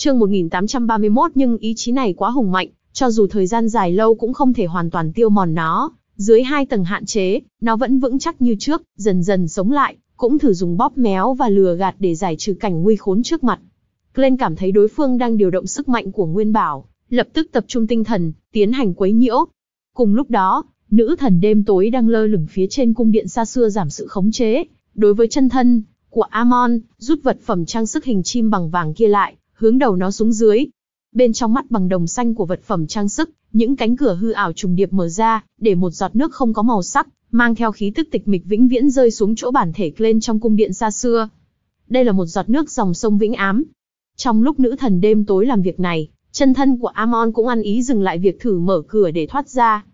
chương 1831 nhưng ý chí này quá hùng mạnh, cho dù thời gian dài lâu cũng không thể hoàn toàn tiêu mòn nó. Dưới hai tầng hạn chế, nó vẫn vững chắc như trước, dần dần sống lại, cũng thử dùng bóp méo và lừa gạt để giải trừ cảnh nguy khốn trước mặt. Glenn cảm thấy đối phương đang điều động sức mạnh của Nguyên Bảo, lập tức tập trung tinh thần, tiến hành quấy nhiễu. Cùng lúc đó, nữ thần đêm tối đang lơ lửng phía trên cung điện xa xưa giảm sự khống chế. Đối với chân thân của Amon, rút vật phẩm trang sức hình chim bằng vàng kia lại, hướng đầu nó xuống dưới. Bên trong mắt bằng đồng xanh của vật phẩm trang sức, những cánh cửa hư ảo trùng điệp mở ra, để một giọt nước không có màu sắc, mang theo khí tức tịch mịch vĩnh viễn rơi xuống chỗ bản thể lên trong cung điện xa xưa. Đây là một giọt nước dòng sông Vĩnh Ám. Trong lúc nữ thần đêm tối làm việc này, chân thân của Amon cũng ăn ý dừng lại việc thử mở cửa để thoát ra.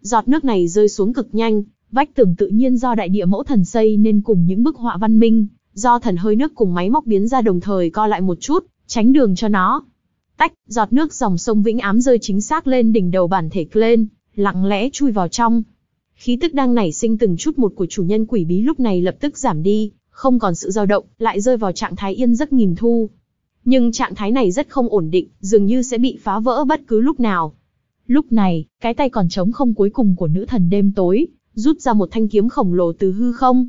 Giọt nước này rơi xuống cực nhanh, vách tường tự nhiên do đại địa mẫu thần xây nên cùng những bức họa văn minh, do thần hơi nước cùng máy móc biến ra đồng thời co lại một chút, tránh đường cho nó. Tách, giọt nước dòng sông Vĩnh Ám rơi chính xác lên đỉnh đầu bản thể Glen, lặng lẽ chui vào trong. Khí tức đang nảy sinh từng chút một của chủ nhân quỷ bí lúc này lập tức giảm đi, không còn sự dao động, lại rơi vào trạng thái yên giấc nghìn thu. Nhưng trạng thái này rất không ổn định, dường như sẽ bị phá vỡ bất cứ lúc nào. Lúc này, cái tay còn trống không cuối cùng của nữ thần đêm tối, rút ra một thanh kiếm khổng lồ từ hư không.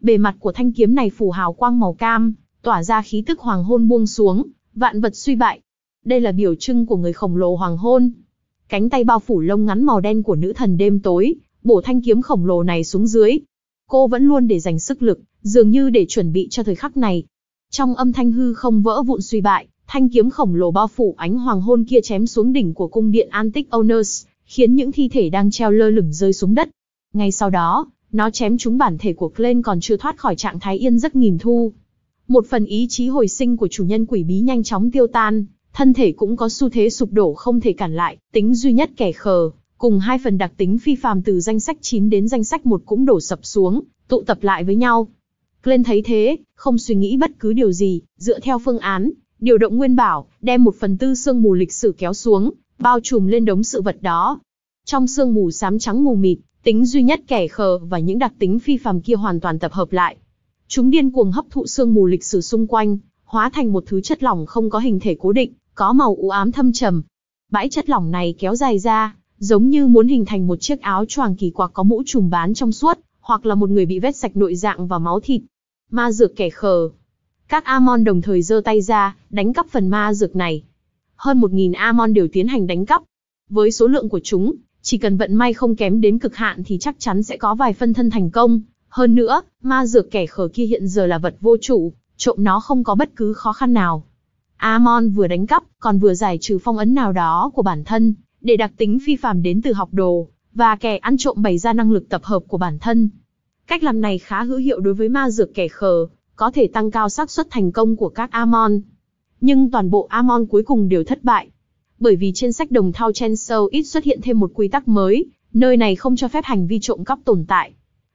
Bề mặt của thanh kiếm này phủ hào quang màu cam, tỏa ra khí tức hoàng hôn buông xuống, Vạn vật suy bại. Đây là biểu trưng của người khổng lồ hoàng hôn. Cánh tay bao phủ lông ngắn màu đen của nữ thần đêm tối, bổ thanh kiếm khổng lồ này xuống dưới. Cô vẫn luôn để dành sức lực, dường như để chuẩn bị cho thời khắc này. Trong âm thanh hư không vỡ vụn suy bại, thanh kiếm khổng lồ bao phủ ánh hoàng hôn kia chém xuống đỉnh của cung điện Antic Owners, khiến những thi thể đang treo lơ lửng rơi xuống đất. Ngay sau đó, nó chém trúng bản thể của Glenn còn chưa thoát khỏi trạng thái yên giấc nghìn thu. Một phần ý chí hồi sinh của chủ nhân quỷ bí nhanh chóng tiêu tan, thân thể cũng có xu thế sụp đổ không thể cản lại, tính duy nhất kẻ khờ, cùng hai phần đặc tính phi phàm từ danh sách 9 đến danh sách 1 cũng đổ sập xuống, tụ tập lại với nhau. Glenn thấy thế, không suy nghĩ bất cứ điều gì, dựa theo phương án, điều động nguyên bảo, đem một phần tư sương mù lịch sử kéo xuống, bao trùm lên đống sự vật đó. Trong sương mù xám trắng mù mịt, tính duy nhất kẻ khờ và những đặc tính phi phàm kia hoàn toàn tập hợp lại, Chúng điên cuồng hấp thụ sương mù lịch sử xung quanh, hóa thành một thứ chất lỏng không có hình thể cố định, có màu u ám thâm trầm. Bãi chất lỏng này kéo dài ra, giống như muốn hình thành một chiếc áo choàng kỳ quặc có mũ trùm bán trong suốt, hoặc là một người bị vết sạch nội dạng và máu thịt. Ma dược kẻ khờ. Các Amon đồng thời giơ tay ra, đánh cắp phần ma dược này. Hơn 1.000 Amon đều tiến hành đánh cắp. Với số lượng của chúng, chỉ cần vận may không kém đến cực hạn thì chắc chắn sẽ có vài phân thân thành công. Hơn nữa, ma dược kẻ khờ kia hiện giờ là vật vô chủ, trộm nó không có bất cứ khó khăn nào. Amon vừa đánh cắp, còn vừa giải trừ phong ấn nào đó của bản thân, để đặc tính phi phàm đến từ học đồ, và kẻ ăn trộm bày ra năng lực tập hợp của bản thân. Cách làm này khá hữu hiệu đối với ma dược kẻ khờ, có thể tăng cao xác suất thành công của các Amon. Nhưng toàn bộ Amon cuối cùng đều thất bại. Bởi vì trên sách đồng thao Chen Sâu ít xuất hiện thêm một quy tắc mới, nơi này không cho phép hành vi trộm cắp tồn tại.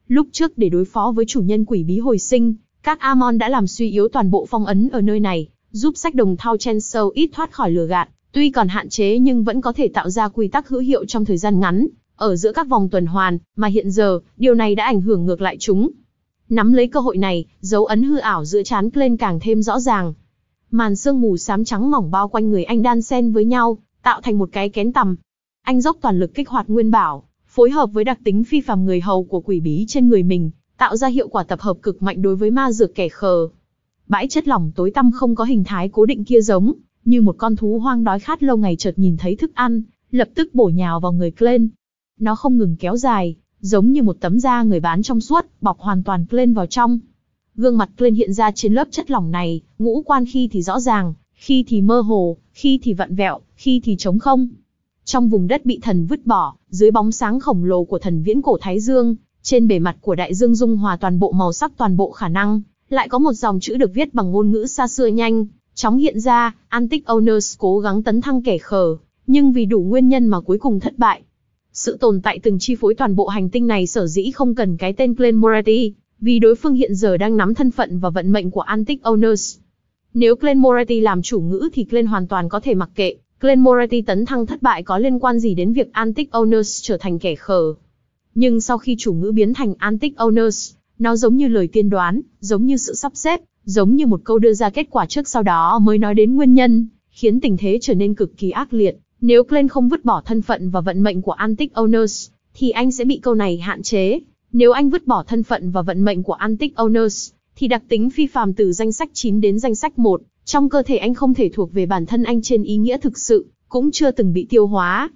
Lúc trước để đối phó với chủ nhân quỷ bí hồi sinh, các Amon đã làm suy yếu toàn bộ phong ấn ở nơi này, giúp sách đồng thau Chen Sâu ít thoát khỏi lừa gạt, tuy còn hạn chế nhưng vẫn có thể tạo ra quy tắc hữu hiệu trong thời gian ngắn, ở giữa các vòng tuần hoàn, mà hiện giờ, điều này đã ảnh hưởng ngược lại chúng. Nắm lấy cơ hội này, dấu ấn hư ảo giữa chán lên càng thêm rõ ràng. Màn sương mù xám trắng mỏng bao quanh người anh đan xen với nhau, tạo thành một cái kén tầm. Anh dốc toàn lực kích hoạt nguyên bảo, phối hợp với đặc tính phi phàm người hầu của quỷ bí trên người mình, tạo ra hiệu quả tập hợp cực mạnh đối với ma dược kẻ khờ. Bãi chất lỏng tối tăm không có hình thái cố định kia giống, như một con thú hoang đói khát lâu ngày chợt nhìn thấy thức ăn, lập tức bổ nhào vào người Glenn. Nó không ngừng kéo dài, giống như một tấm da người bán trong suốt, bọc hoàn toàn Glenn vào trong. Gương mặt Glenn hiện ra trên lớp chất lỏng này, ngũ quan khi thì rõ ràng, khi thì mơ hồ, khi thì vặn vẹo, khi thì trống không. Trong vùng đất bị thần vứt bỏ, dưới bóng sáng khổng lồ của thần viễn cổ Thái Dương, trên bề mặt của đại dương dung hòa toàn bộ màu sắc toàn bộ khả năng, lại có một dòng chữ được viết bằng ngôn ngữ xa xưa nhanh, chóng hiện ra, Antic Owners cố gắng tấn thăng kẻ khờ, nhưng vì đủ nguyên nhân mà cuối cùng thất bại. Sự tồn tại từng chi phối toàn bộ hành tinh này sở dĩ không cần cái tên Glen Moretti, vì đối phương hiện giờ đang nắm thân phận và vận mệnh của Antic Owners. Nếu Glen Moretti làm chủ ngữ thì Glen hoàn toàn có thể mặc kệ, Glenn Moretti tấn thăng thất bại có liên quan gì đến việc Antic Owners trở thành kẻ khờ. Nhưng sau khi chủ ngữ biến thành Antic Owners, nó giống như lời tiên đoán, giống như sự sắp xếp, giống như một câu đưa ra kết quả trước sau đó mới nói đến nguyên nhân, khiến tình thế trở nên cực kỳ ác liệt. Nếu Glenn không vứt bỏ thân phận và vận mệnh của Antic Owners, thì anh sẽ bị câu này hạn chế. Nếu anh vứt bỏ thân phận và vận mệnh của Antic Owners, thì đặc tính phi phàm từ danh sách 9 đến danh sách 1 trong cơ thể anh không thể thuộc về bản thân anh trên ý nghĩa thực sự, cũng chưa từng bị tiêu hóa.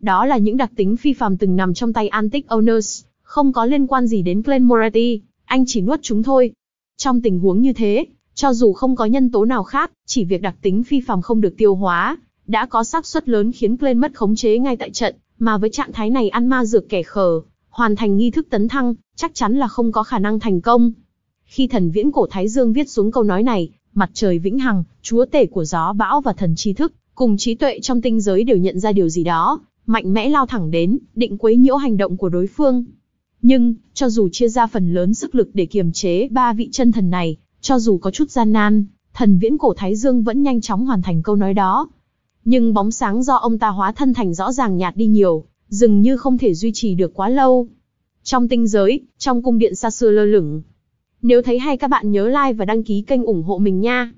Đó là những đặc tính phi phàm từng nằm trong tay Antic Owners, không có liên quan gì đến Glenn Moretti, anh chỉ nuốt chúng thôi. Trong tình huống như thế, cho dù không có nhân tố nào khác, chỉ việc đặc tính phi phàm không được tiêu hóa, đã có xác suất lớn khiến Glenn mất khống chế ngay tại trận, mà với trạng thái này ăn ma dược kẻ khờ, hoàn thành nghi thức tấn thăng, chắc chắn là không có khả năng thành công. Khi thần viễn cổ Thái Dương viết xuống câu nói này, mặt trời vĩnh hằng, chúa tể của gió bão và thần trí thức, cùng trí tuệ trong tinh giới đều nhận ra điều gì đó, mạnh mẽ lao thẳng đến, định quấy nhiễu hành động của đối phương. Nhưng, cho dù chia ra phần lớn sức lực để kiềm chế ba vị chân thần này, cho dù có chút gian nan, thần viễn cổ Thái Dương vẫn nhanh chóng hoàn thành câu nói đó. Nhưng bóng sáng do ông ta hóa thân thành rõ ràng nhạt đi nhiều, dường như không thể duy trì được quá lâu. Trong tinh giới, trong cung điện xa xưa lơ lửng, nếu thấy hay các bạn nhớ like và đăng ký kênh ủng hộ mình nha.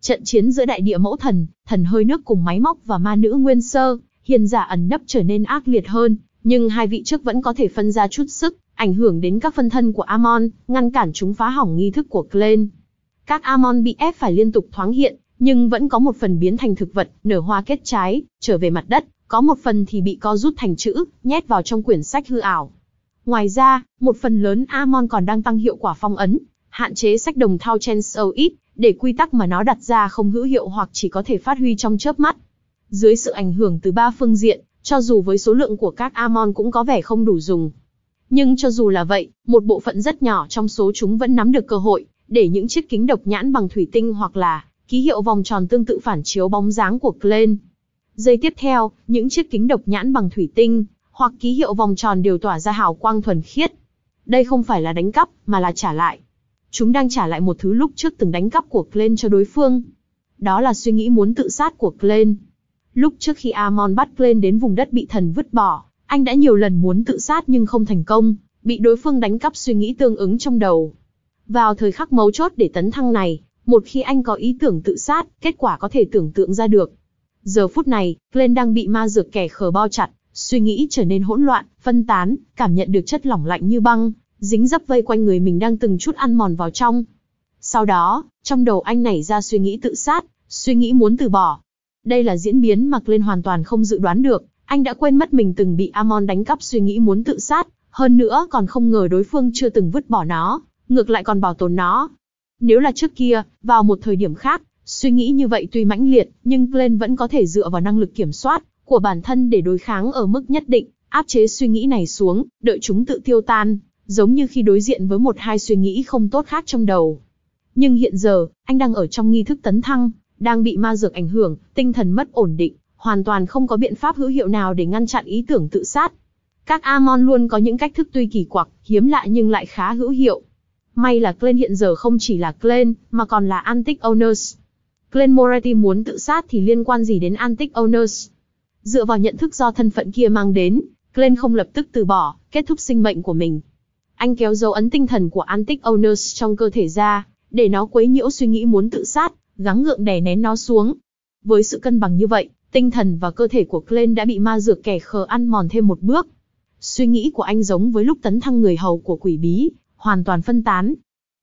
Trận chiến giữa đại địa mẫu thần, thần hơi nước cùng máy móc và ma nữ nguyên sơ, hiền giả ẩn nấp trở nên ác liệt hơn, nhưng hai vị trước vẫn có thể phân ra chút sức, ảnh hưởng đến các phân thân của Amon, ngăn cản chúng phá hỏng nghi thức của Glenn. Các Amon bị ép phải liên tục thoáng hiện, nhưng vẫn có một phần biến thành thực vật, nở hoa kết trái, trở về mặt đất, có một phần thì bị co rút thành chữ, nhét vào trong quyển sách hư ảo. Ngoài ra, một phần lớn Amon còn đang tăng hiệu quả phong ấn, hạn chế sách đồng thao chen sâu ít, để quy tắc mà nó đặt ra không hữu hiệu hoặc chỉ có thể phát huy trong chớp mắt. Dưới sự ảnh hưởng từ ba phương diện, cho dù với số lượng của các Amon cũng có vẻ không đủ dùng. Nhưng cho dù là vậy, một bộ phận rất nhỏ trong số chúng vẫn nắm được cơ hội, để những chiếc kính độc nhãn bằng thủy tinh hoặc là ký hiệu vòng tròn tương tự phản chiếu bóng dáng của Glenn. Giây tiếp theo, những chiếc kính độc nhãn bằng thủy tinh hoặc ký hiệu vòng tròn đều tỏa ra hào quang thuần khiết. Đây không phải là đánh cắp, mà là trả lại. Chúng đang trả lại một thứ lúc trước từng đánh cắp của Glenn cho đối phương. Đó là suy nghĩ muốn tự sát của Glenn. Lúc trước khi Amon bắt Glenn đến vùng đất bị thần vứt bỏ, anh đã nhiều lần muốn tự sát nhưng không thành công, bị đối phương đánh cắp suy nghĩ tương ứng trong đầu. Vào thời khắc mấu chốt để tấn thăng này, một khi anh có ý tưởng tự sát, kết quả có thể tưởng tượng ra được. Giờ phút này, Glenn đang bị ma dược kẻ khờ bao chặt, Suy nghĩ trở nên hỗn loạn, phân tán, cảm nhận được chất lỏng lạnh như băng, dính dấp vây quanh người mình đang từng chút ăn mòn vào trong. Sau đó, trong đầu anh nảy ra suy nghĩ tự sát, suy nghĩ muốn từ bỏ. Đây là diễn biến mặc lên hoàn toàn không dự đoán được, anh đã quên mất mình từng bị Amon đánh cắp suy nghĩ muốn tự sát, hơn nữa còn không ngờ đối phương chưa từng vứt bỏ nó, ngược lại còn bảo tồn nó. Nếu là trước kia, vào một thời điểm khác, suy nghĩ như vậy tuy mãnh liệt, nhưng Glenn vẫn có thể dựa vào năng lực kiểm soát, của bản thân để đối kháng ở mức nhất định, áp chế suy nghĩ này xuống, đợi chúng tự tiêu tan, giống như khi đối diện với một hai suy nghĩ không tốt khác trong đầu. Nhưng hiện giờ, anh đang ở trong nghi thức tấn thăng, đang bị ma dược ảnh hưởng, tinh thần mất ổn định, hoàn toàn không có biện pháp hữu hiệu nào để ngăn chặn ý tưởng tự sát. Các Amon luôn có những cách thức tuy kỳ quặc, hiếm lạ nhưng lại khá hữu hiệu. May là Glenn hiện giờ không chỉ là Glenn, mà còn là Antic Owners. Glenn Moretti muốn tự sát thì liên quan gì đến Antic Owners? Dựa vào nhận thức do thân phận kia mang đến, Glenn không lập tức từ bỏ, kết thúc sinh mệnh của mình. Anh kéo dấu ấn tinh thần của Antic Owners trong cơ thể ra, để nó quấy nhiễu suy nghĩ muốn tự sát, gắng gượng đè nén nó xuống. Với sự cân bằng như vậy, tinh thần và cơ thể của Glenn đã bị ma dược kẻ khờ ăn mòn thêm một bước. Suy nghĩ của anh giống với lúc tấn thăng người hầu của quỷ bí, hoàn toàn phân tán.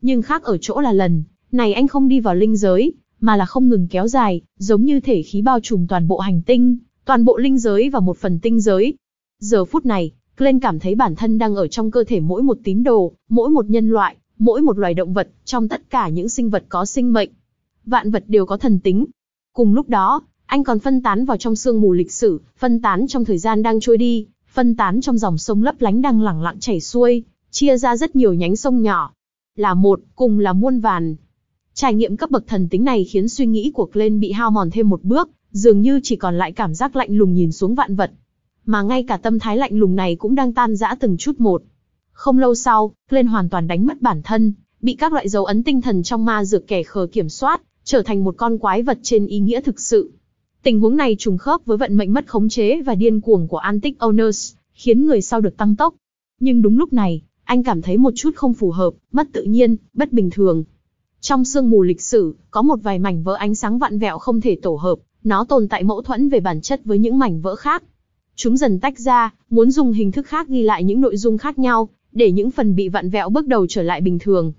Nhưng khác ở chỗ là lần, này anh không đi vào linh giới, mà là không ngừng kéo dài, giống như thể khí bao trùm toàn bộ hành tinh, toàn bộ linh giới và một phần tinh giới. Giờ phút này, Glenn cảm thấy bản thân đang ở trong cơ thể mỗi một tín đồ, mỗi một nhân loại, mỗi một loài động vật, trong tất cả những sinh vật có sinh mệnh. Vạn vật đều có thần tính. Cùng lúc đó, anh còn phân tán vào trong sương mù lịch sử, phân tán trong thời gian đang trôi đi, phân tán trong dòng sông lấp lánh đang lẳng lặng chảy xuôi, chia ra rất nhiều nhánh sông nhỏ. Là một, cùng là muôn vàn. Trải nghiệm cấp bậc thần tính này khiến suy nghĩ của Glenn bị hao mòn thêm một bước, dường như chỉ còn lại cảm giác lạnh lùng nhìn xuống vạn vật. Mà ngay cả tâm thái lạnh lùng này cũng đang tan rã từng chút một. Không lâu sau, Glenn hoàn toàn đánh mất bản thân, bị các loại dấu ấn tinh thần trong ma dược kẻ khờ kiểm soát, trở thành một con quái vật trên ý nghĩa thực sự. Tình huống này trùng khớp với vận mệnh mất khống chế và điên cuồng của Antic Owners, khiến người sau được tăng tốc. Nhưng đúng lúc này, anh cảm thấy một chút không phù hợp, mất tự nhiên, bất bình thường. Trong sương mù lịch sử, có một vài mảnh vỡ ánh sáng vạn vẹo không thể tổ hợp, nó tồn tại mâu thuẫn về bản chất với những mảnh vỡ khác. Chúng dần tách ra, muốn dùng hình thức khác ghi lại những nội dung khác nhau, để những phần bị vặn vẹo bước đầu trở lại bình thường.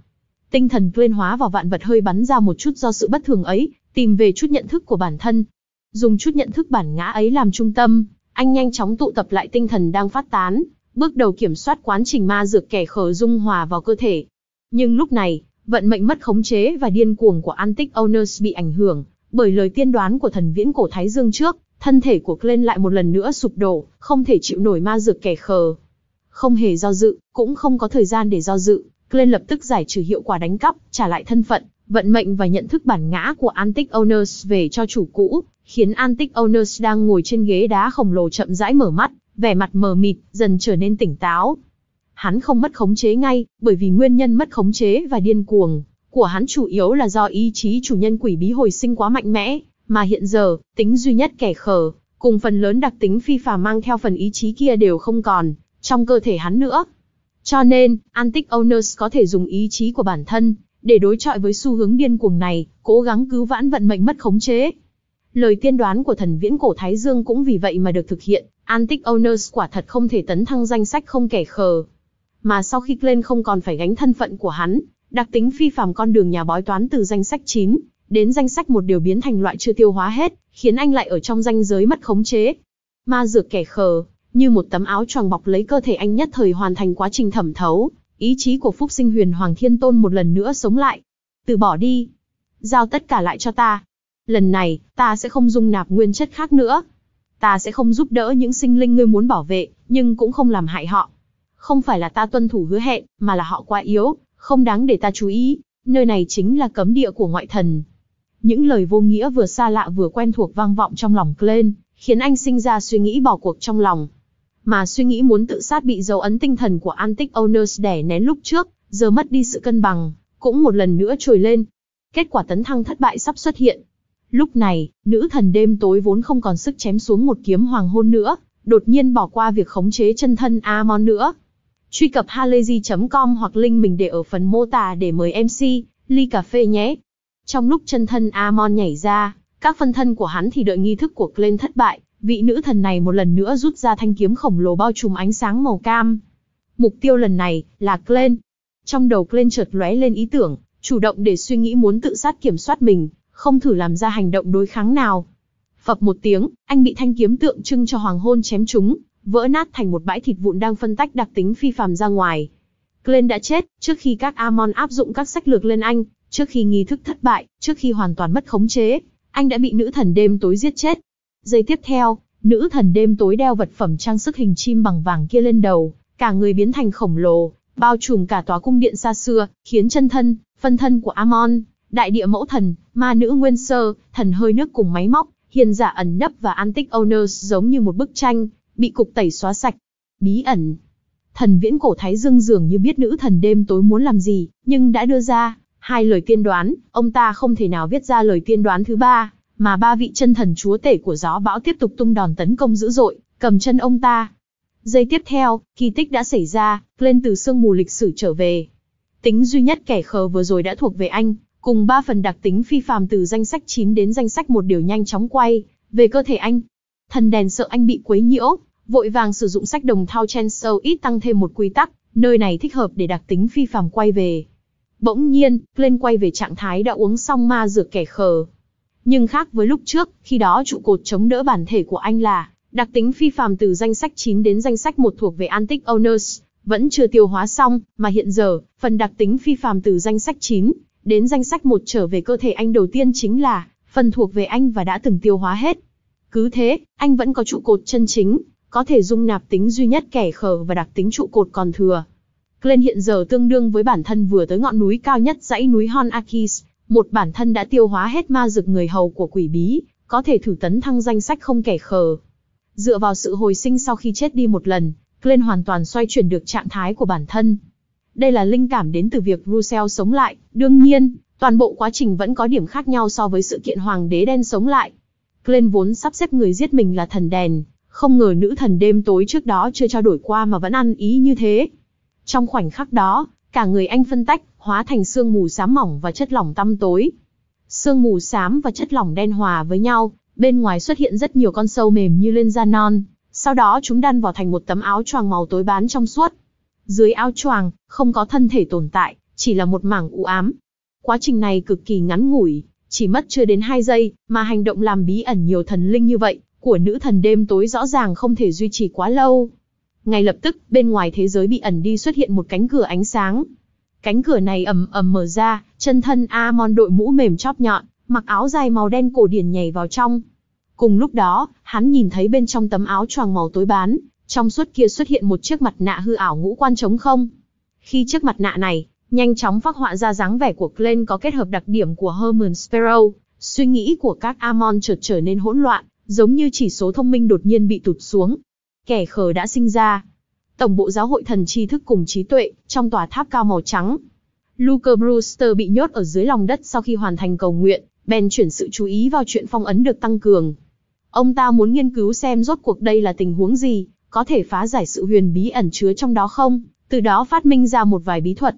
Tinh thần Glen hóa vào vạn vật hơi bắn ra một chút do sự bất thường ấy, tìm về chút nhận thức của bản thân. Dùng chút nhận thức bản ngã ấy làm trung tâm, anh nhanh chóng tụ tập lại tinh thần đang phát tán, bước đầu kiểm soát quán trình ma dược kẻ khờ dung hòa vào cơ thể. Nhưng lúc này, vận mệnh mất khống chế và điên cuồng của Antic Owners bị ảnh hưởng, bởi lời tiên đoán của thần viễn cổ Thái Dương trước, thân thể của Glenn lại một lần nữa sụp đổ, không thể chịu nổi ma dược kẻ khờ. Không hề do dự, cũng không có thời gian để do dự, Glenn lập tức giải trừ hiệu quả đánh cắp, trả lại thân phận, vận mệnh và nhận thức bản ngã của Antic Owners về cho chủ cũ, khiến Antic Owners đang ngồi trên ghế đá khổng lồ chậm rãi mở mắt, vẻ mặt mờ mịt, dần trở nên tỉnh táo. Hắn không mất khống chế ngay, bởi vì nguyên nhân mất khống chế và điên cuồng của hắn chủ yếu là do ý chí chủ nhân quỷ bí hồi sinh quá mạnh mẽ, mà hiện giờ, tính duy nhất kẻ khờ, cùng phần lớn đặc tính phi phàm mang theo phần ý chí kia đều không còn, trong cơ thể hắn nữa. Cho nên, Antic Owners có thể dùng ý chí của bản thân, để đối chọi với xu hướng điên cuồng này, cố gắng cứu vãn vận mệnh mất khống chế. Lời tiên đoán của thần viễn cổ Thái Dương cũng vì vậy mà được thực hiện, Antic Owners quả thật không thể tấn thăng danh sách không kẻ khờ. Mà sau khi lên không còn phải gánh thân phận của hắn, Đặc tính phi phàm con đường nhà bói toán từ danh sách 9 đến danh sách một điều biến thành loại chưa tiêu hóa hết, khiến anh lại ở trong danh giới mất khống chế. Ma dược kẻ khờ, như một tấm áo choàng bọc lấy cơ thể anh nhất thời hoàn thành quá trình thẩm thấu, ý chí của Phúc Sinh Huyền Hoàng Thiên Tôn một lần nữa sống lại. Từ bỏ đi, giao tất cả lại cho ta. Lần này, ta sẽ không dung nạp nguyên chất khác nữa. Ta sẽ không giúp đỡ những sinh linh ngươi muốn bảo vệ, nhưng cũng không làm hại họ. Không phải là ta tuân thủ hứa hẹn, mà là họ quá yếu, không đáng để ta chú ý, nơi này chính là cấm địa của ngoại thần. Những lời vô nghĩa vừa xa lạ vừa quen thuộc vang vọng trong lòng Glenn, khiến anh sinh ra suy nghĩ bỏ cuộc trong lòng. Mà suy nghĩ muốn tự sát bị dấu ấn tinh thần của Antic Owners đè nén lúc trước, giờ mất đi sự cân bằng, cũng một lần nữa trồi lên. Kết quả tấn thăng thất bại sắp xuất hiện. Lúc này, nữ thần đêm tối vốn không còn sức chém xuống một kiếm hoàng hôn nữa, đột nhiên bỏ qua việc khống chế chân thân Amon nữa, Truy cập halayzi.com hoặc link mình để ở phần mô tả để mời MC, ly cà phê nhé. Trong lúc chân thân Amon nhảy ra, các phân thân của hắn thì đợi nghi thức của Glenn thất bại, vị nữ thần này một lần nữa rút ra thanh kiếm khổng lồ bao trùm ánh sáng màu cam. Mục tiêu lần này là Glenn. Trong đầu Glenn chợt lóe lên ý tưởng, chủ động để suy nghĩ muốn tự sát kiểm soát mình, không thử làm ra hành động đối kháng nào. Phập một tiếng, anh bị thanh kiếm tượng trưng cho hoàng hôn chém trúng, vỡ nát thành một bãi thịt vụn đang phân tách đặc tính phi phàm ra ngoài. Glenn đã chết, trước khi các Amon áp dụng các sách lược lên anh, trước khi nghi thức thất bại, trước khi hoàn toàn mất khống chế, anh đã bị nữ thần đêm tối giết chết. Giây tiếp theo, nữ thần đêm tối đeo vật phẩm trang sức hình chim bằng vàng kia lên đầu, cả người biến thành khổng lồ, bao trùm cả tòa cung điện xa xưa, khiến chân thân, phân thân của Amon, đại địa mẫu thần, ma nữ nguyên sơ, thần hơi nước cùng máy móc, hiền giả ẩn nấp và antic owners giống như một bức tranh, bị cục tẩy xóa sạch. Bí ẩn. Thần viễn cổ Thái Dương dường như biết nữ thần đêm tối muốn làm gì, nhưng đã đưa ra hai lời tiên đoán, ông ta không thể nào viết ra lời tiên đoán thứ ba, mà ba vị chân thần chúa tể của gió bão tiếp tục tung đòn tấn công dữ dội, cầm chân ông ta. Giây tiếp theo, kỳ tích đã xảy ra, lên từ sương mù lịch sử trở về. Tính duy nhất kẻ khờ vừa rồi đã thuộc về anh, cùng ba phần đặc tính phi phàm từ danh sách 9 đến danh sách một điều nhanh chóng quay về cơ thể anh, Thần đèn sợ anh bị quấy nhiễu, vội vàng sử dụng sách đồng thao chen sâu ít tăng thêm một quy tắc, nơi này thích hợp để đặc tính phi phàm quay về. Bỗng nhiên, Glenn quay về trạng thái đã uống xong ma dược kẻ khờ. Nhưng khác với lúc trước, khi đó trụ cột chống đỡ bản thể của anh là đặc tính phi phàm từ danh sách 9 đến danh sách 1 thuộc về Antic Owners, vẫn chưa tiêu hóa xong, mà hiện giờ, phần đặc tính phi phàm từ danh sách 9 đến danh sách 1 trở về cơ thể anh đầu tiên chính là phần thuộc về anh và đã từng tiêu hóa hết. Cứ thế, anh vẫn có trụ cột chân chính, có thể dung nạp tính duy nhất kẻ khờ và đặc tính trụ cột còn thừa. Glenn hiện giờ tương đương với bản thân vừa tới ngọn núi cao nhất dãy núi Hon Akis, một bản thân đã tiêu hóa hết ma dược người hầu của quỷ bí, có thể thử tấn thăng danh sách không kẻ khờ. Dựa vào sự hồi sinh sau khi chết đi một lần, Glenn hoàn toàn xoay chuyển được trạng thái của bản thân. Đây là linh cảm đến từ việc Russell sống lại, đương nhiên, toàn bộ quá trình vẫn có điểm khác nhau so với sự kiện Hoàng đế đen sống lại. Glenn vốn sắp xếp người giết mình là thần đèn, không ngờ nữ thần đêm tối trước đó chưa trao đổi qua mà vẫn ăn ý như thế. Trong khoảnh khắc đó, cả người anh phân tách, hóa thành sương mù xám mỏng và chất lỏng tăm tối. Sương mù xám và chất lỏng đen hòa với nhau, bên ngoài xuất hiện rất nhiều con sâu mềm như lên da non, sau đó chúng đan vào thành một tấm áo choàng màu tối bán trong suốt. Dưới áo choàng, không có thân thể tồn tại, chỉ là một mảng u ám. Quá trình này cực kỳ ngắn ngủi, chỉ mất chưa đến 2 giây, mà hành động làm bí ẩn nhiều thần linh như vậy, của nữ thần đêm tối rõ ràng không thể duy trì quá lâu. Ngay lập tức, bên ngoài thế giới bị ẩn đi xuất hiện một cánh cửa ánh sáng. Cánh cửa này ầm ầm mở ra, chân thân Amon đội mũ mềm chóp nhọn, mặc áo dài màu đen cổ điển nhảy vào trong. Cùng lúc đó, hắn nhìn thấy bên trong tấm áo choàng màu tối bán, trong suốt kia xuất hiện một chiếc mặt nạ hư ảo ngũ quan trống không. Khi chiếc mặt nạ này nhanh chóng phác họa ra dáng vẻ của Glenn có kết hợp đặc điểm của Herman Sparrow, suy nghĩ của các Amon chợt trở nên hỗn loạn, giống như chỉ số thông minh đột nhiên bị tụt xuống. Kẻ khờ đã sinh ra. Tổng bộ giáo hội thần tri thức cùng trí tuệ, trong tòa tháp cao màu trắng. Luke Brewster bị nhốt ở dưới lòng đất sau khi hoàn thành cầu nguyện, bèn chuyển sự chú ý vào chuyện phong ấn được tăng cường. Ông ta muốn nghiên cứu xem rốt cuộc đây là tình huống gì, có thể phá giải sự huyền bí ẩn chứa trong đó không, từ đó phát minh ra một vài bí thuật.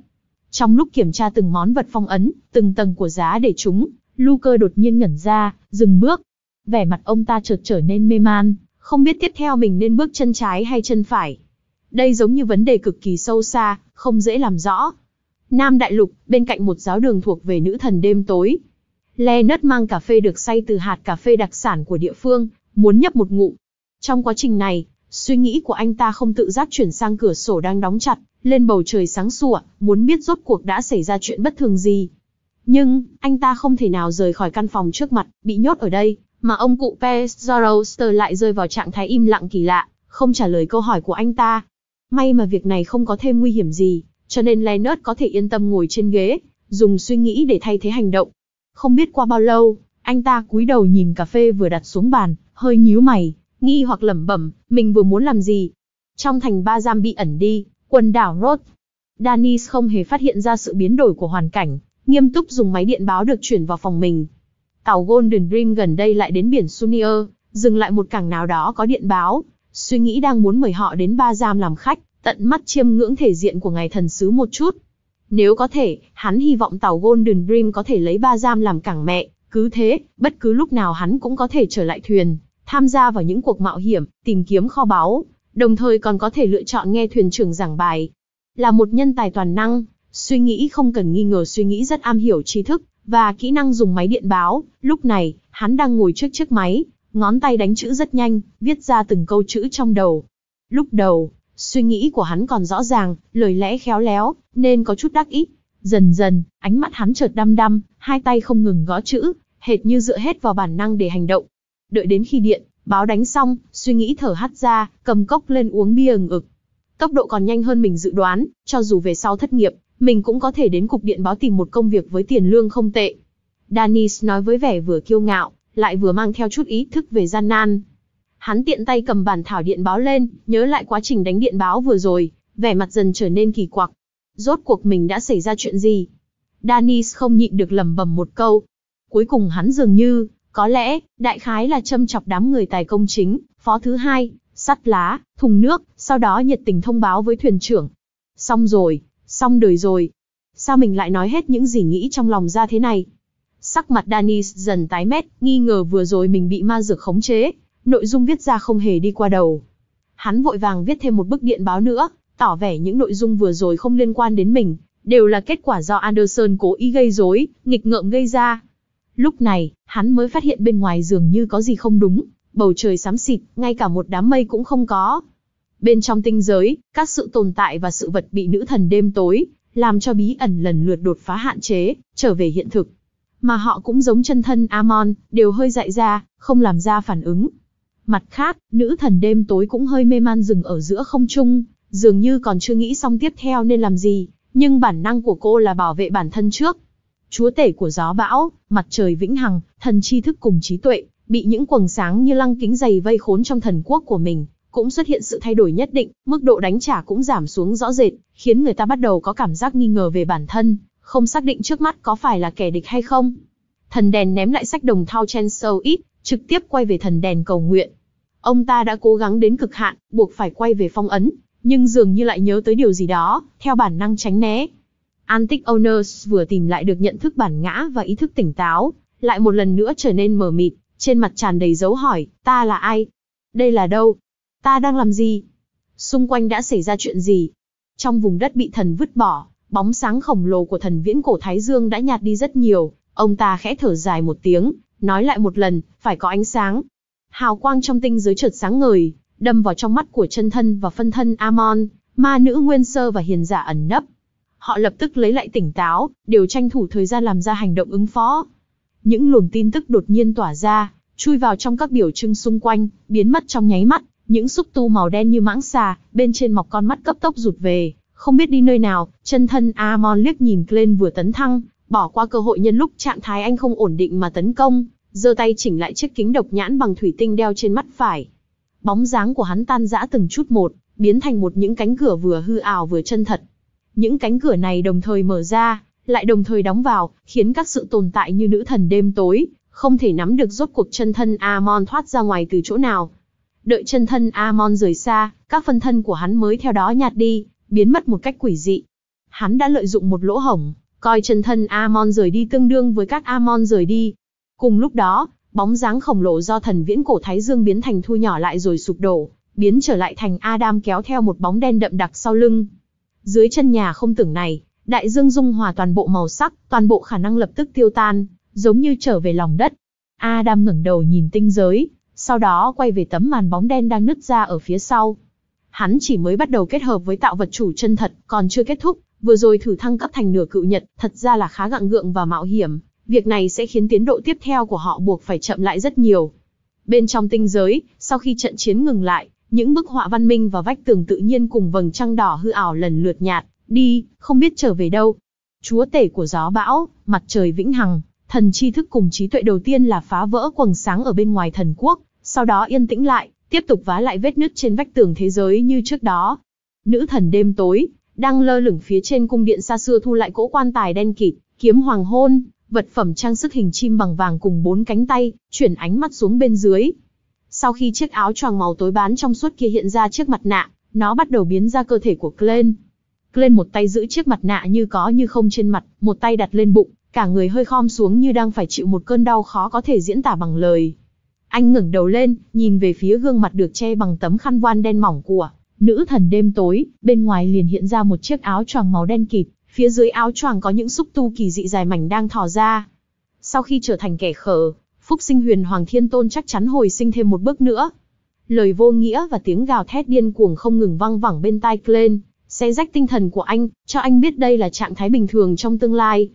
Trong lúc kiểm tra từng món vật phong ấn, từng tầng của giá để chúng, Lu đột nhiên ngẩn ra, dừng bước. Vẻ mặt ông ta chợt trở nên mê man, không biết tiếp theo mình nên bước chân trái hay chân phải. Đây giống như vấn đề cực kỳ sâu xa, không dễ làm rõ. Nam Đại Lục, bên cạnh một giáo đường thuộc về nữ thần đêm tối. le Leonard mang cà phê được xay từ hạt cà phê đặc sản của địa phương, muốn nhấp một ngụm. Trong quá trình này, suy nghĩ của anh ta không tự giác chuyển sang cửa sổ đang đóng chặt, lên bầu trời sáng sủa, muốn biết rốt cuộc đã xảy ra chuyện bất thường gì. Nhưng, anh ta không thể nào rời khỏi căn phòng trước mặt, bị nhốt ở đây, mà ông cụ Pesoroster lại rơi vào trạng thái im lặng kỳ lạ, không trả lời câu hỏi của anh ta. May mà việc này không có thêm nguy hiểm gì, cho nên Leonard có thể yên tâm ngồi trên ghế, dùng suy nghĩ để thay thế hành động. Không biết qua bao lâu, anh ta cúi đầu nhìn cà phê vừa đặt xuống bàn, hơi nhíu mày, nghi hoặc lẩm bẩm, mình vừa muốn làm gì. Trong thành ba giam bị ẩn đi, Quần đảo Rhodes. Danis không hề phát hiện ra sự biến đổi của hoàn cảnh, nghiêm túc dùng máy điện báo được chuyển vào phòng mình. Tàu Golden Dream gần đây lại đến biển Sunier, dừng lại một cảng nào đó có điện báo, suy nghĩ đang muốn mời họ đến Ba Giam làm khách, tận mắt chiêm ngưỡng thể diện của ngài thần sứ một chút. Nếu có thể, hắn hy vọng tàu Golden Dream có thể lấy Ba Giam làm cảng mẹ, cứ thế, bất cứ lúc nào hắn cũng có thể trở lại thuyền, tham gia vào những cuộc mạo hiểm, tìm kiếm kho báu, đồng thời còn có thể lựa chọn nghe thuyền trưởng giảng bài. Là một nhân tài toàn năng, suy nghĩ không cần nghi ngờ suy nghĩ rất am hiểu tri thức, và kỹ năng dùng máy điện báo, lúc này, hắn đang ngồi trước chiếc máy, ngón tay đánh chữ rất nhanh, viết ra từng câu chữ trong đầu. Lúc đầu, suy nghĩ của hắn còn rõ ràng, lời lẽ khéo léo, nên có chút đắc ý. Dần dần, ánh mắt hắn chợt đăm đăm, hai tay không ngừng gõ chữ, hệt như dựa hết vào bản năng để hành động. Đợi đến khi điện, Báo đánh xong, suy nghĩ thở hắt ra, cầm cốc lên uống bia ngực. ực. Tốc độ còn nhanh hơn mình dự đoán, cho dù về sau thất nghiệp, mình cũng có thể đến cục điện báo tìm một công việc với tiền lương không tệ. Danis nói với vẻ vừa kiêu ngạo, lại vừa mang theo chút ý thức về gian nan. Hắn tiện tay cầm bản thảo điện báo lên, nhớ lại quá trình đánh điện báo vừa rồi, vẻ mặt dần trở nên kỳ quặc. Rốt cuộc mình đã xảy ra chuyện gì? Danis không nhịn được lẩm bẩm một câu. Cuối cùng hắn dường như có lẽ, đại khái là châm chọc đám người tài công chính, phó thứ hai, sắt lá, thùng nước, sau đó nhiệt tình thông báo với thuyền trưởng. Xong rồi, xong đời rồi. Sao mình lại nói hết những gì nghĩ trong lòng ra thế này? Sắc mặt Danis dần tái mét, nghi ngờ vừa rồi mình bị ma dược khống chế, nội dung viết ra không hề đi qua đầu. Hắn vội vàng viết thêm một bức điện báo nữa, tỏ vẻ những nội dung vừa rồi không liên quan đến mình, đều là kết quả do Anderson cố ý gây rối, nghịch ngợm gây ra. Lúc này, hắn mới phát hiện bên ngoài dường như có gì không đúng, bầu trời xám xịt, ngay cả một đám mây cũng không có. Bên trong tinh giới, các sự tồn tại và sự vật bị nữ thần đêm tối, làm cho bí ẩn lần lượt đột phá hạn chế, trở về hiện thực. Mà họ cũng giống chân thân Amon, đều hơi dại ra, không làm ra phản ứng. Mặt khác, nữ thần đêm tối cũng hơi mê man dừng ở giữa không trung, dường như còn chưa nghĩ xong tiếp theo nên làm gì, nhưng bản năng của cô là bảo vệ bản thân trước chúa tể của gió bão, mặt trời vĩnh hằng, thần tri thức cùng trí tuệ, bị những quầng sáng như lăng kính dày vây khốn trong thần quốc của mình, cũng xuất hiện sự thay đổi nhất định, mức độ đánh trả cũng giảm xuống rõ rệt, khiến người ta bắt đầu có cảm giác nghi ngờ về bản thân, không xác định trước mắt có phải là kẻ địch hay không. Thần đèn ném lại sách đồng thao Chen Sâu ít, trực tiếp quay về thần đèn cầu nguyện. Ông ta đã cố gắng đến cực hạn, buộc phải quay về phong ấn, nhưng dường như lại nhớ tới điều gì đó, theo bản năng tránh né. Antic Owners vừa tìm lại được nhận thức bản ngã và ý thức tỉnh táo, lại một lần nữa trở nên mờ mịt, trên mặt tràn đầy dấu hỏi, ta là ai? Đây là đâu? Ta đang làm gì? Xung quanh đã xảy ra chuyện gì? Trong vùng đất bị thần vứt bỏ, bóng sáng khổng lồ của thần viễn cổ Thái Dương đã nhạt đi rất nhiều, ông ta khẽ thở dài một tiếng, nói lại một lần, phải có ánh sáng. Hào quang trong tinh giới chợt sáng ngời, đâm vào trong mắt của chân thân và phân thân Amon, ma nữ nguyên sơ và hiền giả ẩn nấp họ lập tức lấy lại tỉnh táo, đều tranh thủ thời gian làm ra hành động ứng phó. Những luồng tin tức đột nhiên tỏa ra, chui vào trong các biểu trưng xung quanh, biến mất trong nháy mắt, những xúc tu màu đen như mãng xà, bên trên mọc con mắt cấp tốc rụt về, không biết đi nơi nào, chân thân Amon liếc nhìn Glen vừa tấn thăng, bỏ qua cơ hội nhân lúc trạng thái anh không ổn định mà tấn công, giơ tay chỉnh lại chiếc kính độc nhãn bằng thủy tinh đeo trên mắt phải. Bóng dáng của hắn tan rã từng chút một, biến thành một những cánh cửa vừa hư ảo vừa chân thật, những cánh cửa này đồng thời mở ra, lại đồng thời đóng vào, khiến các sự tồn tại như nữ thần đêm tối, không thể nắm được rốt cuộc chân thân Amon thoát ra ngoài từ chỗ nào. Đợi chân thân Amon rời xa, các phân thân của hắn mới theo đó nhạt đi, biến mất một cách quỷ dị. Hắn đã lợi dụng một lỗ hổng, coi chân thân Amon rời đi tương đương với các Amon rời đi. Cùng lúc đó, bóng dáng khổng lồ do thần viễn cổ Thái Dương biến thành thu nhỏ lại rồi sụp đổ, biến trở lại thành Adam kéo theo một bóng đen đậm đặc sau lưng. Dưới chân nhà không tưởng này, đại dương dung hòa toàn bộ màu sắc, toàn bộ khả năng lập tức tiêu tan, giống như trở về lòng đất. Adam ngẩng đầu nhìn tinh giới, sau đó quay về tấm màn bóng đen đang nứt ra ở phía sau. Hắn chỉ mới bắt đầu kết hợp với tạo vật chủ chân thật, còn chưa kết thúc, vừa rồi thử thăng cấp thành nửa cựu nhật, thật ra là khá gặng gượng và mạo hiểm, việc này sẽ khiến tiến độ tiếp theo của họ buộc phải chậm lại rất nhiều. Bên trong tinh giới, sau khi trận chiến ngừng lại, những bức họa văn minh và vách tường tự nhiên cùng vầng trăng đỏ hư ảo lần lượt nhạt, đi, không biết trở về đâu. Chúa tể của gió bão, mặt trời vĩnh hằng, thần tri thức cùng trí tuệ đầu tiên là phá vỡ quầng sáng ở bên ngoài thần quốc, sau đó yên tĩnh lại, tiếp tục vá lại vết nứt trên vách tường thế giới như trước đó. Nữ thần đêm tối, đang lơ lửng phía trên cung điện xa xưa thu lại cỗ quan tài đen kịt, kiếm hoàng hôn, vật phẩm trang sức hình chim bằng vàng cùng bốn cánh tay, chuyển ánh mắt xuống bên dưới, sau khi chiếc áo choàng màu tối bán trong suốt kia hiện ra chiếc mặt nạ, nó bắt đầu biến ra cơ thể của Glenn. Glenn một tay giữ chiếc mặt nạ như có như không trên mặt, một tay đặt lên bụng, cả người hơi khom xuống như đang phải chịu một cơn đau khó có thể diễn tả bằng lời. Anh ngẩng đầu lên, nhìn về phía gương mặt được che bằng tấm khăn voan đen mỏng của nữ thần đêm tối, bên ngoài liền hiện ra một chiếc áo choàng màu đen kịt, phía dưới áo choàng có những xúc tu kỳ dị dài mảnh đang thò ra. Sau khi trở thành kẻ khờ, Phúc sinh huyền hoàng thiên tôn chắc chắn hồi sinh thêm một bước nữa. Lời vô nghĩa và tiếng gào thét điên cuồng không ngừng vang vẳng bên tai Glenn, xé rách tinh thần của anh, cho anh biết đây là trạng thái bình thường trong tương lai.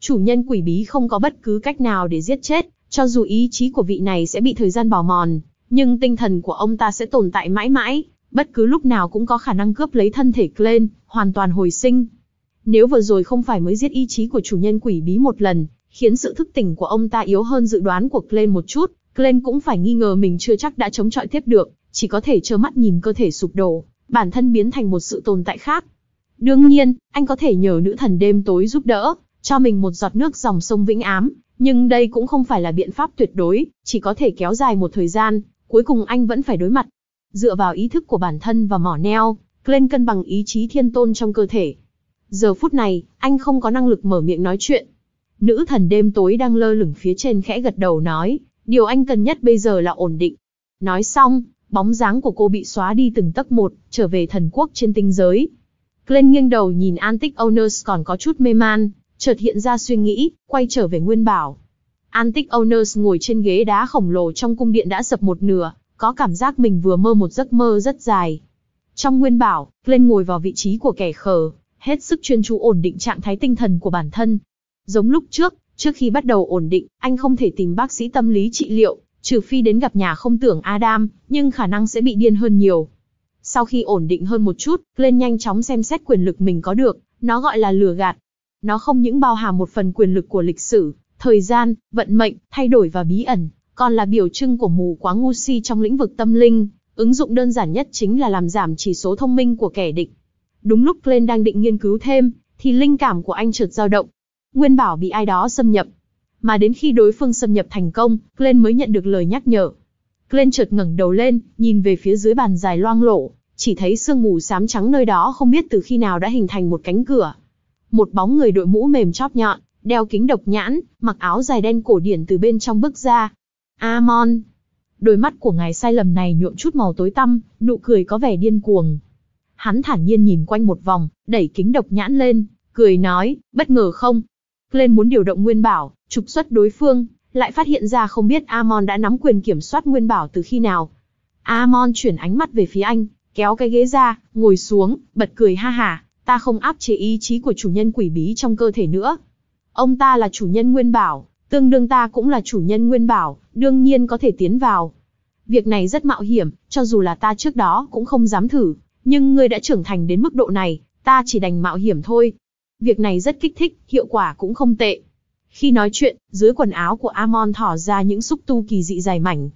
Chủ nhân quỷ bí không có bất cứ cách nào để giết chết, cho dù ý chí của vị này sẽ bị thời gian bào mòn, nhưng tinh thần của ông ta sẽ tồn tại mãi mãi, bất cứ lúc nào cũng có khả năng cướp lấy thân thể Glenn, hoàn toàn hồi sinh. Nếu vừa rồi không phải mới giết ý chí của chủ nhân quỷ bí một lần, khiến sự thức tỉnh của ông ta yếu hơn dự đoán của Glenn một chút. Glenn cũng phải nghi ngờ mình chưa chắc đã chống chọi tiếp được, chỉ có thể trơ mắt nhìn cơ thể sụp đổ, bản thân biến thành một sự tồn tại khác. Đương nhiên, anh có thể nhờ nữ thần đêm tối giúp đỡ, cho mình một giọt nước dòng sông Vĩnh Ám, nhưng đây cũng không phải là biện pháp tuyệt đối, chỉ có thể kéo dài một thời gian, cuối cùng anh vẫn phải đối mặt. Dựa vào ý thức của bản thân và mỏ neo, Glenn cân bằng ý chí thiên tôn trong cơ thể. Giờ phút này, anh không có năng lực mở miệng nói chuyện, Nữ thần đêm tối đang lơ lửng phía trên khẽ gật đầu nói, điều anh cần nhất bây giờ là ổn định. Nói xong, bóng dáng của cô bị xóa đi từng tấc một, trở về thần quốc trên tinh giới. Glenn nghiêng đầu nhìn An Owners còn có chút mê man, chợt hiện ra suy nghĩ, quay trở về nguyên bảo. An Owners ngồi trên ghế đá khổng lồ trong cung điện đã sập một nửa, có cảm giác mình vừa mơ một giấc mơ rất dài. Trong nguyên bảo, Glenn ngồi vào vị trí của kẻ khờ, hết sức chuyên chú ổn định trạng thái tinh thần của bản thân, Giống lúc trước, trước khi bắt đầu ổn định, anh không thể tìm bác sĩ tâm lý trị liệu, trừ phi đến gặp nhà không tưởng Adam, nhưng khả năng sẽ bị điên hơn nhiều. Sau khi ổn định hơn một chút, Glenn nhanh chóng xem xét quyền lực mình có được, nó gọi là lừa gạt. Nó không những bao hàm một phần quyền lực của lịch sử, thời gian, vận mệnh, thay đổi và bí ẩn, còn là biểu trưng của mù quá ngu si trong lĩnh vực tâm linh. Ứng dụng đơn giản nhất chính là làm giảm chỉ số thông minh của kẻ địch. Đúng lúc Glenn đang định nghiên cứu thêm, thì linh cảm của anh chợt dao động, Nguyên bảo bị ai đó xâm nhập. Mà đến khi đối phương xâm nhập thành công, Glenn mới nhận được lời nhắc nhở. Glenn chợt ngẩng đầu lên, nhìn về phía dưới bàn dài loang lổ, chỉ thấy sương mù xám trắng nơi đó không biết từ khi nào đã hình thành một cánh cửa. Một bóng người đội mũ mềm chóp nhọn, đeo kính độc nhãn, mặc áo dài đen cổ điển từ bên trong bước ra. Amon. Đôi mắt của ngài sai lầm này nhuộm chút màu tối tăm, nụ cười có vẻ điên cuồng. Hắn thản nhiên nhìn quanh một vòng, đẩy kính độc nhãn lên, cười nói, bất ngờ không, lên muốn điều động Nguyên Bảo, trục xuất đối phương, lại phát hiện ra không biết Amon đã nắm quyền kiểm soát Nguyên Bảo từ khi nào. Amon chuyển ánh mắt về phía anh, kéo cái ghế ra, ngồi xuống, bật cười ha hả, ta không áp chế ý chí của chủ nhân quỷ bí trong cơ thể nữa. Ông ta là chủ nhân Nguyên Bảo, tương đương ta cũng là chủ nhân Nguyên Bảo, đương nhiên có thể tiến vào. Việc này rất mạo hiểm, cho dù là ta trước đó cũng không dám thử, nhưng ngươi đã trưởng thành đến mức độ này, ta chỉ đành mạo hiểm thôi, Việc này rất kích thích, hiệu quả cũng không tệ. Khi nói chuyện, dưới quần áo của Amon thỏ ra những xúc tu kỳ dị dài mảnh.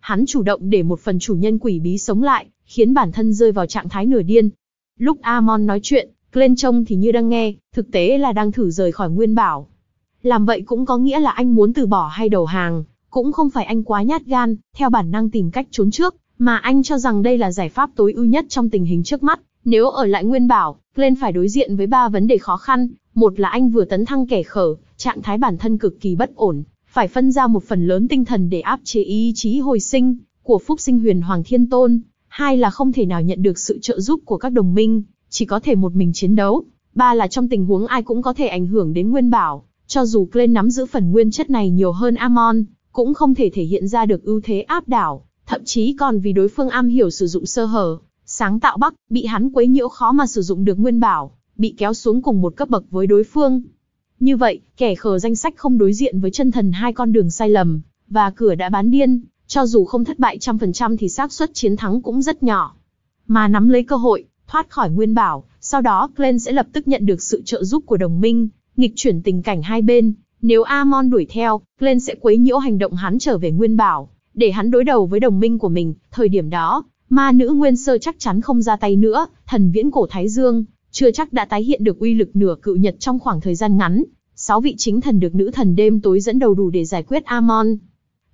Hắn chủ động để một phần chủ nhân quỷ bí sống lại, khiến bản thân rơi vào trạng thái nửa điên. Lúc Amon nói chuyện, Glenn trông thì như đang nghe, thực tế là đang thử rời khỏi nguyên bảo. Làm vậy cũng có nghĩa là anh muốn từ bỏ hay đầu hàng, cũng không phải anh quá nhát gan, theo bản năng tìm cách trốn trước, mà anh cho rằng đây là giải pháp tối ưu nhất trong tình hình trước mắt, nếu ở lại Nguyên Bảo, Glenn phải đối diện với ba vấn đề khó khăn, một là anh vừa tấn thăng kẻ khở, trạng thái bản thân cực kỳ bất ổn, phải phân ra một phần lớn tinh thần để áp chế ý chí hồi sinh của Phúc Sinh Huyền Hoàng Thiên Tôn, hai là không thể nào nhận được sự trợ giúp của các đồng minh, chỉ có thể một mình chiến đấu, ba là trong tình huống ai cũng có thể ảnh hưởng đến Nguyên Bảo, cho dù Glenn nắm giữ phần nguyên chất này nhiều hơn Amon, cũng không thể thể hiện ra được ưu thế áp đảo, thậm chí còn vì đối phương am hiểu sử dụng sơ hở, sáng tạo Bắc, bị hắn quấy nhiễu khó mà sử dụng được nguyên bảo, bị kéo xuống cùng một cấp bậc với đối phương. Như vậy, kẻ khờ danh sách không đối diện với chân thần hai con đường sai lầm, và cửa đã bán điên, cho dù không thất bại trăm phần trăm thì xác suất chiến thắng cũng rất nhỏ. Mà nắm lấy cơ hội, thoát khỏi nguyên bảo, sau đó Glenn sẽ lập tức nhận được sự trợ giúp của đồng minh, nghịch chuyển tình cảnh hai bên. Nếu Amon đuổi theo, Glenn sẽ quấy nhiễu hành động hắn trở về nguyên bảo, để hắn đối đầu với đồng minh của mình, thời điểm đó, ma nữ nguyên sơ chắc chắn không ra tay nữa, thần viễn cổ Thái Dương, chưa chắc đã tái hiện được uy lực nửa cự nhật trong khoảng thời gian ngắn. Sáu vị chính thần được nữ thần đêm tối dẫn đầu đủ để giải quyết Amon.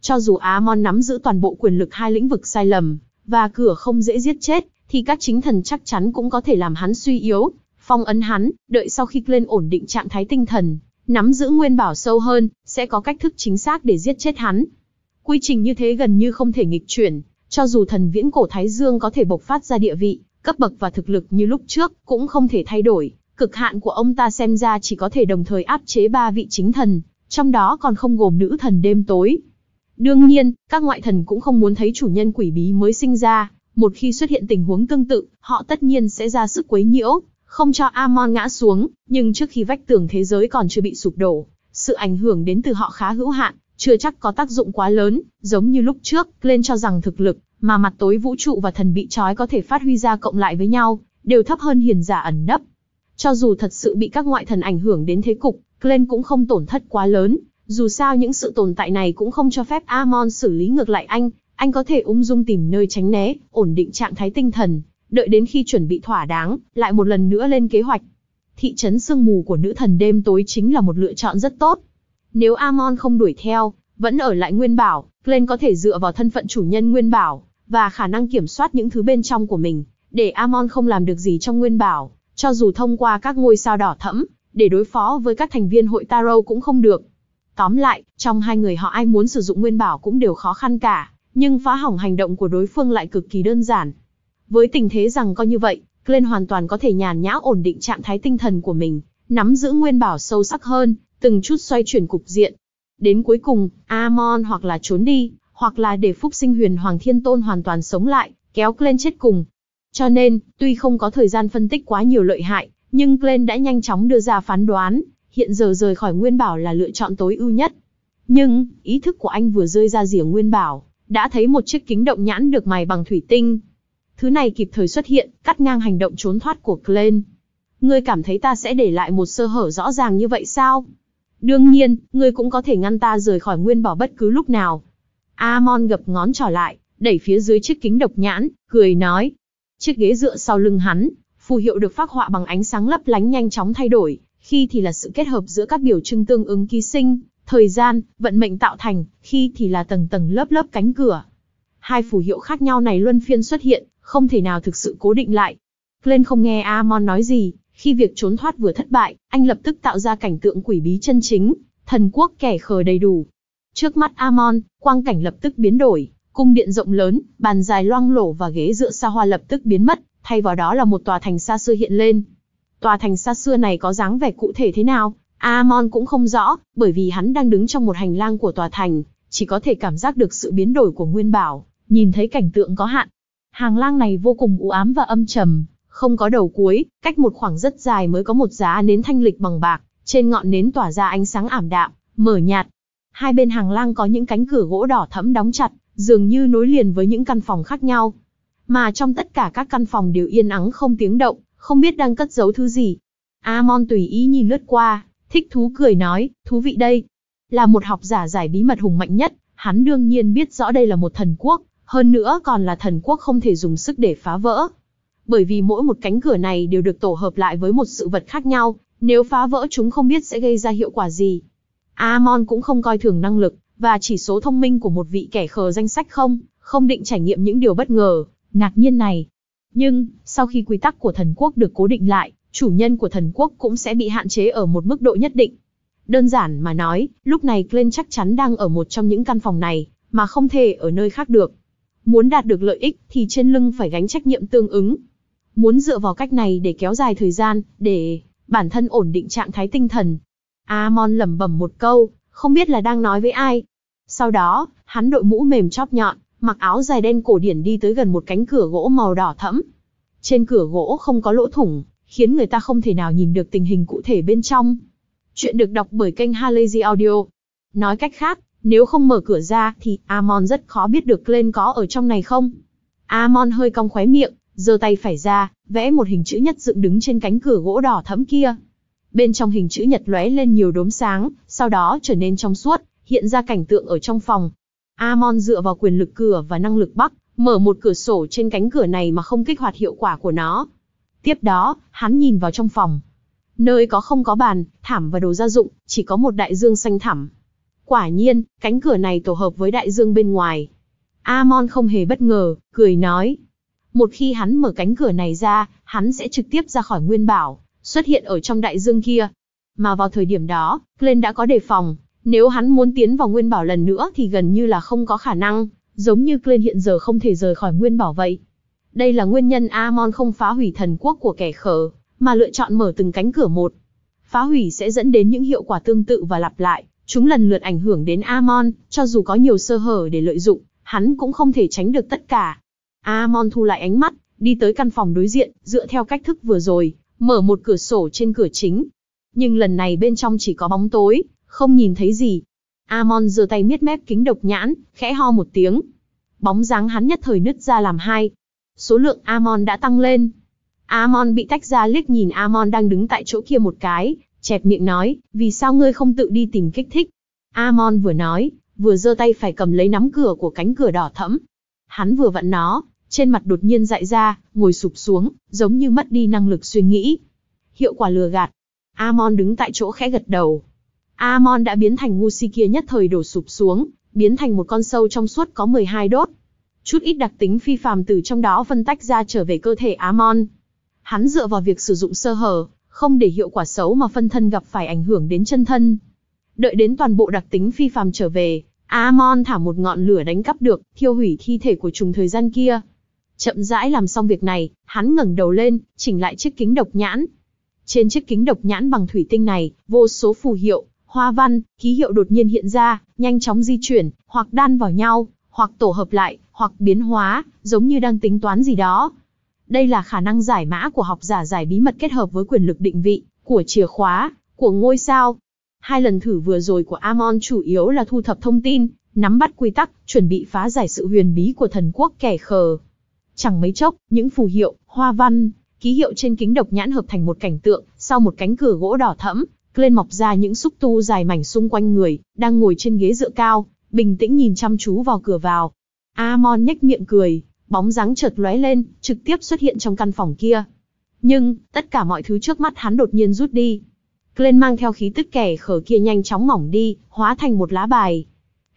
Cho dù Amon nắm giữ toàn bộ quyền lực hai lĩnh vực sai lầm, và cửa không dễ giết chết, thì các chính thần chắc chắn cũng có thể làm hắn suy yếu, phong ấn hắn, đợi sau khi lên ổn định trạng thái tinh thần, nắm giữ nguyên bảo sâu hơn, sẽ có cách thức chính xác để giết chết hắn. Quy trình như thế gần như không thể nghịch chuyển, cho dù thần viễn cổ Thái Dương có thể bộc phát ra địa vị, cấp bậc và thực lực như lúc trước, cũng không thể thay đổi. Cực hạn của ông ta xem ra chỉ có thể đồng thời áp chế ba vị chính thần, trong đó còn không gồm nữ thần đêm tối. Đương nhiên, các ngoại thần cũng không muốn thấy chủ nhân quỷ bí mới sinh ra, một khi xuất hiện tình huống tương tự, họ tất nhiên sẽ ra sức quấy nhiễu, không cho Amon ngã xuống, nhưng trước khi vách tường thế giới còn chưa bị sụp đổ, sự ảnh hưởng đến từ họ khá hữu hạn, chưa chắc có tác dụng quá lớn, giống như lúc trước, lên cho rằng thực lực mà mặt tối vũ trụ và thần bị trói có thể phát huy ra cộng lại với nhau, đều thấp hơn hiền giả ẩn nấp. Cho dù thật sự bị các ngoại thần ảnh hưởng đến thế cục, Glenn cũng không tổn thất quá lớn, dù sao những sự tồn tại này cũng không cho phép Amon xử lý ngược lại anh, anh có thể ung dung tìm nơi tránh né, ổn định trạng thái tinh thần, đợi đến khi chuẩn bị thỏa đáng, lại một lần nữa lên kế hoạch. Thị trấn sương mù của nữ thần đêm tối chính là một lựa chọn rất tốt, nếu Amon không đuổi theo, vẫn ở lại Nguyên Bảo, Glenn có thể dựa vào thân phận chủ nhân Nguyên Bảo, và khả năng kiểm soát những thứ bên trong của mình, để Amon không làm được gì trong Nguyên Bảo, cho dù thông qua các ngôi sao đỏ thẫm, để đối phó với các thành viên hội Tarot cũng không được. Tóm lại, trong hai người họ ai muốn sử dụng Nguyên Bảo cũng đều khó khăn cả, nhưng phá hỏng hành động của đối phương lại cực kỳ đơn giản. Với tình thế rằng coi như vậy, Glenn hoàn toàn có thể nhàn nhã ổn định trạng thái tinh thần của mình, nắm giữ Nguyên Bảo sâu sắc hơn, từng chút xoay chuyển cục diện. Đến cuối cùng, Amon hoặc là trốn đi, hoặc là để phúc sinh huyền hoàng thiên tôn hoàn toàn sống lại, kéo Glenn chết cùng. Cho nên, tuy không có thời gian phân tích quá nhiều lợi hại, nhưng Glenn đã nhanh chóng đưa ra phán đoán, hiện giờ rời khỏi Nguyên Bảo là lựa chọn tối ưu nhất. Nhưng, ý thức của anh vừa rơi ra rìa Nguyên Bảo, đã thấy một chiếc kính động nhãn được mài bằng thủy tinh. Thứ này kịp thời xuất hiện, cắt ngang hành động trốn thoát của Glenn. Ngươi cảm thấy ta sẽ để lại một sơ hở rõ ràng như vậy sao? Đương nhiên, ngươi cũng có thể ngăn ta rời khỏi nguyên bảo bất cứ lúc nào. Amon gập ngón trỏ lại, đẩy phía dưới chiếc kính độc nhãn, cười nói. Chiếc ghế dựa sau lưng hắn, phù hiệu được phác họa bằng ánh sáng lấp lánh nhanh chóng thay đổi, khi thì là sự kết hợp giữa các biểu trưng tương ứng ký sinh, thời gian, vận mệnh tạo thành, khi thì là tầng tầng lớp lớp cánh cửa. Hai phù hiệu khác nhau này luân phiên xuất hiện, không thể nào thực sự cố định lại. Glenn không nghe Amon nói gì, khi việc trốn thoát vừa thất bại, anh lập tức tạo ra cảnh tượng quỷ bí chân chính, thần quốc kẻ khờ đầy đủ. Trước mắt Amon, quang cảnh lập tức biến đổi, cung điện rộng lớn, bàn dài loang lổ và ghế dựa xa hoa lập tức biến mất, thay vào đó là một tòa thành xa xưa hiện lên. Tòa thành xa xưa này có dáng vẻ cụ thể thế nào, Amon cũng không rõ, bởi vì hắn đang đứng trong một hành lang của tòa thành, chỉ có thể cảm giác được sự biến đổi của nguyên bảo, nhìn thấy cảnh tượng có hạn. Hàng lang này vô cùng u ám và âm trầm, không có đầu cuối, cách một khoảng rất dài mới có một giá nến thanh lịch bằng bạc, trên ngọn nến tỏa ra ánh sáng ảm đạm, mở nhạt. Hai bên hàng lang có những cánh cửa gỗ đỏ thẫm đóng chặt, dường như nối liền với những căn phòng khác nhau. Mà trong tất cả các căn phòng đều yên ắng không tiếng động, không biết đang cất giấu thứ gì. Amon tùy ý nhìn lướt qua, thích thú cười nói, thú vị đây. Là một học giả giải bí mật hùng mạnh nhất, hắn đương nhiên biết rõ đây là một thần quốc, hơn nữa còn là thần quốc không thể dùng sức để phá vỡ, bởi vì mỗi một cánh cửa này đều được tổ hợp lại với một sự vật khác nhau, nếu phá vỡ chúng không biết sẽ gây ra hiệu quả gì. Amon cũng không coi thường năng lực, và chỉ số thông minh của một vị kẻ khờ danh sách không, không định trải nghiệm những điều bất ngờ, ngạc nhiên này. Nhưng, sau khi quy tắc của thần quốc được cố định lại, chủ nhân của thần quốc cũng sẽ bị hạn chế ở một mức độ nhất định. Đơn giản mà nói, lúc này Glenn chắc chắn đang ở một trong những căn phòng này, mà không thể ở nơi khác được. Muốn đạt được lợi ích thì trên lưng phải gánh trách nhiệm tương ứng, muốn dựa vào cách này để kéo dài thời gian, để bản thân ổn định trạng thái tinh thần. Amon lẩm bẩm một câu, không biết là đang nói với ai. Sau đó, hắn đội mũ mềm chóp nhọn, mặc áo dài đen cổ điển đi tới gần một cánh cửa gỗ màu đỏ thẫm. Trên cửa gỗ không có lỗ thủng, khiến người ta không thể nào nhìn được tình hình cụ thể bên trong. Chuyện được đọc bởi kênh Halazy Audio. Nói cách khác, nếu không mở cửa ra thì Amon rất khó biết được Glenn có ở trong này không. Amon hơi cong khóe miệng, giơ tay phải ra, vẽ một hình chữ nhất dựng đứng trên cánh cửa gỗ đỏ thẫm kia. Bên trong hình chữ nhật lóe lên nhiều đốm sáng, sau đó trở nên trong suốt, hiện ra cảnh tượng ở trong phòng. Amon dựa vào quyền lực cửa và năng lực bắc, mở một cửa sổ trên cánh cửa này mà không kích hoạt hiệu quả của nó. Tiếp đó, hắn nhìn vào trong phòng. Nơi có không có bàn, thảm và đồ gia dụng, chỉ có một đại dương xanh thẳm. Quả nhiên, cánh cửa này tổ hợp với đại dương bên ngoài. Amon không hề bất ngờ, cười nói, một khi hắn mở cánh cửa này ra, hắn sẽ trực tiếp ra khỏi nguyên bảo, xuất hiện ở trong đại dương kia. Mà vào thời điểm đó, Glenn đã có đề phòng, nếu hắn muốn tiến vào nguyên bảo lần nữa thì gần như là không có khả năng, giống như Glenn hiện giờ không thể rời khỏi nguyên bảo vậy. Đây là nguyên nhân Amon không phá hủy thần quốc của kẻ khờ, mà lựa chọn mở từng cánh cửa một. Phá hủy sẽ dẫn đến những hiệu quả tương tự và lặp lại, chúng lần lượt ảnh hưởng đến Amon, cho dù có nhiều sơ hở để lợi dụng, hắn cũng không thể tránh được tất cả. Amon thu lại ánh mắt, đi tới căn phòng đối diện, dựa theo cách thức vừa rồi, mở một cửa sổ trên cửa chính. Nhưng lần này bên trong chỉ có bóng tối, không nhìn thấy gì. Amon giơ tay miết mép kính độc nhãn, khẽ ho một tiếng. Bóng dáng hắn nhất thời nứt ra làm hai. Số lượng Amon đã tăng lên. Amon bị tách ra liếc nhìn Amon đang đứng tại chỗ kia một cái, chẹp miệng nói, vì sao ngươi không tự đi tìm kích thích. Amon vừa nói, vừa giơ tay phải cầm lấy nắm cửa của cánh cửa đỏ thẫm, Hắn vừa vặn nó, trên mặt đột nhiên dại ra, ngồi sụp xuống, giống như mất đi năng lực suy nghĩ. Hiệu quả lừa gạt. Amon đứng tại chỗ khẽ gật đầu. Amon đã biến thành ngu si kia nhất thời đổ sụp xuống, biến thành một con sâu trong suốt có 12 đốt. Chút ít đặc tính phi phàm từ trong đó phân tách ra trở về cơ thể Amon. Hắn dựa vào việc sử dụng sơ hở, không để hiệu quả xấu mà phân thân gặp phải ảnh hưởng đến chân thân. Đợi đến toàn bộ đặc tính phi phàm trở về, Amon thả một ngọn lửa đánh cắp được, thiêu hủy thi thể của trùng thời gian kia. Chậm rãi làm xong việc này, hắn ngẩng đầu lên, chỉnh lại chiếc kính độc nhãn. Trên chiếc kính độc nhãn bằng thủy tinh này, vô số phù hiệu, hoa văn, ký hiệu đột nhiên hiện ra, nhanh chóng di chuyển, hoặc đan vào nhau, hoặc tổ hợp lại, hoặc biến hóa, giống như đang tính toán gì đó. Đây là khả năng giải mã của học giả giải bí mật kết hợp với quyền lực định vị, của chìa khóa, của ngôi sao, Hai lần thử vừa rồi của Amon chủ yếu là thu thập thông tin, nắm bắt quy tắc, chuẩn bị phá giải sự huyền bí của thần quốc kẻ khờ. Chẳng mấy chốc, những phù hiệu, hoa văn, ký hiệu trên kính độc nhãn hợp thành một cảnh tượng, sau một cánh cửa gỗ đỏ thẫm, lên mọc ra những xúc tu dài mảnh xung quanh người, đang ngồi trên ghế dựa cao, bình tĩnh nhìn chăm chú vào cửa vào. Amon nhếch miệng cười, bóng dáng chợt lóe lên, trực tiếp xuất hiện trong căn phòng kia. Nhưng, tất cả mọi thứ trước mắt hắn đột nhiên rút đi, Glenn mang theo khí tức kẻ khở kia nhanh chóng mỏng đi, hóa thành một lá bài.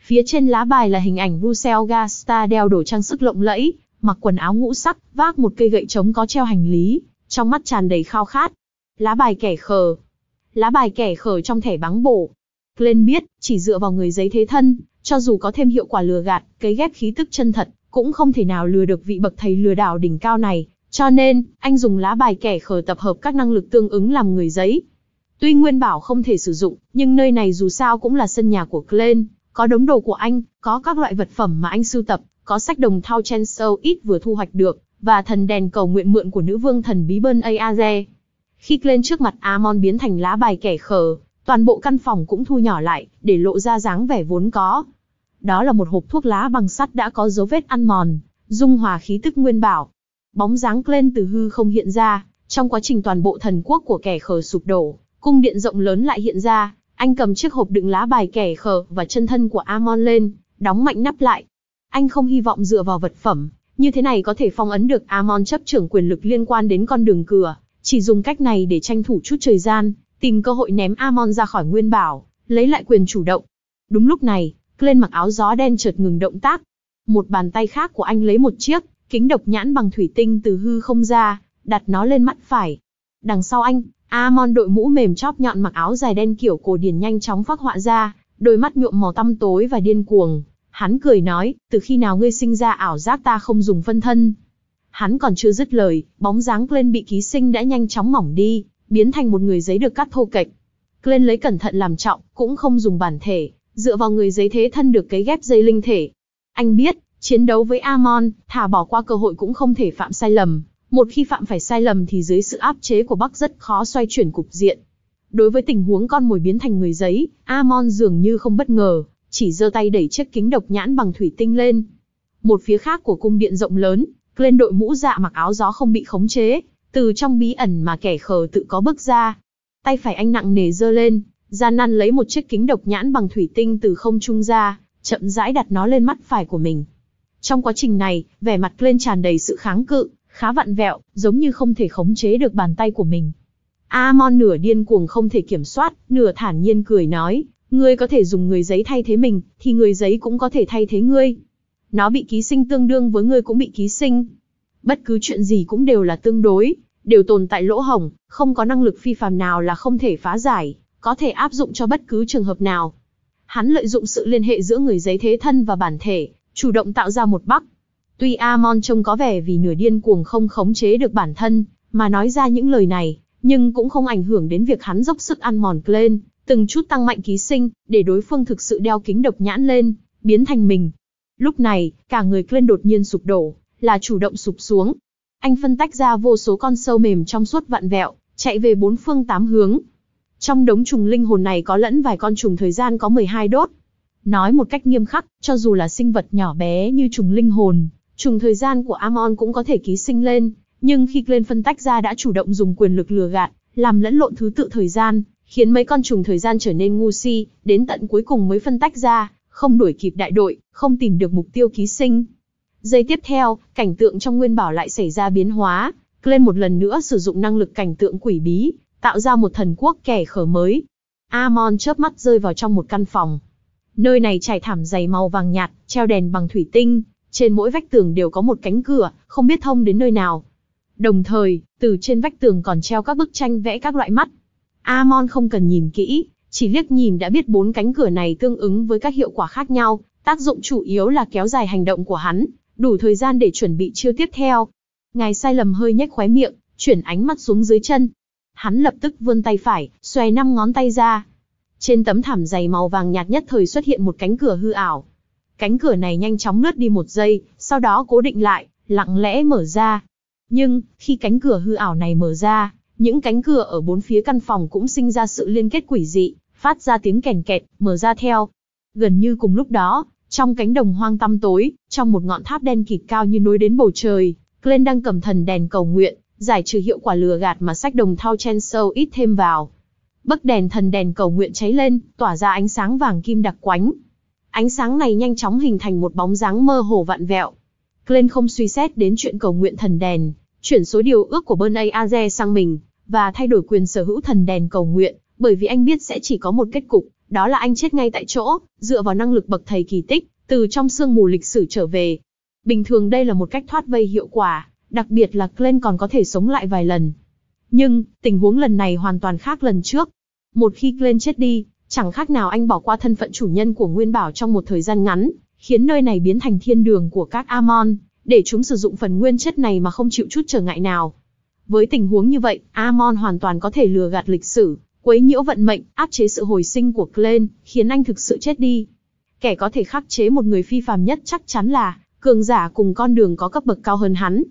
Phía trên lá bài là hình ảnh Russell Gasta đeo đồ trang sức lộng lẫy, mặc quần áo ngũ sắc, vác một cây gậy trống có treo hành lý, trong mắt tràn đầy khao khát. Lá bài kẻ khờ. Lá bài kẻ khờ trong thẻ báng bổ. Glenn biết, chỉ dựa vào người giấy thế thân, cho dù có thêm hiệu quả lừa gạt, cấy ghép khí tức chân thật, cũng không thể nào lừa được vị bậc thầy lừa đảo đỉnh cao này. Cho nên, anh dùng lá bài kẻ khờ tập hợp các năng lực tương ứng làm người giấy, Tuy Nguyên Bảo không thể sử dụng, nhưng nơi này dù sao cũng là sân nhà của Glenn, có đống đồ của anh, có các loại vật phẩm mà anh sưu tập, có sách đồng thau chen sâu ít vừa thu hoạch được, và thần đèn cầu nguyện mượn của nữ vương thần bí bơn Aze. Khi Glenn trước mặt Amon biến thành lá bài kẻ khờ, toàn bộ căn phòng cũng thu nhỏ lại, để lộ ra dáng vẻ vốn có. Đó là một hộp thuốc lá bằng sắt đã có dấu vết ăn mòn, dung hòa khí tức nguyên bảo. Bóng dáng Glenn từ hư không hiện ra, trong quá trình toàn bộ thần quốc của kẻ khờ sụp đổ, Cung điện rộng lớn lại hiện ra, anh cầm chiếc hộp đựng lá bài kẻ khở và chân thân của Amon lên, đóng mạnh nắp lại. Anh không hy vọng dựa vào vật phẩm, như thế này có thể phong ấn được Amon chấp trưởng quyền lực liên quan đến con đường cửa, chỉ dùng cách này để tranh thủ chút thời gian, tìm cơ hội ném Amon ra khỏi nguyên bảo, lấy lại quyền chủ động. Đúng lúc này, Glenn mặc áo gió đen chợt ngừng động tác. Một bàn tay khác của anh lấy một chiếc kính độc nhãn bằng thủy tinh từ hư không ra, đặt nó lên mắt phải. Đằng sau anh, Amon đội mũ mềm chóp nhọn mặc áo dài đen kiểu cổ điển nhanh chóng phát họa ra, đôi mắt nhuộm màu tăm tối và điên cuồng. Hắn cười nói, từ khi nào ngươi sinh ra ảo giác ta không dùng phân thân. Hắn còn chưa dứt lời, bóng dáng Glenn bị ký sinh đã nhanh chóng mỏng đi, biến thành một người giấy được cắt thô kệch. Glenn lấy cẩn thận làm trọng, cũng không dùng bản thể, dựa vào người giấy thế thân được cấy ghép dây linh thể. Anh biết, chiến đấu với Amon, thả bỏ qua cơ hội cũng không thể phạm sai lầm. Một khi phạm phải sai lầm thì dưới sự áp chế của Bắc rất khó xoay chuyển cục diện. Đối với tình huống con mồi biến thành người giấy, Amon dường như không bất ngờ, chỉ giơ tay đẩy chiếc kính độc nhãn bằng thủy tinh lên. Một phía khác của cung điện rộng lớn, Glenn đội mũ dạ mặc áo gió không bị khống chế, từ trong bí ẩn mà kẻ khờ tự có bước ra. Tay phải anh nặng nề giơ lên, gian nan lấy một chiếc kính độc nhãn bằng thủy tinh từ không trung ra, chậm rãi đặt nó lên mắt phải của mình. Trong quá trình này, vẻ mặt Glenn tràn đầy sự kháng cự, khá vặn vẹo, giống như không thể khống chế được bàn tay của mình. Amon nửa điên cuồng không thể kiểm soát, nửa thản nhiên cười nói, ngươi có thể dùng người giấy thay thế mình, thì người giấy cũng có thể thay thế ngươi. Nó bị ký sinh tương đương với ngươi cũng bị ký sinh. Bất cứ chuyện gì cũng đều là tương đối, đều tồn tại lỗ hổng, không có năng lực phi phàm nào là không thể phá giải, có thể áp dụng cho bất cứ trường hợp nào. Hắn lợi dụng sự liên hệ giữa người giấy thế thân và bản thể, chủ động tạo ra một bắc, Tuy Amon trông có vẻ vì nửa điên cuồng không khống chế được bản thân, mà nói ra những lời này, nhưng cũng không ảnh hưởng đến việc hắn dốc sức ăn mòn Glenn, từng chút tăng mạnh ký sinh, để đối phương thực sự đeo kính độc nhãn lên, biến thành mình. Lúc này, cả người Glenn đột nhiên sụp đổ, là chủ động sụp xuống. Anh phân tách ra vô số con sâu mềm trong suốt vạn vẹo, chạy về bốn phương tám hướng. Trong đống trùng linh hồn này có lẫn vài con trùng thời gian có 12 đốt. Nói một cách nghiêm khắc, cho dù là sinh vật nhỏ bé như trùng linh hồn, Trùng thời gian của Amon cũng có thể ký sinh lên, nhưng khi Glenn phân tách ra đã chủ động dùng quyền lực lừa gạt, làm lẫn lộn thứ tự thời gian, khiến mấy con trùng thời gian trở nên ngu si, đến tận cuối cùng mới phân tách ra, không đuổi kịp đại đội, không tìm được mục tiêu ký sinh. Giây tiếp theo, cảnh tượng trong nguyên bảo lại xảy ra biến hóa, Glenn một lần nữa sử dụng năng lực cảnh tượng quỷ bí, tạo ra một thần quốc kẻ khở mới. Amon chớp mắt rơi vào trong một căn phòng. Nơi này trải thảm dày màu vàng nhạt, treo đèn bằng thủy tinh, trên mỗi vách tường đều có một cánh cửa, không biết thông đến nơi nào. Đồng thời, từ trên vách tường còn treo các bức tranh vẽ các loại mắt. Amon không cần nhìn kỹ, chỉ liếc nhìn đã biết bốn cánh cửa này tương ứng với các hiệu quả khác nhau, tác dụng chủ yếu là kéo dài hành động của hắn, đủ thời gian để chuẩn bị chiêu tiếp theo. Ngài sai lầm hơi nhếch khóe miệng, chuyển ánh mắt xuống dưới chân. Hắn lập tức vươn tay phải, xòe năm ngón tay ra. Trên tấm thảm dày màu vàng nhạt nhất thời xuất hiện một cánh cửa hư ảo, Cánh cửa này nhanh chóng lướt đi một giây, sau đó cố định lại, lặng lẽ mở ra. Nhưng, khi cánh cửa hư ảo này mở ra, những cánh cửa ở bốn phía căn phòng cũng sinh ra sự liên kết quỷ dị, phát ra tiếng kèn kẹt, mở ra theo. Gần như cùng lúc đó, trong cánh đồng hoang tăm tối, trong một ngọn tháp đen kịt cao như núi đến bầu trời, Glenn đang cầm thần đèn cầu nguyện, giải trừ hiệu quả lừa gạt mà sách đồng thau chen sâu ít thêm vào. Bấc đèn thần đèn cầu nguyện cháy lên, tỏa ra ánh sáng vàng kim đặc quánh, Ánh sáng này nhanh chóng hình thành một bóng dáng mơ hồ vạn vẹo. Glenn không suy xét đến chuyện cầu nguyện thần đèn, chuyển số điều ước của Bernay Aze sang mình, và thay đổi quyền sở hữu thần đèn cầu nguyện, bởi vì anh biết sẽ chỉ có một kết cục, đó là anh chết ngay tại chỗ, dựa vào năng lực bậc thầy kỳ tích, từ trong sương mù lịch sử trở về. Bình thường đây là một cách thoát vây hiệu quả, đặc biệt là Glenn còn có thể sống lại vài lần. Nhưng, tình huống lần này hoàn toàn khác lần trước. Một khi Glenn chết đi, Chẳng khác nào anh bỏ qua thân phận chủ nhân của Nguyên Bảo trong một thời gian ngắn, khiến nơi này biến thành thiên đường của các Amon, để chúng sử dụng phần nguyên chất này mà không chịu chút trở ngại nào. Với tình huống như vậy, Amon hoàn toàn có thể lừa gạt lịch sử, quấy nhiễu vận mệnh, áp chế sự hồi sinh của Glenn, khiến anh thực sự chết đi. Kẻ có thể khắc chế một người phi phàm nhất chắc chắn là cường giả cùng con đường có cấp bậc cao hơn hắn.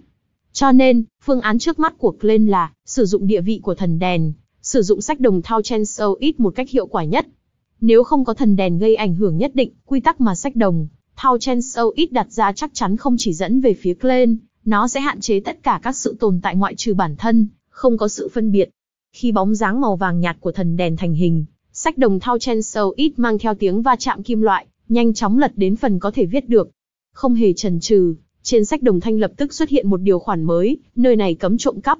Cho nên, phương án trước mắt của Glenn là sử dụng địa vị của thần đèn sử dụng sách đồng thao Chen Sâu ít một cách hiệu quả nhất. Nếu không có thần đèn gây ảnh hưởng nhất định, quy tắc mà sách đồng, thao Chen Sâu ít đặt ra chắc chắn không chỉ dẫn về phía Klein, nó sẽ hạn chế tất cả các sự tồn tại ngoại trừ bản thân, không có sự phân biệt. Khi bóng dáng màu vàng nhạt của thần đèn thành hình, sách đồng thao Chen Sâu ít mang theo tiếng va chạm kim loại, nhanh chóng lật đến phần có thể viết được. Không hề chần chừ, trên sách đồng thanh lập tức xuất hiện một điều khoản mới, nơi này cấm trộm cắp,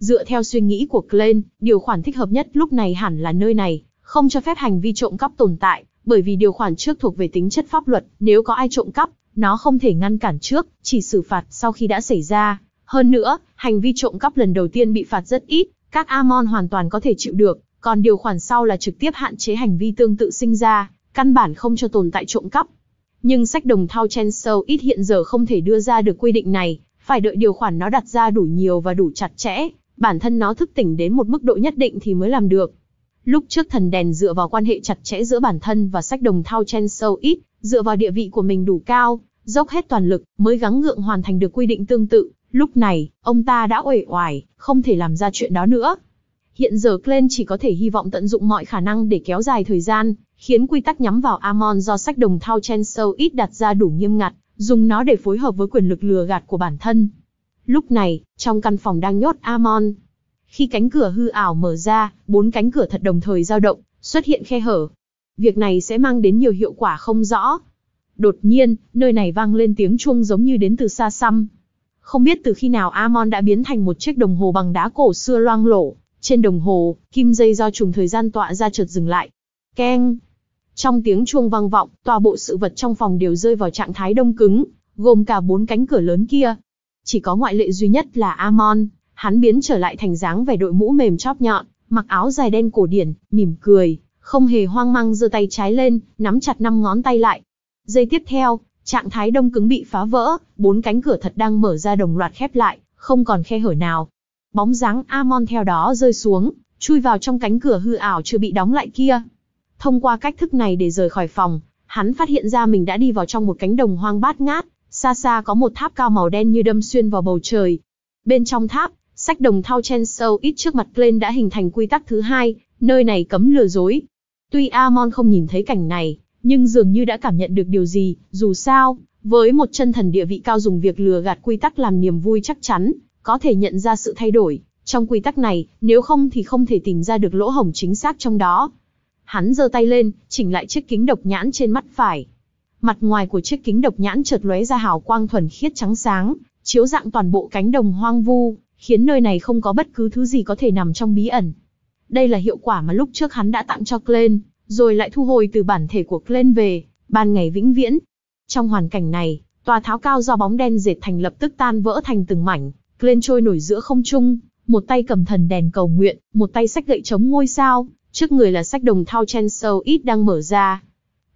Dựa theo suy nghĩ của Klein, điều khoản thích hợp nhất lúc này hẳn là nơi này, không cho phép hành vi trộm cắp tồn tại, bởi vì điều khoản trước thuộc về tính chất pháp luật, nếu có ai trộm cắp, nó không thể ngăn cản trước, chỉ xử phạt sau khi đã xảy ra. Hơn nữa, hành vi trộm cắp lần đầu tiên bị phạt rất ít, các Amon hoàn toàn có thể chịu được, còn điều khoản sau là trực tiếp hạn chế hành vi tương tự sinh ra, căn bản không cho tồn tại trộm cắp. Nhưng sách đồng thao chen sâu ít hiện giờ không thể đưa ra được quy định này, phải đợi điều khoản nó đặt ra đủ nhiều và đủ chặt chẽ, bản thân nó thức tỉnh đến một mức độ nhất định thì mới làm được. Lúc trước thần đèn dựa vào quan hệ chặt chẽ giữa bản thân và sách đồng thao chen sâu ít, dựa vào địa vị của mình đủ cao, dốc hết toàn lực, mới gắng gượng hoàn thành được quy định tương tự. Lúc này, ông ta đã uể oải, không thể làm ra chuyện đó nữa. Hiện giờ Glenn chỉ có thể hy vọng tận dụng mọi khả năng để kéo dài thời gian, khiến quy tắc nhắm vào Amon do sách đồng thao chen sâu ít đặt ra đủ nghiêm ngặt, dùng nó để phối hợp với quyền lực lừa gạt của bản thân, Lúc này, trong căn phòng đang nhốt Amon, khi cánh cửa hư ảo mở ra, bốn cánh cửa thật đồng thời dao động, xuất hiện khe hở. Việc này sẽ mang đến nhiều hiệu quả không rõ. Đột nhiên, nơi này vang lên tiếng chuông giống như đến từ xa xăm. Không biết từ khi nào Amon đã biến thành một chiếc đồng hồ bằng đá cổ xưa loang lổ. Trên đồng hồ, kim dây do trùng thời gian tọa ra chợt dừng lại. Keng! Trong tiếng chuông vang vọng, toàn bộ sự vật trong phòng đều rơi vào trạng thái đông cứng, gồm cả bốn cánh cửa lớn kia, chỉ có ngoại lệ duy nhất là Amon, hắn biến trở lại thành dáng vẻ đội mũ mềm chóp nhọn, mặc áo dài đen cổ điển, mỉm cười, không hề hoang mang giơ tay trái lên, nắm chặt năm ngón tay lại. Giây tiếp theo, trạng thái đông cứng bị phá vỡ, bốn cánh cửa thật đang mở ra đồng loạt khép lại, không còn khe hở nào. Bóng dáng Amon theo đó rơi xuống, chui vào trong cánh cửa hư ảo chưa bị đóng lại kia. Thông qua cách thức này để rời khỏi phòng, hắn phát hiện ra mình đã đi vào trong một cánh đồng hoang bát ngát, Xa xa có một tháp cao màu đen như đâm xuyên vào bầu trời. Bên trong tháp, sách đồng thao chen sâu ít trước mặt Glenn đã hình thành quy tắc thứ hai, nơi này cấm lừa dối. Tuy Amon không nhìn thấy cảnh này, nhưng dường như đã cảm nhận được điều gì, dù sao, với một chân thần địa vị cao dùng việc lừa gạt quy tắc làm niềm vui chắc chắn, có thể nhận ra sự thay đổi. Trong quy tắc này, nếu không thì không thể tìm ra được lỗ hổng chính xác trong đó. Hắn giơ tay lên, chỉnh lại chiếc kính độc nhãn trên mắt phải. Mặt ngoài của chiếc kính độc nhãn chợt lóe ra hào quang thuần khiết trắng sáng, chiếu dạng toàn bộ cánh đồng hoang vu, khiến nơi này không có bất cứ thứ gì có thể nằm trong bí ẩn. Đây là hiệu quả mà lúc trước hắn đã tặng cho Glenn, rồi lại thu hồi từ bản thể của Glenn về, ban ngày vĩnh viễn. Trong hoàn cảnh này, tòa tháo cao do bóng đen dệt thành lập tức tan vỡ thành từng mảnh, Glenn trôi nổi giữa không trung, một tay cầm thần đèn cầu nguyện, một tay sách gậy chống ngôi sao, trước người là sách đồng thao chen sâu ít đang mở ra,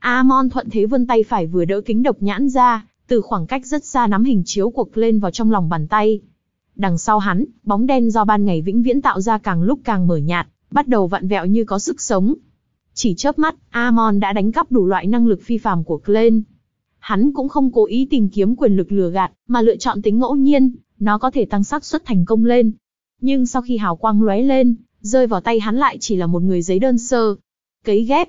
Amon thuận thế vươn tay phải vừa đỡ kính độc nhãn ra, từ khoảng cách rất xa nắm hình chiếu của lên vào trong lòng bàn tay. Đằng sau hắn, bóng đen do ban ngày vĩnh viễn tạo ra càng lúc càng mở nhạt, bắt đầu vặn vẹo như có sức sống. Chỉ chớp mắt, Amon đã đánh cắp đủ loại năng lực phi phàm của Glenn. Hắn cũng không cố ý tìm kiếm quyền lực lừa gạt, mà lựa chọn tính ngẫu nhiên, nó có thể tăng xác suất thành công lên. Nhưng sau khi hào quang lóe lên, rơi vào tay hắn lại chỉ là một người giấy đơn sơ. Cấy ghép.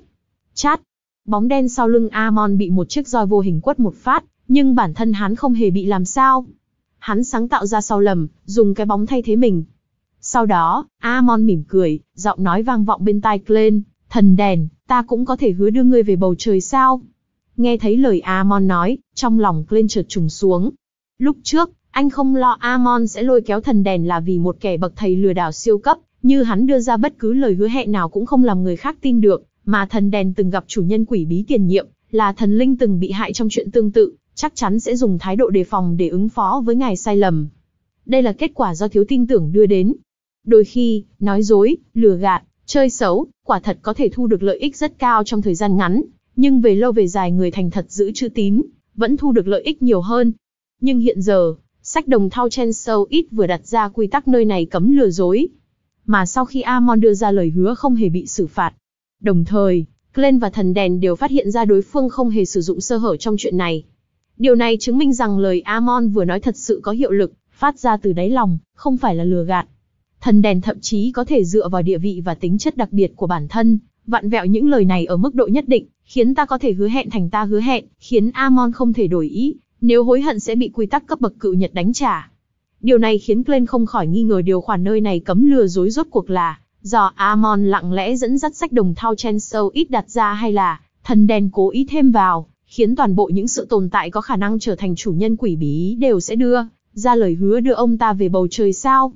Chát, bóng đen sau lưng Amon bị một chiếc roi vô hình quất một phát, nhưng bản thân hắn không hề bị làm sao. Hắn sáng tạo ra sau lầm, dùng cái bóng thay thế mình. Sau đó, Amon mỉm cười, giọng nói vang vọng bên tai Glenn, thần đèn, ta cũng có thể hứa đưa ngươi về bầu trời sao? Nghe thấy lời Amon nói, trong lòng Glenn chợt trùng xuống. Lúc trước, anh không lo Amon sẽ lôi kéo thần đèn là vì một kẻ bậc thầy lừa đảo siêu cấp, như hắn đưa ra bất cứ lời hứa hẹn nào cũng không làm người khác tin được, mà thần đèn từng gặp chủ nhân quỷ bí tiền nhiệm, là thần linh từng bị hại trong chuyện tương tự, chắc chắn sẽ dùng thái độ đề phòng để ứng phó với ngài sai lầm. Đây là kết quả do thiếu tin tưởng đưa đến. Đôi khi, nói dối, lừa gạt, chơi xấu, quả thật có thể thu được lợi ích rất cao trong thời gian ngắn, nhưng về lâu về dài người thành thật giữ chữ tín, vẫn thu được lợi ích nhiều hơn. Nhưng hiện giờ, sách đồng thao chen sâu ít vừa đặt ra quy tắc nơi này cấm lừa dối. Mà sau khi Amon đưa ra lời hứa không hề bị xử phạt, Đồng thời, Glenn và thần đèn đều phát hiện ra đối phương không hề sử dụng sơ hở trong chuyện này. Điều này chứng minh rằng lời Amon vừa nói thật sự có hiệu lực, phát ra từ đáy lòng, không phải là lừa gạt. Thần đèn thậm chí có thể dựa vào địa vị và tính chất đặc biệt của bản thân, vặn vẹo những lời này ở mức độ nhất định, khiến ta có thể hứa hẹn thành ta hứa hẹn, khiến Amon không thể đổi ý, nếu hối hận sẽ bị quy tắc cấp bậc cựu Nhật đánh trả. Điều này khiến Glenn không khỏi nghi ngờ điều khoản nơi này cấm lừa dối rốt cuộc là do Amon lặng lẽ dẫn dắt sách đồng thao Chen Sâu ít đặt ra hay là thần đèn cố ý thêm vào, khiến toàn bộ những sự tồn tại có khả năng trở thành chủ nhân quỷ bí đều sẽ đưa ra lời hứa đưa ông ta về bầu trời sao?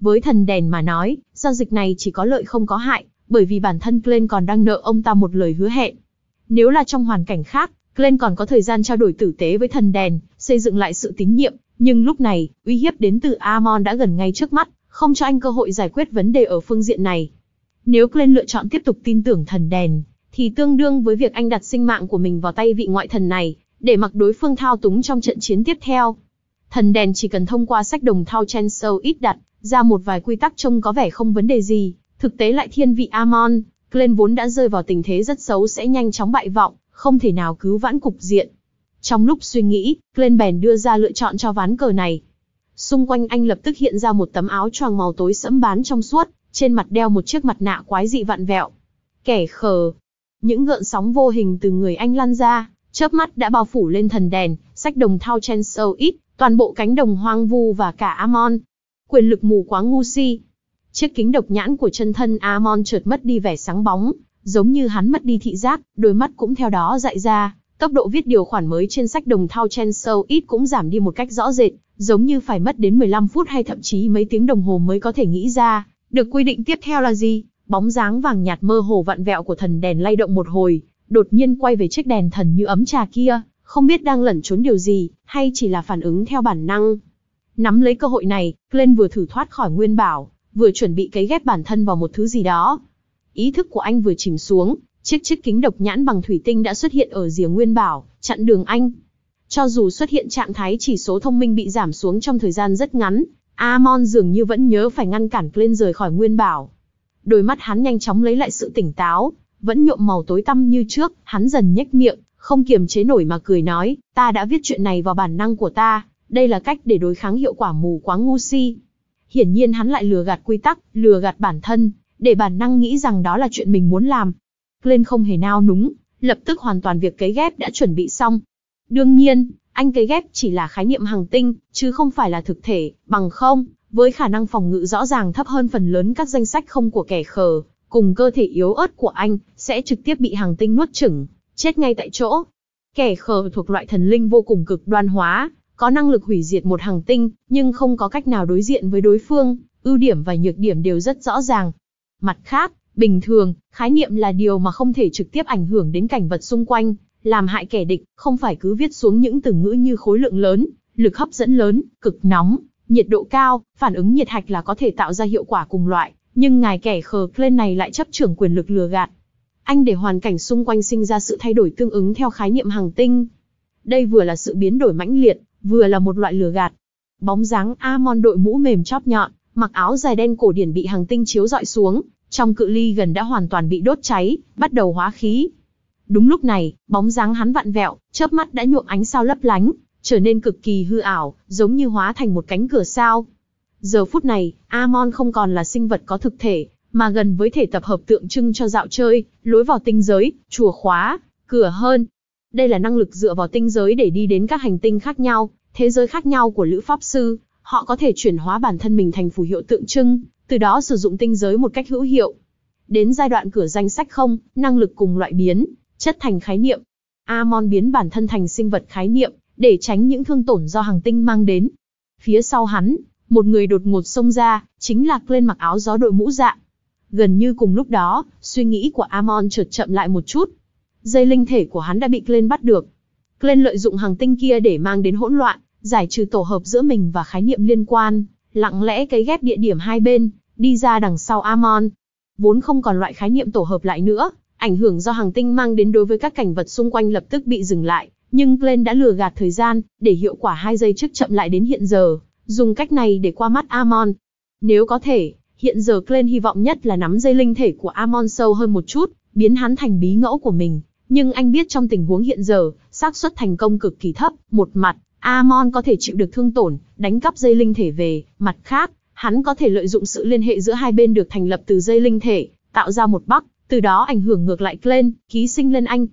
Với thần đèn mà nói, giao dịch này chỉ có lợi không có hại, bởi vì bản thân Glenn còn đang nợ ông ta một lời hứa hẹn. Nếu là trong hoàn cảnh khác, Glenn còn có thời gian trao đổi tử tế với thần đèn, xây dựng lại sự tín nhiệm, nhưng lúc này, uy hiếp đến từ Amon đã gần ngay trước mắt không cho anh cơ hội giải quyết vấn đề ở phương diện này. Nếu Glenn lựa chọn tiếp tục tin tưởng thần đèn, thì tương đương với việc anh đặt sinh mạng của mình vào tay vị ngoại thần này, để mặc đối phương thao túng trong trận chiến tiếp theo. Thần đèn chỉ cần thông qua sách đồng thao chen sâu ít đặt, ra một vài quy tắc trông có vẻ không vấn đề gì, thực tế lại thiên vị Amon, Glenn vốn đã rơi vào tình thế rất xấu sẽ nhanh chóng bại vọng, không thể nào cứu vãn cục diện. Trong lúc suy nghĩ, Glenn bèn đưa ra lựa chọn cho ván cờ này. Xung quanh anh lập tức hiện ra một tấm áo choàng màu tối sẫm bán trong suốt, trên mặt đeo một chiếc mặt nạ quái dị vặn vẹo. Kẻ khờ. Những gợn sóng vô hình từ người anh lan ra, chớp mắt đã bao phủ lên thần đèn, sách đồng thao chen sâu ít, toàn bộ cánh đồng hoang vu và cả Amon. Quyền lực mù quáng ngu si. Chiếc kính độc nhãn của chân thân Amon chợt mất đi vẻ sáng bóng, giống như hắn mất đi thị giác, đôi mắt cũng theo đó dại ra, Tốc độ viết điều khoản mới trên sách đồng thao Chen Sâu ít cũng giảm đi một cách rõ rệt, giống như phải mất đến 15 phút hay thậm chí mấy tiếng đồng hồ mới có thể nghĩ ra, được quy định tiếp theo là gì? Bóng dáng vàng nhạt mơ hồ vặn vẹo của thần đèn lay động một hồi, đột nhiên quay về chiếc đèn thần như ấm trà kia, không biết đang lẩn trốn điều gì, hay chỉ là phản ứng theo bản năng. Nắm lấy cơ hội này, Glenn vừa thử thoát khỏi nguyên bảo, vừa chuẩn bị cấy ghép bản thân vào một thứ gì đó. Ý thức của anh vừa chìm xuống, Chiếc chiếc kính độc nhãn bằng thủy tinh đã xuất hiện ở rìa Nguyên Bảo, chặn đường anh. Cho dù xuất hiện trạng thái chỉ số thông minh bị giảm xuống trong thời gian rất ngắn, Amon dường như vẫn nhớ phải ngăn cản Glenn rời khỏi Nguyên Bảo. Đôi mắt hắn nhanh chóng lấy lại sự tỉnh táo, vẫn nhuộm màu tối tăm như trước, hắn dần nhếch miệng, không kiềm chế nổi mà cười nói, ta đã viết chuyện này vào bản năng của ta, đây là cách để đối kháng hiệu quả mù quáng ngu si. Hiển nhiên hắn lại lừa gạt quy tắc, lừa gạt bản thân, để bản năng nghĩ rằng đó là chuyện mình muốn làm, lên không hề nao núng, lập tức hoàn toàn việc cấy ghép đã chuẩn bị xong. Đương nhiên, anh cấy ghép chỉ là khái niệm hàng tinh, chứ không phải là thực thể, bằng không, với khả năng phòng ngự rõ ràng thấp hơn phần lớn các danh sách không của kẻ khờ, cùng cơ thể yếu ớt của anh, sẽ trực tiếp bị hàng tinh nuốt chửng, chết ngay tại chỗ. Kẻ khờ thuộc loại thần linh vô cùng cực đoan hóa, có năng lực hủy diệt một hàng tinh, nhưng không có cách nào đối diện với đối phương, ưu điểm và nhược điểm đều rất rõ ràng. Mặt khác, Bình thường, khái niệm là điều mà không thể trực tiếp ảnh hưởng đến cảnh vật xung quanh, làm hại kẻ địch, không phải cứ viết xuống những từ ngữ như khối lượng lớn, lực hấp dẫn lớn, cực nóng, nhiệt độ cao, phản ứng nhiệt hạch là có thể tạo ra hiệu quả cùng loại, nhưng ngài kẻ khờ lên này lại chấp trưởng quyền lực lừa gạt. Anh để hoàn cảnh xung quanh sinh ra sự thay đổi tương ứng theo khái niệm hàng tinh. Đây vừa là sự biến đổi mãnh liệt, vừa là một loại lừa gạt. Bóng dáng Amon đội mũ mềm chóp nhọn, mặc áo dài đen cổ điển bị hàng tinh chiếu dọi xuống, trong cự ly gần đã hoàn toàn bị đốt cháy, bắt đầu hóa khí. Đúng lúc này, bóng dáng hắn vặn vẹo, chớp mắt đã nhuộm ánh sao lấp lánh, trở nên cực kỳ hư ảo, giống như hóa thành một cánh cửa sao. Giờ phút này, Amon không còn là sinh vật có thực thể, mà gần với thể tập hợp tượng trưng cho dạo chơi, lối vào tinh giới, chùa khóa, cửa hơn. Đây là năng lực dựa vào tinh giới để đi đến các hành tinh khác nhau, thế giới khác nhau của Lữ Pháp Sư, họ có thể chuyển hóa bản thân mình thành phù hiệu tượng trưng, từ đó sử dụng tinh giới một cách hữu hiệu. Đến giai đoạn cửa danh sách không, năng lực cùng loại biến, chất thành khái niệm. Amon biến bản thân thành sinh vật khái niệm, để tránh những thương tổn do hàng tinh mang đến. Phía sau hắn, một người đột ngột xông ra, chính là lên mặc áo gió đội mũ dạ. Gần như cùng lúc đó, suy nghĩ của Amon chợt chậm lại một chút. Dây linh thể của hắn đã bị Glenn bắt được. Glenn lợi dụng hàng tinh kia để mang đến hỗn loạn, giải trừ tổ hợp giữa mình và khái niệm liên quan, lặng lẽ cấy ghép địa điểm hai bên, đi ra đằng sau Amon. Vốn không còn loại khái niệm tổ hợp lại nữa, ảnh hưởng do hàng tinh mang đến đối với các cảnh vật xung quanh lập tức bị dừng lại, nhưng Glenn đã lừa gạt thời gian, để hiệu quả hai giây trước chậm lại đến hiện giờ, dùng cách này để qua mắt Amon. Nếu có thể, hiện giờ Glenn hy vọng nhất là nắm dây linh thể của Amon sâu hơn một chút, biến hắn thành bí ngẫu của mình, nhưng anh biết trong tình huống hiện giờ, xác suất thành công cực kỳ thấp, một mặt, Amon có thể chịu được thương tổn, đánh cắp dây linh thể về, mặt khác, hắn có thể lợi dụng sự liên hệ giữa hai bên được thành lập từ dây linh thể, tạo ra một bắc, từ đó ảnh hưởng ngược lại Glenn, ký sinh lên anh.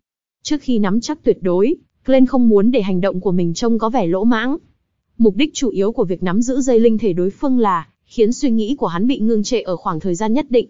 Trước khi nắm chắc tuyệt đối, Glenn không muốn để hành động của mình trông có vẻ lỗ mãng. Mục đích chủ yếu của việc nắm giữ dây linh thể đối phương là khiến suy nghĩ của hắn bị ngưng trệ ở khoảng thời gian nhất định.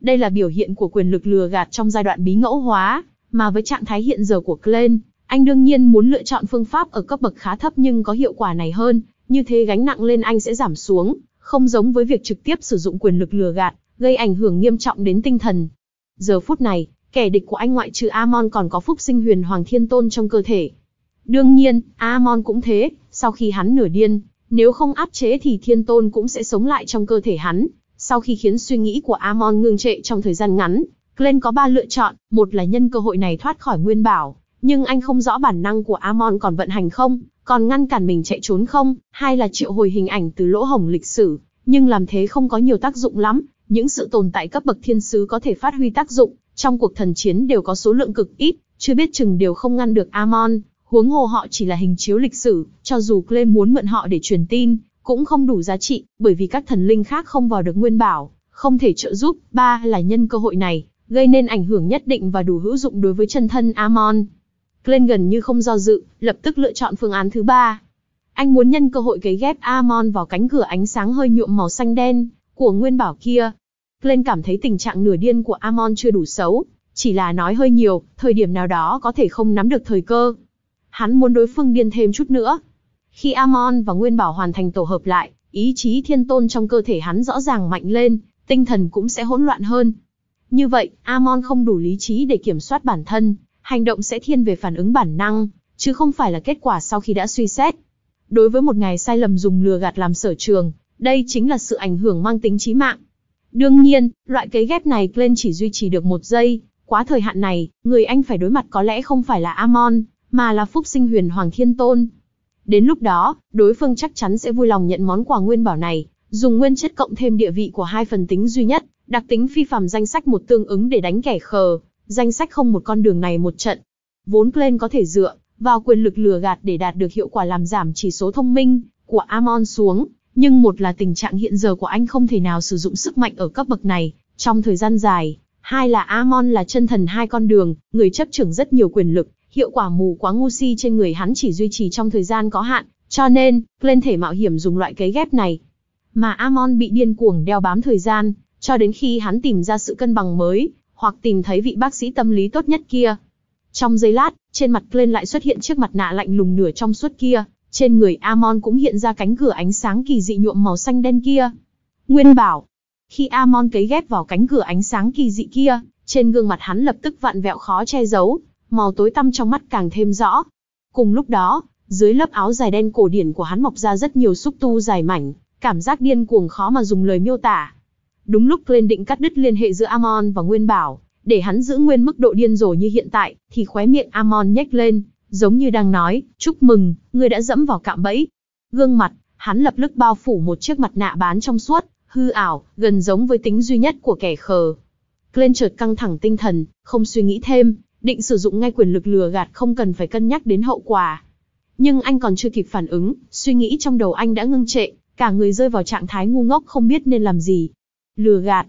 Đây là biểu hiện của quyền lực lừa gạt trong giai đoạn bí ngẫu hóa, mà với trạng thái hiện giờ của Glenn, anh đương nhiên muốn lựa chọn phương pháp ở cấp bậc khá thấp nhưng có hiệu quả này hơn, như thế gánh nặng lên anh sẽ giảm xuống, không giống với việc trực tiếp sử dụng quyền lực lừa gạt, gây ảnh hưởng nghiêm trọng đến tinh thần. Giờ phút này, kẻ địch của anh ngoại trừ Amon còn có phúc sinh huyền hoàng thiên tôn trong cơ thể. Đương nhiên, Amon cũng thế, sau khi hắn nửa điên, nếu không áp chế thì thiên tôn cũng sẽ sống lại trong cơ thể hắn. Sau khi khiến suy nghĩ của Amon ngưng trệ trong thời gian ngắn, Glenn có ba lựa chọn, một là nhân cơ hội này thoát khỏi nguyên bảo, nhưng anh không rõ bản năng của Amon còn vận hành không, còn ngăn cản mình chạy trốn không, hay là triệu hồi hình ảnh từ lỗ hổng lịch sử, nhưng làm thế không có nhiều tác dụng lắm, những sự tồn tại cấp bậc thiên sứ có thể phát huy tác dụng, trong cuộc thần chiến đều có số lượng cực ít, chưa biết chừng đều không ngăn được Amon, huống hồ họ chỉ là hình chiếu lịch sử, cho dù Clay muốn mượn họ để truyền tin, cũng không đủ giá trị, bởi vì các thần linh khác không vào được nguyên bảo, không thể trợ giúp, ba là nhân cơ hội này, gây nên ảnh hưởng nhất định và đủ hữu dụng đối với chân thân Amon. Glenn gần như không do dự, lập tức lựa chọn phương án thứ ba. Anh muốn nhân cơ hội cấy ghép Amon vào cánh cửa ánh sáng hơi nhuộm màu xanh đen của nguyên bảo kia. Glenn cảm thấy tình trạng nửa điên của Amon chưa đủ xấu, chỉ là nói hơi nhiều, thời điểm nào đó có thể không nắm được thời cơ. Hắn muốn đối phương điên thêm chút nữa. Khi Amon và Nguyên Bảo hoàn thành tổ hợp lại, ý chí thiên tôn trong cơ thể hắn rõ ràng mạnh lên, tinh thần cũng sẽ hỗn loạn hơn. Như vậy, Amon không đủ lý trí để kiểm soát bản thân, hành động sẽ thiên về phản ứng bản năng, chứ không phải là kết quả sau khi đã suy xét. Đối với một ngày sai lầm dùng lừa gạt làm sở trường, đây chính là sự ảnh hưởng mang tính chí mạng. Đương nhiên, loại cấy ghép này Glenn chỉ duy trì được một giây, quá thời hạn này, người anh phải đối mặt có lẽ không phải là Amon, mà là phúc sinh huyền Hoàng Thiên Tôn. Đến lúc đó, đối phương chắc chắn sẽ vui lòng nhận món quà nguyên bảo này, dùng nguyên chất cộng thêm địa vị của hai phần tính duy nhất, đặc tính phi phàm danh sách một tương ứng để đánh kẻ khờ, Danh sách không một con đường này một trận. Vốn Glenn có thể dựa vào quyền lực lừa gạt để đạt được hiệu quả làm giảm chỉ số thông minh của Amon xuống, nhưng một là tình trạng hiện giờ của anh không thể nào sử dụng sức mạnh ở cấp bậc này trong thời gian dài, hai là Amon là chân thần hai con đường, người chấp trưởng rất nhiều quyền lực, hiệu quả mù quá ngu si trên người hắn chỉ duy trì trong thời gian có hạn, cho nên, lên thể mạo hiểm dùng loại cấy ghép này. Mà Amon bị điên cuồng đeo bám thời gian, cho đến khi hắn tìm ra sự cân bằng mới, hoặc tìm thấy vị bác sĩ tâm lý tốt nhất kia. Trong giây lát, trên mặt Glenn lại xuất hiện chiếc mặt nạ lạnh lùng nửa trong suốt kia, trên người Amon cũng hiện ra cánh cửa ánh sáng kỳ dị nhuộm màu xanh đen kia. Nguyên bảo, khi Amon cấy ghép vào cánh cửa ánh sáng kỳ dị kia, trên gương mặt hắn lập tức vặn vẹo khó che giấu, màu tối tăm trong mắt càng thêm rõ. Cùng lúc đó, dưới lớp áo dài đen cổ điển của hắn mọc ra rất nhiều xúc tu dài mảnh, cảm giác điên cuồng khó mà dùng lời miêu tả. Đúng lúc Glenn định cắt đứt liên hệ giữa Amon và Nguyên Bảo, để hắn giữ nguyên mức độ điên rồ như hiện tại, thì khóe miệng Amon nhếch lên, giống như đang nói, chúc mừng, ngươi đã dẫm vào cạm bẫy. Gương mặt, hắn lập tức bao phủ một chiếc mặt nạ bán trong suốt, hư ảo, gần giống với tính duy nhất của kẻ khờ. Glenn chợt căng thẳng tinh thần, không suy nghĩ thêm, định sử dụng ngay quyền lực lừa gạt không cần phải cân nhắc đến hậu quả. Nhưng anh còn chưa kịp phản ứng, suy nghĩ trong đầu anh đã ngưng trệ, cả người rơi vào trạng thái ngu ngốc không biết nên làm gì. Lừa gạt.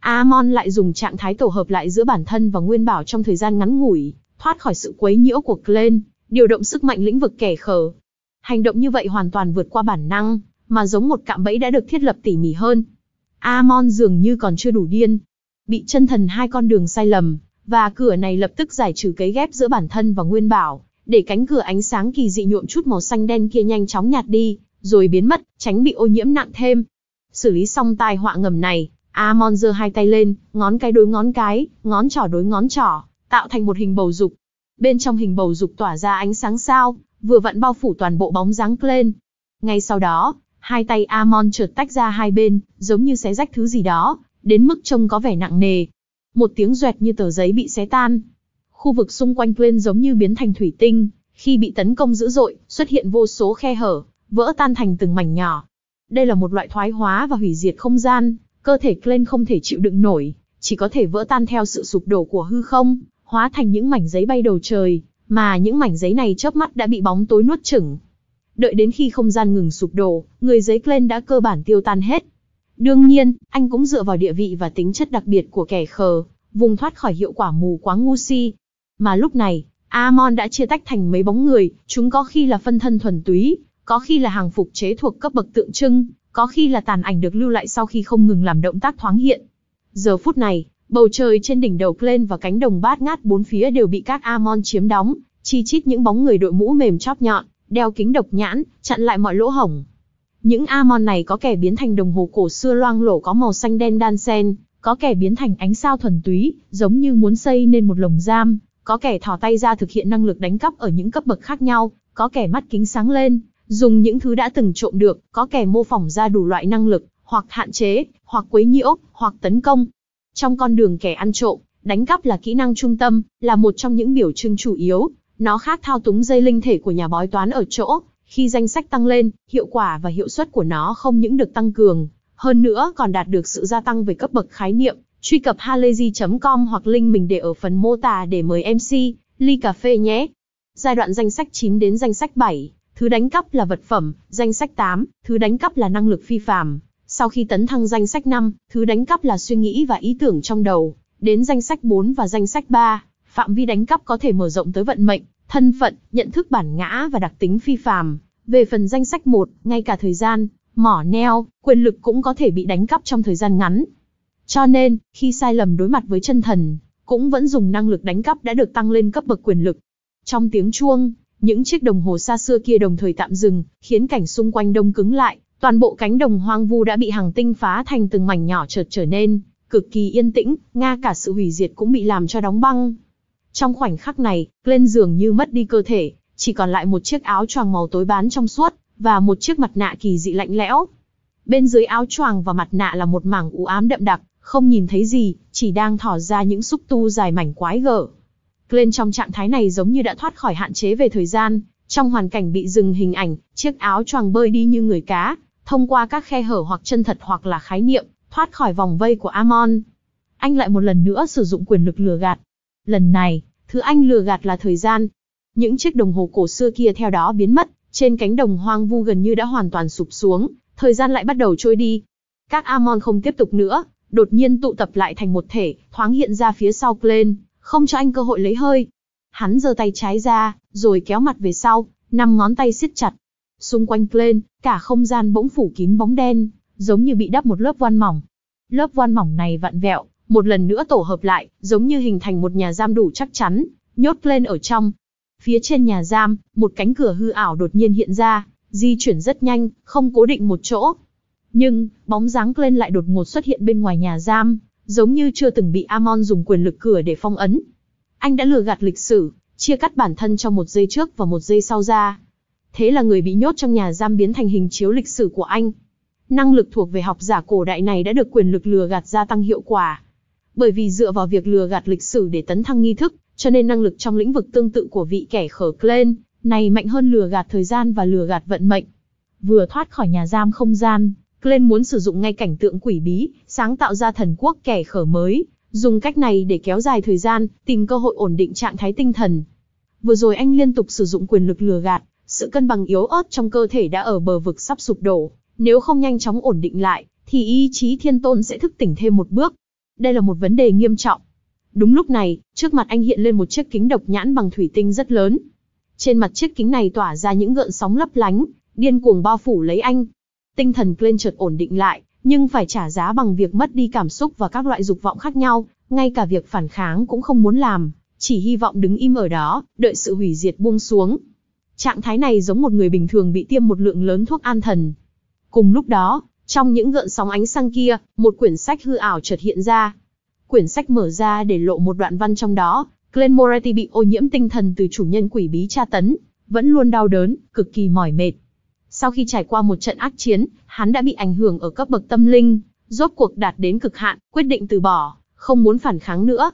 Amon lại dùng trạng thái tổ hợp lại giữa bản thân và nguyên bảo trong thời gian ngắn ngủi, thoát khỏi sự quấy nhiễu của Glenn, điều động sức mạnh lĩnh vực kẻ khờ. Hành động như vậy hoàn toàn vượt qua bản năng, mà giống một cạm bẫy đã được thiết lập tỉ mỉ hơn. Amon dường như còn chưa đủ điên. Bị chân thần hai con đường sai lầm, và cửa này lập tức giải trừ cấy ghép giữa bản thân và nguyên bảo, để cánh cửa ánh sáng kỳ dị nhuộm chút màu xanh đen kia nhanh chóng nhạt đi, rồi biến mất, tránh bị ô nhiễm nặng thêm. Xử lý xong tai họa ngầm này, Amon giơ hai tay lên, ngón cái đối ngón cái, ngón trỏ đối ngón trỏ, tạo thành một hình bầu dục. Bên trong hình bầu dục tỏa ra ánh sáng sao, vừa vặn bao phủ toàn bộ bóng dáng lên. Ngay sau đó, hai tay Amon chợt tách ra hai bên, giống như xé rách thứ gì đó, đến mức trông có vẻ nặng nề. Một tiếng duẹt như tờ giấy bị xé tan. Khu vực xung quanh Glenn giống như biến thành thủy tinh, khi bị tấn công dữ dội, xuất hiện vô số khe hở, vỡ tan thành từng mảnh nhỏ. Đây là một loại thoái hóa và hủy diệt không gian, cơ thể Glenn không thể chịu đựng nổi, chỉ có thể vỡ tan theo sự sụp đổ của hư không, hóa thành những mảnh giấy bay đầu trời, mà những mảnh giấy này chớp mắt đã bị bóng tối nuốt chửng. Đợi đến khi không gian ngừng sụp đổ, người giấy Glenn đã cơ bản tiêu tan hết. Đương nhiên, anh cũng dựa vào địa vị và tính chất đặc biệt của kẻ khờ, vùng thoát khỏi hiệu quả mù quáng ngu si. Mà lúc này, Amon đã chia tách thành mấy bóng người, chúng có khi là phân thân thuần túy, có khi là hàng phục chế thuộc cấp bậc tượng trưng, có khi là tàn ảnh được lưu lại sau khi không ngừng làm động tác thoáng hiện. Giờ phút này, bầu trời trên đỉnh đầu Glen và cánh đồng bát ngát bốn phía đều bị các Amon chiếm đóng, chi chít những bóng người đội mũ mềm chóp nhọn, đeo kính độc nhãn, chặn lại mọi lỗ hổng. Những Amon này có kẻ biến thành đồng hồ cổ xưa loang lổ có màu xanh đen đan xen, có kẻ biến thành ánh sao thuần túy, giống như muốn xây nên một lồng giam, có kẻ thò tay ra thực hiện năng lực đánh cắp ở những cấp bậc khác nhau, có kẻ mắt kính sáng lên, Dùng những thứ đã từng trộm được, có kẻ mô phỏng ra đủ loại năng lực, hoặc hạn chế, hoặc quấy nhiễu, hoặc tấn công. Trong con đường kẻ ăn trộm, đánh cắp là kỹ năng trung tâm, là một trong những biểu trưng chủ yếu. Nó khác thao túng dây linh thể của nhà bói toán ở chỗ, khi danh sách tăng lên, hiệu quả và hiệu suất của nó không những được tăng cường, hơn nữa còn đạt được sự gia tăng về cấp bậc khái niệm. Truy cập halayzi.com hoặc link mình để ở phần mô tả để mời MC, ly cà phê nhé. Giai đoạn danh sách 9 đến danh sách 7 Thứ đánh cắp là vật phẩm, danh sách 8, thứ đánh cắp là năng lực phi phàm. Sau khi tấn thăng danh sách 5, thứ đánh cắp là suy nghĩ và ý tưởng trong đầu, đến danh sách 4 và danh sách 3, phạm vi đánh cắp có thể mở rộng tới vận mệnh, thân phận, nhận thức bản ngã và đặc tính phi phàm. Về phần danh sách 1, ngay cả thời gian, mỏ neo, quyền lực cũng có thể bị đánh cắp trong thời gian ngắn. Cho nên, khi sai lầm đối mặt với chân thần, cũng vẫn dùng năng lực đánh cắp đã được tăng lên cấp bậc quyền lực. Trong tiếng chuông, những chiếc đồng hồ xa xưa kia đồng thời tạm dừng, khiến cảnh xung quanh đông cứng lại, toàn bộ cánh đồng hoang vu đã bị hàng tinh phá thành từng mảnh nhỏ chợt trở nên cực kỳ yên tĩnh, nga cả sự hủy diệt cũng bị làm cho đóng băng. Trong khoảnh khắc này, Glenn dường như mất đi cơ thể, chỉ còn lại một chiếc áo choàng màu tối bán trong suốt và một chiếc mặt nạ kỳ dị lạnh lẽo. Bên dưới áo choàng và mặt nạ là một mảng u ám đậm đặc, không nhìn thấy gì, chỉ đang thỏ ra những xúc tu dài mảnh quái gở. Glenn trong trạng thái này giống như đã thoát khỏi hạn chế về thời gian, trong hoàn cảnh bị dừng hình ảnh, chiếc áo choàng bơi đi như người cá, thông qua các khe hở hoặc chân thật hoặc là khái niệm, thoát khỏi vòng vây của Amon. Anh lại một lần nữa sử dụng quyền lực lừa gạt. Lần này, thứ anh lừa gạt là thời gian. Những chiếc đồng hồ cổ xưa kia theo đó biến mất, trên cánh đồng hoang vu gần như đã hoàn toàn sụp xuống, thời gian lại bắt đầu trôi đi. Các Amon không tiếp tục nữa, đột nhiên tụ tập lại thành một thể, thoáng hiện ra phía sau Glenn, không cho anh cơ hội lấy hơi. Hắn giơ tay trái ra, rồi kéo mặt về sau, năm ngón tay siết chặt. Xung quanh Glenn, cả không gian bỗng phủ kín bóng đen, giống như bị đắp một lớp voan mỏng. Lớp voan mỏng này vặn vẹo, một lần nữa tổ hợp lại, giống như hình thành một nhà giam đủ chắc chắn, nhốt Glenn ở trong. Phía trên nhà giam, một cánh cửa hư ảo đột nhiên hiện ra, di chuyển rất nhanh, không cố định một chỗ. Nhưng, bóng dáng Glenn lại đột ngột xuất hiện bên ngoài nhà giam, giống như chưa từng bị Amon dùng quyền lực cửa để phong ấn. Anh đã lừa gạt lịch sử, chia cắt bản thân trong một giây trước và một giây sau ra. Thế là người bị nhốt trong nhà giam biến thành hình chiếu lịch sử của anh. Năng lực thuộc về học giả cổ đại này đã được quyền lực lừa gạt gia tăng hiệu quả. Bởi vì dựa vào việc lừa gạt lịch sử để tấn thăng nghi thức, cho nên năng lực trong lĩnh vực tương tự của vị kẻ khở Glenn này mạnh hơn lừa gạt thời gian và lừa gạt vận mệnh. Vừa thoát khỏi nhà giam không gian, Glenn muốn sử dụng ngay cảnh tượng quỷ bí, sáng tạo ra thần quốc kẻ khở mới, dùng cách này để kéo dài thời gian, tìm cơ hội ổn định trạng thái tinh thần. Vừa rồi anh liên tục sử dụng quyền lực lừa gạt, sự cân bằng yếu ớt trong cơ thể đã ở bờ vực sắp sụp đổ, nếu không nhanh chóng ổn định lại, thì ý chí thiên tôn sẽ thức tỉnh thêm một bước. Đây là một vấn đề nghiêm trọng. Đúng lúc này, trước mặt anh hiện lên một chiếc kính độc nhãn bằng thủy tinh rất lớn. Trên mặt chiếc kính này tỏa ra những gợn sóng lấp lánh, điên cuồng bao phủ lấy anh, tinh thần Glenn chợt ổn định lại, nhưng phải trả giá bằng việc mất đi cảm xúc và các loại dục vọng khác nhau, ngay cả việc phản kháng cũng không muốn làm, chỉ hy vọng đứng im ở đó, đợi sự hủy diệt buông xuống. Trạng thái này giống một người bình thường bị tiêm một lượng lớn thuốc an thần. Cùng lúc đó, trong những gợn sóng ánh sang kia, một quyển sách hư ảo chợt hiện ra. Quyển sách mở ra để lộ một đoạn văn trong đó, Glenn Moretti bị ô nhiễm tinh thần từ chủ nhân quỷ bí tra tấn, vẫn luôn đau đớn, cực kỳ mỏi mệt, sau khi trải qua một trận ác chiến, hắn đã bị ảnh hưởng ở cấp bậc tâm linh, rốt cuộc đạt đến cực hạn, quyết định từ bỏ, không muốn phản kháng nữa.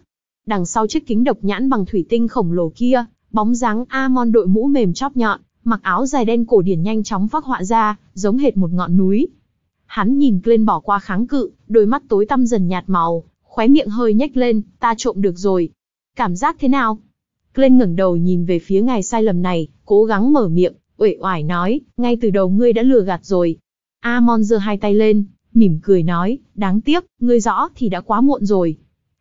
Đằng sau chiếc kính độc nhãn bằng thủy tinh khổng lồ kia, bóng dáng Amon đội mũ mềm chóp nhọn, mặc áo dài đen cổ điển nhanh chóng phác họa ra, giống hệt một ngọn núi. Hắn nhìn Glenn bỏ qua kháng cự, đôi mắt tối tăm dần nhạt màu, khóe miệng hơi nhếch lên, ta trộm được rồi. Cảm giác thế nào? Glenn ngẩng đầu nhìn về phía ngài sai lầm này, cố gắng mở miệng, uể oải nói, ngay từ đầu ngươi đã lừa gạt rồi. Amon giơ hai tay lên, mỉm cười nói, đáng tiếc, ngươi rõ thì đã quá muộn rồi.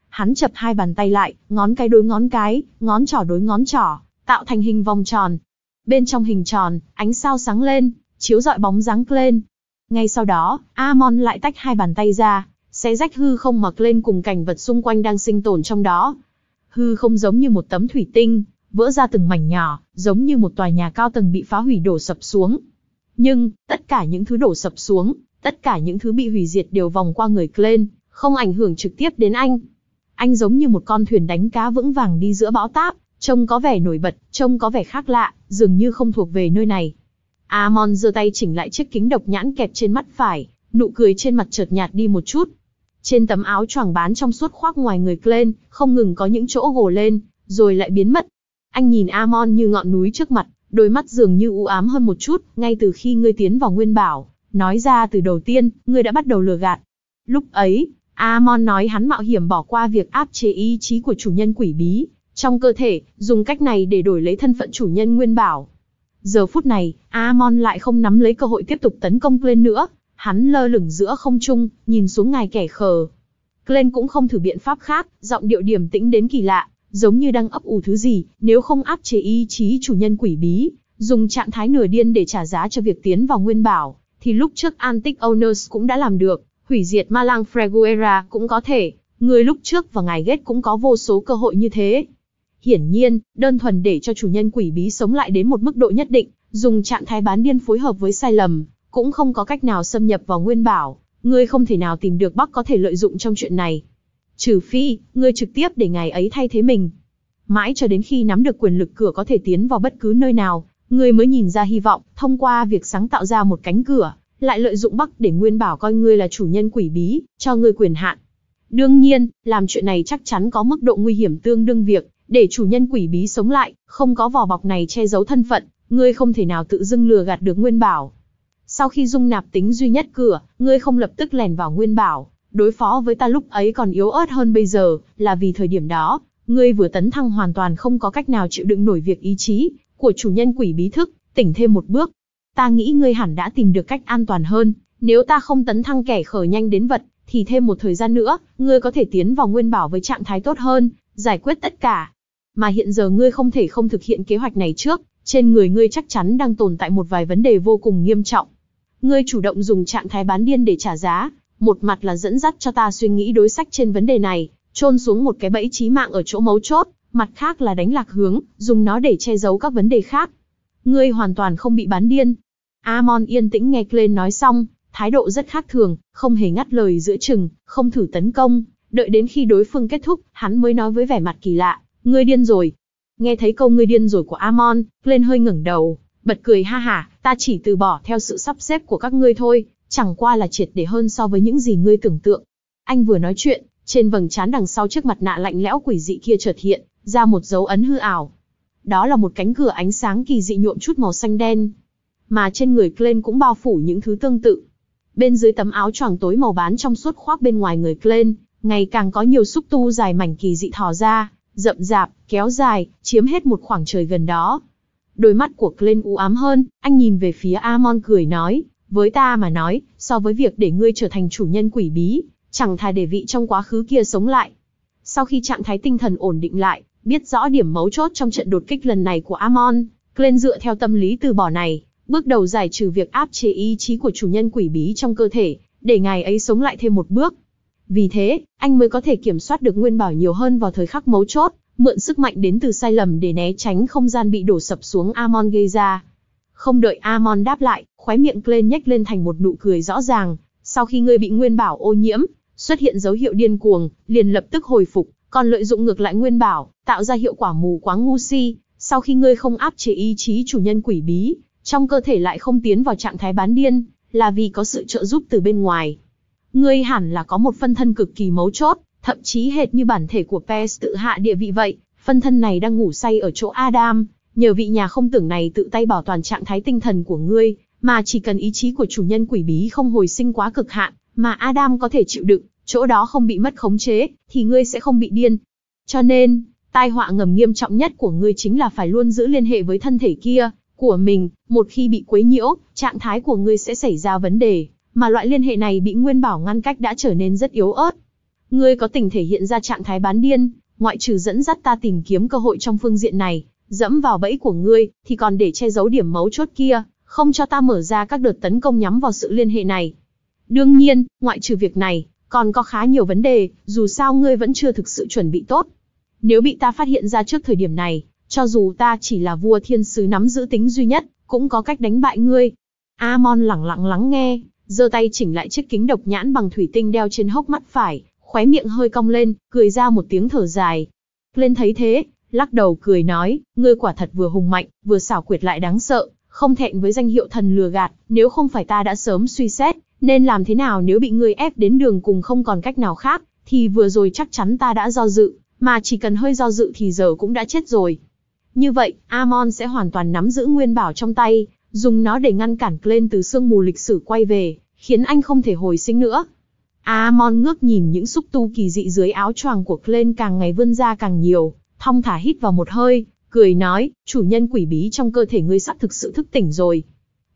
Hắn chập hai bàn tay lại, ngón cái đối ngón cái, ngón trỏ đối ngón trỏ, tạo thành hình vòng tròn. Bên trong hình tròn, ánh sao sáng lên, chiếu rọi bóng dáng lên. Ngay sau đó, Amon lại tách hai bàn tay ra, xé rách hư không mặc lên cùng cảnh vật xung quanh đang sinh tồn trong đó. Hư không giống như một tấm thủy tinh, vỡ ra từng mảnh nhỏ, giống như một tòa nhà cao tầng bị phá hủy đổ sập xuống. Nhưng, tất cả những thứ đổ sập xuống, tất cả những thứ bị hủy diệt đều vòng qua người Glenn, không ảnh hưởng trực tiếp đến anh. Anh giống như một con thuyền đánh cá vững vàng đi giữa bão táp, trông có vẻ nổi bật, trông có vẻ khác lạ, dường như không thuộc về nơi này. Amon giơ tay chỉnh lại chiếc kính độc nhãn kẹp trên mắt phải, nụ cười trên mặt chợt nhạt đi một chút. Trên tấm áo choàng bán trong suốt khoác ngoài người Glenn, không ngừng có những chỗ gồ lên, rồi lại biến mất, anh nhìn Amon như ngọn núi trước mặt, đôi mắt dường như u ám hơn một chút, ngay từ khi ngươi tiến vào nguyên bảo, nói ra từ đầu tiên, ngươi đã bắt đầu lừa gạt. Lúc ấy, Amon nói hắn mạo hiểm bỏ qua việc áp chế ý chí của chủ nhân quỷ bí, trong cơ thể, dùng cách này để đổi lấy thân phận chủ nhân nguyên bảo. Giờ phút này, Amon lại không nắm lấy cơ hội tiếp tục tấn công lên nữa, hắn lơ lửng giữa không trung, nhìn xuống ngài kẻ khờ. Glenn cũng không thử biện pháp khác, giọng điệu điềm tĩnh đến kỳ lạ, giống như đang ấp ủ thứ gì, nếu không áp chế ý chí chủ nhân quỷ bí, dùng trạng thái nửa điên để trả giá cho việc tiến vào nguyên bảo, thì lúc trước Antic Owners cũng đã làm được, hủy diệt Malang Freguera cũng có thể, người lúc trước và ngài ghét cũng có vô số cơ hội như thế. Hiển nhiên, đơn thuần để cho chủ nhân quỷ bí sống lại đến một mức độ nhất định, dùng trạng thái bán điên phối hợp với sai lầm, cũng không có cách nào xâm nhập vào nguyên bảo, người không thể nào tìm được Bắc có thể lợi dụng trong chuyện này. Trừ phi, ngươi trực tiếp để ngài ấy thay thế mình. Mãi cho đến khi nắm được quyền lực cửa có thể tiến vào bất cứ nơi nào, ngươi mới nhìn ra hy vọng, thông qua việc sáng tạo ra một cánh cửa, lại lợi dụng Bắc để Nguyên Bảo coi ngươi là chủ nhân quỷ bí, cho ngươi quyền hạn. Đương nhiên, làm chuyện này chắc chắn có mức độ nguy hiểm tương đương việc, để chủ nhân quỷ bí sống lại, không có vỏ bọc này che giấu thân phận, ngươi không thể nào tự dưng lừa gạt được Nguyên Bảo. Sau khi dung nạp tính duy nhất cửa, ngươi không lập tức lèn vào Nguyên Bảo, đối phó với ta lúc ấy còn yếu ớt hơn bây giờ, là vì thời điểm đó, ngươi vừa tấn thăng hoàn toàn không có cách nào chịu đựng nổi việc ý chí của chủ nhân quỷ bí thức, tỉnh thêm một bước. Ta nghĩ ngươi hẳn đã tìm được cách an toàn hơn, nếu ta không tấn thăng kẻ khở nhanh đến vật, thì thêm một thời gian nữa, ngươi có thể tiến vào nguyên bảo với trạng thái tốt hơn, giải quyết tất cả. Mà hiện giờ ngươi không thể không thực hiện kế hoạch này trước, trên người ngươi chắc chắn đang tồn tại một vài vấn đề vô cùng nghiêm trọng. Ngươi chủ động dùng trạng thái bán điên để trả giá, một mặt là dẫn dắt cho ta suy nghĩ đối sách trên vấn đề này, chôn xuống một cái bẫy chí mạng ở chỗ mấu chốt, mặt khác là đánh lạc hướng, dùng nó để che giấu các vấn đề khác. Ngươi hoàn toàn không bị bán điên. Amon yên tĩnh nghe lên nói xong, thái độ rất khác thường, không hề ngắt lời giữa chừng, không thử tấn công, đợi đến khi đối phương kết thúc, hắn mới nói với vẻ mặt kỳ lạ, ngươi điên rồi. Nghe thấy câu ngươi điên rồi của Amon, Glenn hơi ngẩng đầu, bật cười ha hả, ta chỉ từ bỏ theo sự sắp xếp của các ngươi thôi, Chẳng qua là triệt để hơn so với những gì ngươi tưởng tượng. Anh vừa nói chuyện, trên vầng trán đằng sau chiếc mặt nạ lạnh lẽo quỷ dị kia chợt hiện, ra một dấu ấn hư ảo. Đó là một cánh cửa ánh sáng kỳ dị nhuộm chút màu xanh đen. Mà trên người Glenn cũng bao phủ những thứ tương tự. Bên dưới tấm áo choàng tối màu bán trong suốt khoác bên ngoài người Glenn, ngày càng có nhiều xúc tu dài mảnh kỳ dị thò ra, rậm rạp, kéo dài, chiếm hết một khoảng trời gần đó. Đôi mắt của Glenn u ám hơn, anh nhìn về phía Amon cười nói, với ta mà nói, so với việc để ngươi trở thành chủ nhân quỷ bí, chẳng thà để vị trong quá khứ kia sống lại. Sau khi trạng thái tinh thần ổn định lại, biết rõ điểm mấu chốt trong trận đột kích lần này của Amon, Glenn dựa theo tâm lý từ bỏ này, bước đầu giải trừ việc áp chế ý chí của chủ nhân quỷ bí trong cơ thể, để ngài ấy sống lại thêm một bước. Vì thế, anh mới có thể kiểm soát được nguyên bảo nhiều hơn vào thời khắc mấu chốt, mượn sức mạnh đến từ sai lầm để né tránh không gian bị đổ sập xuống Amon gây ra. Không đợi Amon đáp lại, khóe miệng Glenn nhếch lên thành một nụ cười rõ ràng. Sau khi ngươi bị nguyên bảo ô nhiễm, xuất hiện dấu hiệu điên cuồng, liền lập tức hồi phục, còn lợi dụng ngược lại nguyên bảo, tạo ra hiệu quả mù quáng ngu si. Sau khi ngươi không áp chế ý chí chủ nhân quỷ bí, trong cơ thể lại không tiến vào trạng thái bán điên, là vì có sự trợ giúp từ bên ngoài. Ngươi hẳn là có một phân thân cực kỳ mấu chốt, thậm chí hệt như bản thể của Pes tự hạ địa vị vậy, phân thân này đang ngủ say ở chỗ Adam, nhờ vị nhà không tưởng này tự tay bảo toàn trạng thái tinh thần của ngươi, mà chỉ cần ý chí của chủ nhân quỷ bí không hồi sinh quá cực hạn, mà Adam có thể chịu đựng, chỗ đó không bị mất khống chế, thì ngươi sẽ không bị điên. Cho nên, tai họa ngầm nghiêm trọng nhất của ngươi chính là phải luôn giữ liên hệ với thân thể kia, của mình, một khi bị quấy nhiễu, trạng thái của ngươi sẽ xảy ra vấn đề, mà loại liên hệ này bị nguyên bảo ngăn cách đã trở nên rất yếu ớt. Ngươi có tình thể hiện ra trạng thái bán điên, ngoại trừ dẫn dắt ta tìm kiếm cơ hội trong phương diện này, dẫm vào bẫy của ngươi, thì còn để che giấu điểm mấu chốt kia, không cho ta mở ra các đợt tấn công nhắm vào sự liên hệ này. Đương nhiên, ngoại trừ việc này, còn có khá nhiều vấn đề, dù sao ngươi vẫn chưa thực sự chuẩn bị tốt. Nếu bị ta phát hiện ra trước thời điểm này, cho dù ta chỉ là vua thiên sứ nắm giữ tính duy nhất, cũng có cách đánh bại ngươi. Amon lẳng lặng lắng nghe, giơ tay chỉnh lại chiếc kính độc nhãn bằng thủy tinh đeo trên hốc mắt phải, khóe miệng hơi cong lên, cười ra một tiếng thở dài. Lên thấy thế, lắc đầu cười nói, ngươi quả thật vừa hùng mạnh, vừa xảo quyệt lại đáng sợ, không thẹn với danh hiệu thần lừa gạt, nếu không phải ta đã sớm suy xét, nên làm thế nào nếu bị ngươi ép đến đường cùng không còn cách nào khác, thì vừa rồi chắc chắn ta đã do dự, mà chỉ cần hơi do dự thì giờ cũng đã chết rồi. Như vậy, Amon sẽ hoàn toàn nắm giữ nguyên bảo trong tay, dùng nó để ngăn cản Glenn từ sương mù lịch sử quay về, khiến anh không thể hồi sinh nữa. Amon ngước nhìn những xúc tu kỳ dị dưới áo choàng của Glenn càng ngày vươn ra càng nhiều, Thong thả hít vào một hơi, cười nói, chủ nhân quỷ bí trong cơ thể ngươi sắp thực sự thức tỉnh rồi.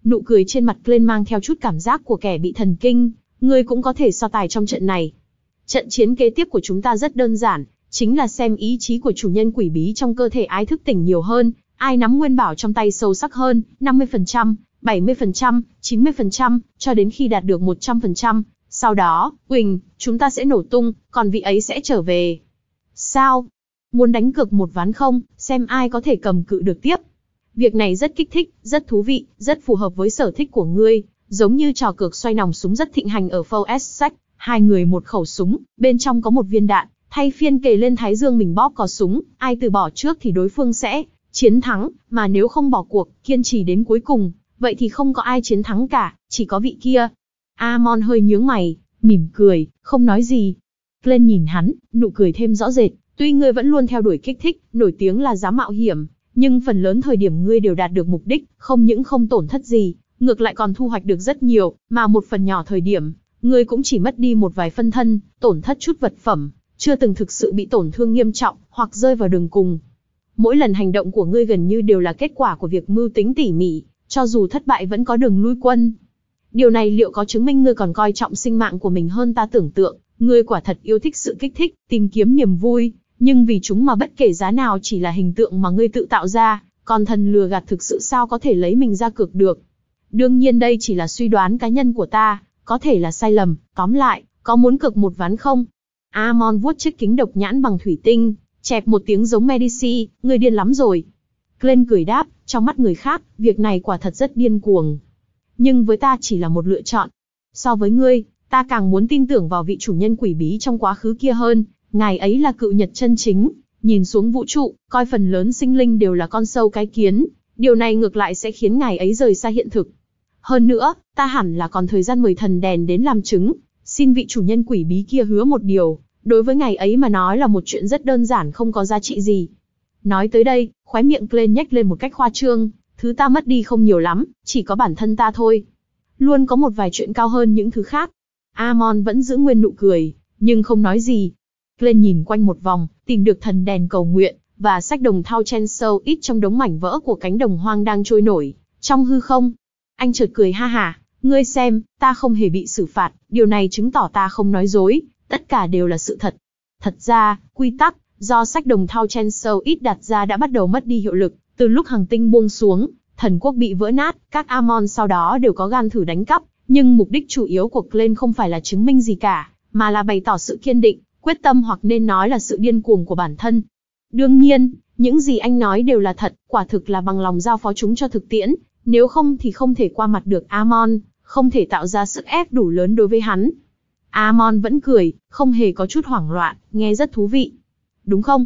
Nụ cười trên mặt Glenn mang theo chút cảm giác của kẻ bị thần kinh, ngươi cũng có thể so tài trong trận này. Trận chiến kế tiếp của chúng ta rất đơn giản, chính là xem ý chí của chủ nhân quỷ bí trong cơ thể ai thức tỉnh nhiều hơn, ai nắm nguyên bảo trong tay sâu sắc hơn, 50%, 70%, 90%, cho đến khi đạt được 100%. Sau đó, Quỳnh, chúng ta sẽ nổ tung, còn vị ấy sẽ trở về. Sao, Muốn đánh cược một ván không, xem ai có thể cầm cự được tiếp. Việc này rất kích thích, rất thú vị, rất phù hợp với sở thích của ngươi, giống như trò cược xoay nòng súng rất thịnh hành ở Phâu Essex, hai người một khẩu súng, bên trong có một viên đạn, thay phiên kề lên thái dương mình bóp cò súng, ai từ bỏ trước thì đối phương sẽ chiến thắng, mà nếu không bỏ cuộc, kiên trì đến cuối cùng, vậy thì không có ai chiến thắng cả, chỉ có vị kia. Amon hơi nhướng mày, mỉm cười, không nói gì. Glenn nhìn hắn, nụ cười thêm rõ rệt, Tuy ngươi vẫn luôn theo đuổi kích thích, nổi tiếng là dám mạo hiểm, nhưng phần lớn thời điểm ngươi đều đạt được mục đích, không những không tổn thất gì, ngược lại còn thu hoạch được rất nhiều, mà một phần nhỏ thời điểm, ngươi cũng chỉ mất đi một vài phân thân, tổn thất chút vật phẩm, chưa từng thực sự bị tổn thương nghiêm trọng, hoặc rơi vào đường cùng. Mỗi lần hành động của ngươi gần như đều là kết quả của việc mưu tính tỉ mỉ, cho dù thất bại vẫn có đường lui quân. Điều này liệu có chứng minh ngươi còn coi trọng sinh mạng của mình hơn ta tưởng tượng, ngươi quả thật yêu thích sự kích thích, tìm kiếm niềm vui, nhưng vì chúng mà bất kể giá nào chỉ là hình tượng mà ngươi tự tạo ra, còn thần lừa gạt thực sự sao có thể lấy mình ra cược được. Đương nhiên đây chỉ là suy đoán cá nhân của ta, có thể là sai lầm, tóm lại, có muốn cược một ván không? Amon vuốt chiếc kính độc nhãn bằng thủy tinh, chẹp một tiếng giống Medici, người điên lắm rồi. Glenn cười đáp, trong mắt người khác, việc này quả thật rất điên cuồng. Nhưng với ta chỉ là một lựa chọn. So với ngươi, ta càng muốn tin tưởng vào vị chủ nhân quỷ bí trong quá khứ kia hơn, Ngài ấy là cự nhật chân chính, nhìn xuống vũ trụ, coi phần lớn sinh linh đều là con sâu cái kiến, điều này ngược lại sẽ khiến ngài ấy rời xa hiện thực. Hơn nữa, ta hẳn là còn thời gian mời thần đèn đến làm chứng, xin vị chủ nhân quỷ bí kia hứa một điều, đối với ngài ấy mà nói là một chuyện rất đơn giản không có giá trị gì. Nói tới đây, khóe miệng lên nhếch lên một cách khoa trương, thứ ta mất đi không nhiều lắm, chỉ có bản thân ta thôi. Luôn có một vài chuyện cao hơn những thứ khác. Amon vẫn giữ nguyên nụ cười, nhưng không nói gì, Glenn nhìn quanh một vòng, tìm được thần đèn cầu nguyện, và sách đồng thau chen sâu ít trong đống mảnh vỡ của cánh đồng hoang đang trôi nổi, trong hư không. Anh chợt cười ha hả, ngươi xem, ta không hề bị xử phạt, điều này chứng tỏ ta không nói dối, tất cả đều là sự thật. Thật ra, quy tắc, do sách đồng thau chen sâu ít đặt ra đã bắt đầu mất đi hiệu lực, từ lúc hàng tinh buông xuống, thần quốc bị vỡ nát, các Amon sau đó đều có gan thử đánh cắp, nhưng mục đích chủ yếu của Glenn không phải là chứng minh gì cả, mà là bày tỏ sự kiên định, quyết tâm hoặc nên nói là sự điên cuồng của bản thân. Đương nhiên, những gì anh nói đều là thật, quả thực là bằng lòng giao phó chúng cho thực tiễn, nếu không thì không thể qua mặt được Amon, không thể tạo ra sức ép đủ lớn đối với hắn. Amon vẫn cười, không hề có chút hoảng loạn, nghe rất thú vị. Đúng không?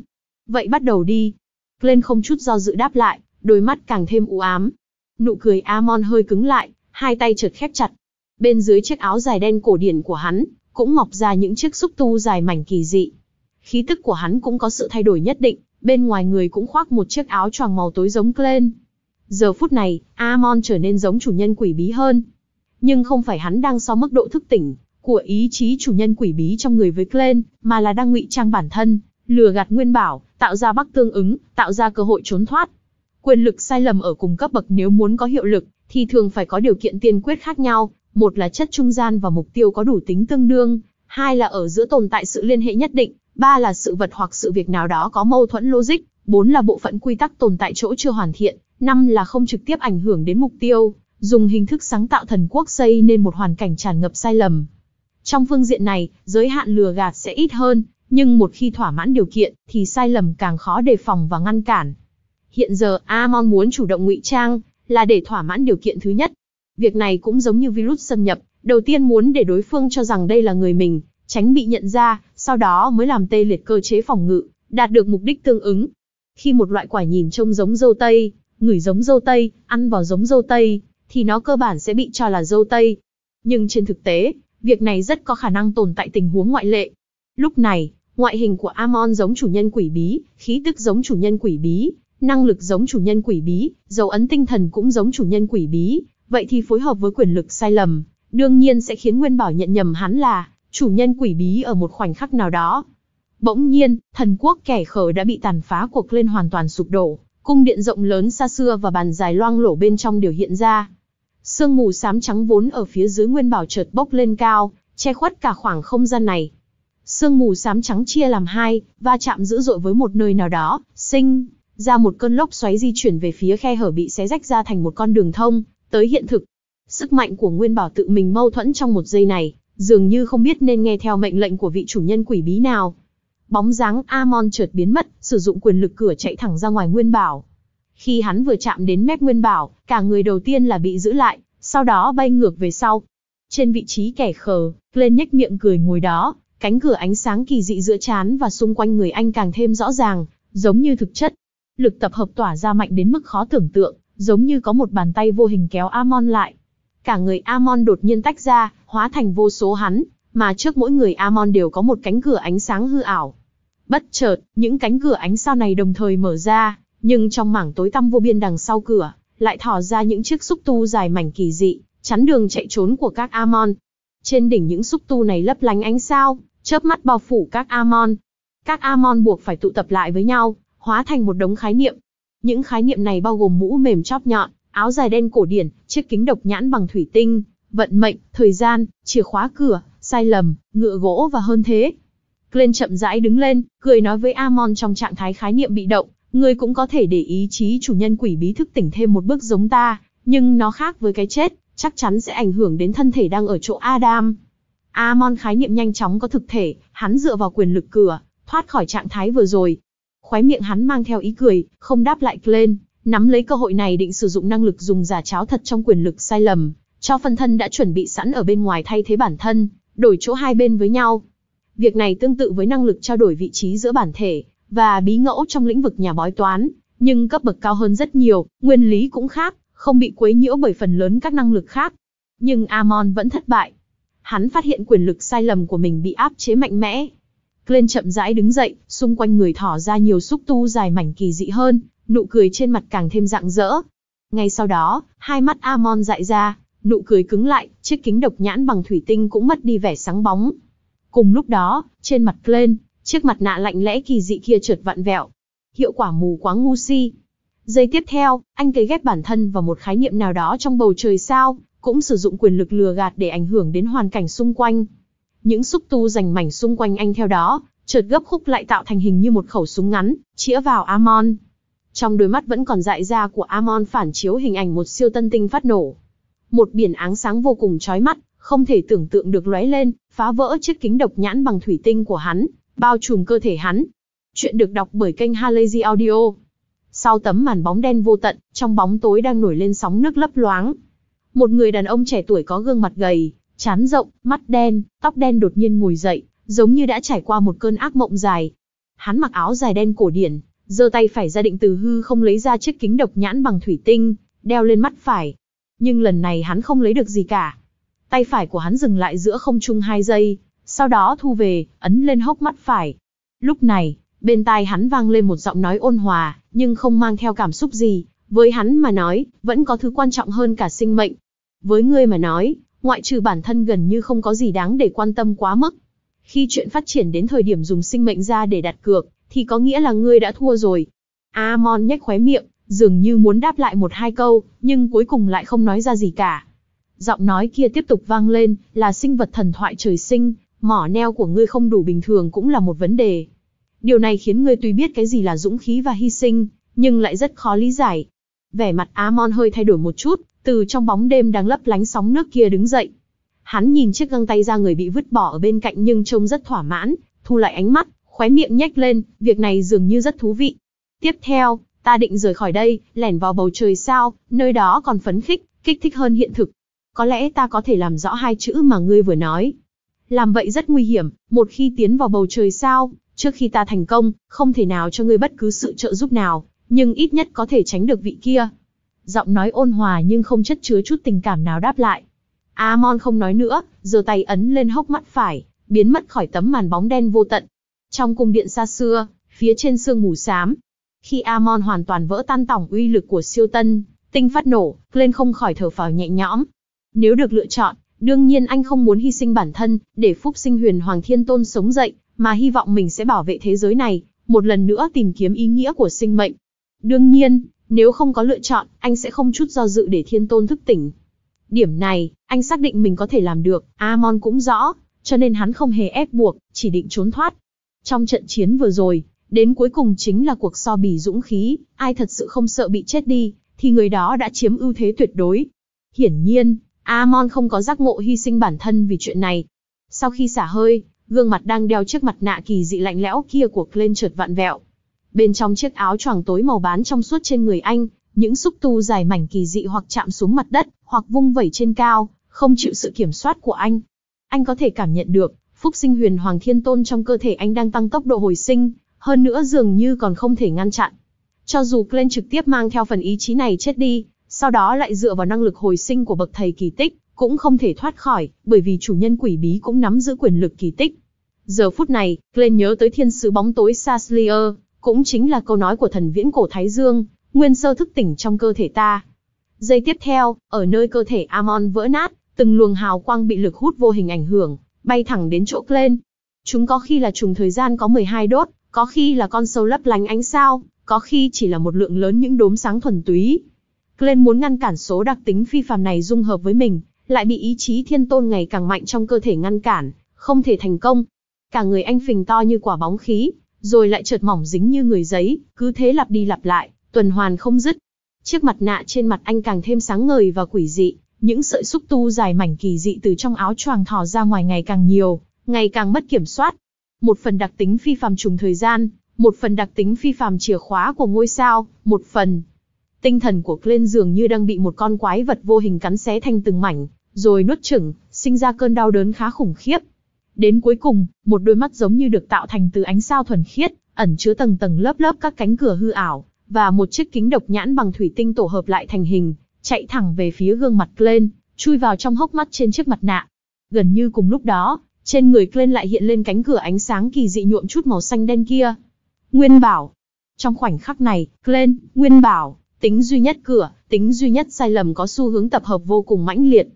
Vậy bắt đầu đi. Glenn không chút do dự đáp lại, đôi mắt càng thêm u ám. Nụ cười Amon hơi cứng lại, hai tay chợt khép chặt. Bên dưới chiếc áo dài đen cổ điển của hắn, cũng mọc ra những chiếc xúc tu dài mảnh kỳ dị. Khí tức của hắn cũng có sự thay đổi nhất định, bên ngoài người cũng khoác một chiếc áo choàng màu tối giống Glen. Giờ phút này, Amon trở nên giống chủ nhân quỷ bí hơn. Nhưng không phải hắn đang so mức độ thức tỉnh của ý chí chủ nhân quỷ bí trong người với Glen, mà là đang ngụy trang bản thân, lừa gạt nguyên bảo, tạo ra bắc tương ứng, tạo ra cơ hội trốn thoát. Quyền lực sai lầm ở cùng cấp bậc nếu muốn có hiệu lực, thì thường phải có điều kiện tiên quyết khác nhau, một là chất trung gian và mục tiêu có đủ tính tương đương, hai là ở giữa tồn tại sự liên hệ nhất định, ba là sự vật hoặc sự việc nào đó có mâu thuẫn logic, bốn là bộ phận quy tắc tồn tại chỗ chưa hoàn thiện, năm là không trực tiếp ảnh hưởng đến mục tiêu, dùng hình thức sáng tạo thần quốc xây nên một hoàn cảnh tràn ngập sai lầm. Trong phương diện này, giới hạn lừa gạt sẽ ít hơn, nhưng một khi thỏa mãn điều kiện thì sai lầm càng khó đề phòng và ngăn cản. Hiện giờ, Amon muốn chủ động ngụy trang là để thỏa mãn điều kiện thứ nhất, Việc này cũng giống như virus xâm nhập, đầu tiên muốn để đối phương cho rằng đây là người mình, tránh bị nhận ra, sau đó mới làm tê liệt cơ chế phòng ngự, đạt được mục đích tương ứng. Khi một loại quả nhìn trông giống dâu tây, ngửi giống dâu tây, ăn vào giống dâu tây, thì nó cơ bản sẽ bị cho là dâu tây. Nhưng trên thực tế, việc này rất có khả năng tồn tại tình huống ngoại lệ. Lúc này, ngoại hình của Amon giống chủ nhân quỷ bí, khí tức giống chủ nhân quỷ bí, năng lực giống chủ nhân quỷ bí, dấu ấn tinh thần cũng giống chủ nhân quỷ bí, vậy thì phối hợp với quyền lực sai lầm, đương nhiên sẽ khiến Nguyên Bảo nhận nhầm hắn là chủ nhân quỷ bí ở một khoảnh khắc nào đó. Bỗng nhiên, thần quốc kẻ khờ đã bị tàn phá cuộc lên hoàn toàn sụp đổ, cung điện rộng lớn xa xưa và bàn dài loang lổ bên trong đều hiện ra. Sương mù xám trắng vốn ở phía dưới Nguyên Bảo chợt bốc lên cao, che khuất cả khoảng không gian này. Sương mù xám trắng chia làm hai, va chạm dữ dội với một nơi nào đó, sinh ra một cơn lốc xoáy di chuyển về phía khe hở bị xé rách ra thành một con đường thông, tới hiện thực. Sức mạnh của Nguyên Bảo tự mình mâu thuẫn trong một giây này, dường như không biết nên nghe theo mệnh lệnh của vị chủ nhân quỷ bí nào. Bóng dáng Amon chợt biến mất, sử dụng quyền lực cửa chạy thẳng ra ngoài Nguyên Bảo. Khi hắn vừa chạm đến mép Nguyên Bảo, cả người đầu tiên là bị giữ lại, sau đó bay ngược về sau. Trên vị trí kẻ khờ, lên nhếch miệng cười ngồi đó, cánh cửa ánh sáng kỳ dị giữa chán và xung quanh người anh càng thêm rõ ràng, giống như thực chất. Lực tập hợp tỏa ra mạnh đến mức khó tưởng tượng, giống như có một bàn tay vô hình kéo Amon lại. Cả người Amon đột nhiên tách ra, hóa thành vô số hắn, mà trước mỗi người Amon đều có một cánh cửa ánh sáng hư ảo. Bất chợt, những cánh cửa ánh sao này đồng thời mở ra, nhưng trong mảng tối tăm vô biên đằng sau cửa, lại thò ra những chiếc xúc tu dài mảnh kỳ dị, chắn đường chạy trốn của các Amon. Trên đỉnh những xúc tu này lấp lánh ánh sao, chớp mắt bao phủ các Amon. Các Amon buộc phải tụ tập lại với nhau, hóa thành một đống khái niệm, những khái niệm này bao gồm mũ mềm chóp nhọn, áo dài đen cổ điển, chiếc kính độc nhãn bằng thủy tinh, vận mệnh, thời gian, chìa khóa cửa, sai lầm, ngựa gỗ và hơn thế. Glenn chậm rãi đứng lên, cười nói với Amon trong trạng thái khái niệm bị động, ngươi cũng có thể để ý chí chủ nhân quỷ bí thức tỉnh thêm một bước giống ta, nhưng nó khác với cái chết, chắc chắn sẽ ảnh hưởng đến thân thể đang ở chỗ Adam. Amon khái niệm nhanh chóng có thực thể, hắn dựa vào quyền lực cửa, thoát khỏi trạng thái vừa rồi, Khóe miệng hắn mang theo ý cười, không đáp lại lên, nắm lấy cơ hội này định sử dụng năng lực dùng giả cháo thật trong quyền lực sai lầm, cho phân thân đã chuẩn bị sẵn ở bên ngoài thay thế bản thân, đổi chỗ hai bên với nhau. Việc này tương tự với năng lực trao đổi vị trí giữa bản thể và bí ngẫu trong lĩnh vực nhà bói toán, nhưng cấp bậc cao hơn rất nhiều, nguyên lý cũng khác, không bị quấy nhiễu bởi phần lớn các năng lực khác. Nhưng Amon vẫn thất bại. Hắn phát hiện quyền lực sai lầm của mình bị áp chế mạnh mẽ, Glenn chậm rãi đứng dậy, xung quanh người thỏ ra nhiều xúc tu dài mảnh kỳ dị hơn, nụ cười trên mặt càng thêm rạng rỡ. Ngay sau đó, hai mắt Amon dại ra, nụ cười cứng lại, chiếc kính độc nhãn bằng thủy tinh cũng mất đi vẻ sáng bóng. Cùng lúc đó, trên mặt Glenn, chiếc mặt nạ lạnh lẽ kỳ dị kia trượt vặn vẹo. Hiệu quả mù quá ngu si. Giây tiếp theo, anh cấy ghép bản thân vào một khái niệm nào đó trong bầu trời sao, cũng sử dụng quyền lực lừa gạt để ảnh hưởng đến hoàn cảnh xung quanh. Những xúc tu rành mảnh xung quanh anh theo đó, chợt gấp khúc lại tạo thành hình như một khẩu súng ngắn, chĩa vào Amon. Trong đôi mắt vẫn còn dại ra của Amon phản chiếu hình ảnh một siêu tân tinh phát nổ. Một biển áng sáng vô cùng chói mắt, không thể tưởng tượng được lóe lên, phá vỡ chiếc kính độc nhãn bằng thủy tinh của hắn, bao trùm cơ thể hắn. Chuyện được đọc bởi kênh Halazy Audio. Sau tấm màn bóng đen vô tận, trong bóng tối đang nổi lên sóng nước lấp loáng. Một người đàn ông trẻ tuổi có gương mặt gầy, Chán rộng, mắt đen, tóc đen đột nhiên ngồi dậy, giống như đã trải qua một cơn ác mộng dài. Hắn mặc áo dài đen cổ điển, giơ tay phải ra định từ hư không lấy ra chiếc kính độc nhãn bằng thủy tinh, đeo lên mắt phải. Nhưng lần này hắn không lấy được gì cả. Tay phải của hắn dừng lại giữa không trung hai giây, sau đó thu về, ấn lên hốc mắt phải. Lúc này, bên tai hắn vang lên một giọng nói ôn hòa, nhưng không mang theo cảm xúc gì. Với hắn mà nói, vẫn có thứ quan trọng hơn cả sinh mệnh. Với ngươi mà nói, ngoại trừ bản thân gần như không có gì đáng để quan tâm quá mức. Khi chuyện phát triển đến thời điểm dùng sinh mệnh ra để đặt cược, thì có nghĩa là ngươi đã thua rồi. Amon nhếch khóe miệng, dường như muốn đáp lại một hai câu, nhưng cuối cùng lại không nói ra gì cả. Giọng nói kia tiếp tục vang lên, là sinh vật thần thoại trời sinh, mỏ neo của ngươi không đủ bình thường cũng là một vấn đề. Điều này khiến ngươi tuy biết cái gì là dũng khí và hy sinh, nhưng lại rất khó lý giải. Vẻ mặt Amon hơi thay đổi một chút, từ trong bóng đêm đang lấp lánh sóng nước kia đứng dậy. Hắn nhìn chiếc găng tay ra người bị vứt bỏ ở bên cạnh nhưng trông rất thỏa mãn, thu lại ánh mắt, khóe miệng nhếch lên, việc này dường như rất thú vị. Tiếp theo, ta định rời khỏi đây, lẻn vào bầu trời sao, nơi đó còn phấn khích, kích thích hơn hiện thực. Có lẽ ta có thể làm rõ hai chữ mà ngươi vừa nói. Làm vậy rất nguy hiểm, một khi tiến vào bầu trời sao, trước khi ta thành công, không thể nào cho ngươi bất cứ sự trợ giúp nào, nhưng ít nhất có thể tránh được vị kia giọng nói ôn hòa nhưng không chất chứa chút tình cảm nào đáp lại. Amon không nói nữa, giơ tay ấn lên hốc mắt phải, biến mất khỏi tấm màn bóng đen vô tận. Trong cung điện xa xưa, phía trên sương mù xám, khi Amon hoàn toàn vỡ tan tỏng uy lực của siêu tân, tinh phát nổ, lên không khỏi thở phào nhẹ nhõm. Nếu được lựa chọn, đương nhiên anh không muốn hy sinh bản thân để phúc sinh huyền hoàng thiên tôn sống dậy, mà hy vọng mình sẽ bảo vệ thế giới này, một lần nữa tìm kiếm ý nghĩa của sinh mệnh. Đương nhiên, nếu không có lựa chọn, anh sẽ không chút do dự để thiên tôn thức tỉnh. Điểm này, anh xác định mình có thể làm được, Amon cũng rõ, cho nên hắn không hề ép buộc, chỉ định trốn thoát. Trong trận chiến vừa rồi, đến cuối cùng chính là cuộc so bì dũng khí, ai thật sự không sợ bị chết đi, thì người đó đã chiếm ưu thế tuyệt đối. Hiển nhiên, Amon không có giác ngộ hy sinh bản thân vì chuyện này. Sau khi xả hơi, gương mặt đang đeo chiếc mặt nạ kỳ dị lạnh lẽo kia của Glenn trượt vặn vẹo, Bên trong chiếc áo choàng tối màu bán trong suốt trên người anh, những xúc tu dài mảnh kỳ dị hoặc chạm xuống mặt đất, hoặc vung vẩy trên cao, không chịu sự kiểm soát của anh. Anh có thể cảm nhận được, phúc sinh huyền hoàng thiên tôn trong cơ thể anh đang tăng tốc độ hồi sinh, hơn nữa dường như còn không thể ngăn chặn. Cho dù Glenn trực tiếp mang theo phần ý chí này chết đi, sau đó lại dựa vào năng lực hồi sinh của bậc thầy kỳ tích, cũng không thể thoát khỏi, bởi vì chủ nhân quỷ bí cũng nắm giữ quyền lực kỳ tích. Giờ phút này, Glenn nhớ tới thiên sứ bóng tối Saslier, cũng chính là câu nói của thần viễn cổ Thái Dương, nguyên sơ thức tỉnh trong cơ thể ta. Giây tiếp theo, ở nơi cơ thể Amon vỡ nát, từng luồng hào quang bị lực hút vô hình ảnh hưởng, bay thẳng đến chỗ Glenn. Chúng có khi là trùng thời gian có 12 đốt, có khi là con sâu lấp lánh ánh sao, có khi chỉ là một lượng lớn những đốm sáng thuần túy. Glenn muốn ngăn cản số đặc tính phi phàm này dung hợp với mình, lại bị ý chí thiên tôn ngày càng mạnh trong cơ thể ngăn cản, không thể thành công. Cả người anh phình to như quả bóng khí, rồi lại chợt mỏng dính như người giấy, cứ thế lặp đi lặp lại, tuần hoàn không dứt. Chiếc mặt nạ trên mặt anh càng thêm sáng ngời và quỷ dị, những sợi xúc tu dài mảnh kỳ dị từ trong áo choàng thò ra ngoài ngày càng nhiều, ngày càng mất kiểm soát. Một phần đặc tính phi phàm trùng thời gian, một phần đặc tính phi phàm chìa khóa của ngôi sao, một phần. Tinh thần của Glenn dường như đang bị một con quái vật vô hình cắn xé thành từng mảnh, rồi nuốt chửng, sinh ra cơn đau đớn khá khủng khiếp, Đến cuối cùng, một đôi mắt giống như được tạo thành từ ánh sao thuần khiết, ẩn chứa tầng tầng lớp lớp các cánh cửa hư ảo, và một chiếc kính độc nhãn bằng thủy tinh tổ hợp lại thành hình, chạy thẳng về phía gương mặt Glen, chui vào trong hốc mắt trên chiếc mặt nạ. Gần như cùng lúc đó, trên người Glen lại hiện lên cánh cửa ánh sáng kỳ dị nhuộm chút màu xanh đen kia. Nguyên bảo. Trong khoảnh khắc này, Glen, Nguyên bảo, tính duy nhất cửa, tính duy nhất sai lầm có xu hướng tập hợp vô cùng mãnh liệt.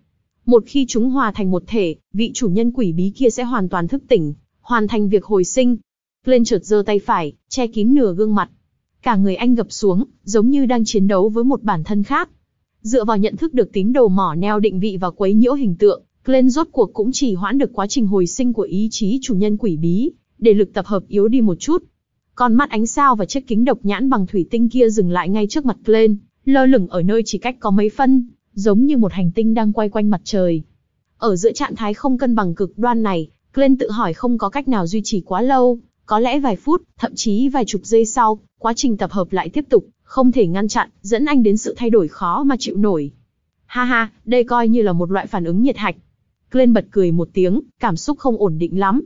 Một khi chúng hòa thành một thể, vị chủ nhân quỷ bí kia sẽ hoàn toàn thức tỉnh, hoàn thành việc hồi sinh. Lên chợt giơ tay phải, che kín nửa gương mặt. Cả người anh gập xuống, giống như đang chiến đấu với một bản thân khác. Dựa vào nhận thức được tín đồ mỏ neo định vị và quấy nhiễu hình tượng, Glenn rốt cuộc cũng chỉ hoãn được quá trình hồi sinh của ý chí chủ nhân quỷ bí, để lực tập hợp yếu đi một chút. Con mắt ánh sao và chiếc kính độc nhãn bằng thủy tinh kia dừng lại ngay trước mặt Glenn, lơ lửng ở nơi chỉ cách có mấy phân, giống như một hành tinh đang quay quanh mặt trời. Ở giữa trạng thái không cân bằng cực đoan này, Glenn tự hỏi không có cách nào duy trì quá lâu, có lẽ vài phút, thậm chí vài chục giây sau, quá trình tập hợp lại tiếp tục, không thể ngăn chặn, dẫn anh đến sự thay đổi khó mà chịu nổi. Ha ha, đây coi như là một loại phản ứng nhiệt hạch. Glenn bật cười một tiếng, cảm xúc không ổn định lắm.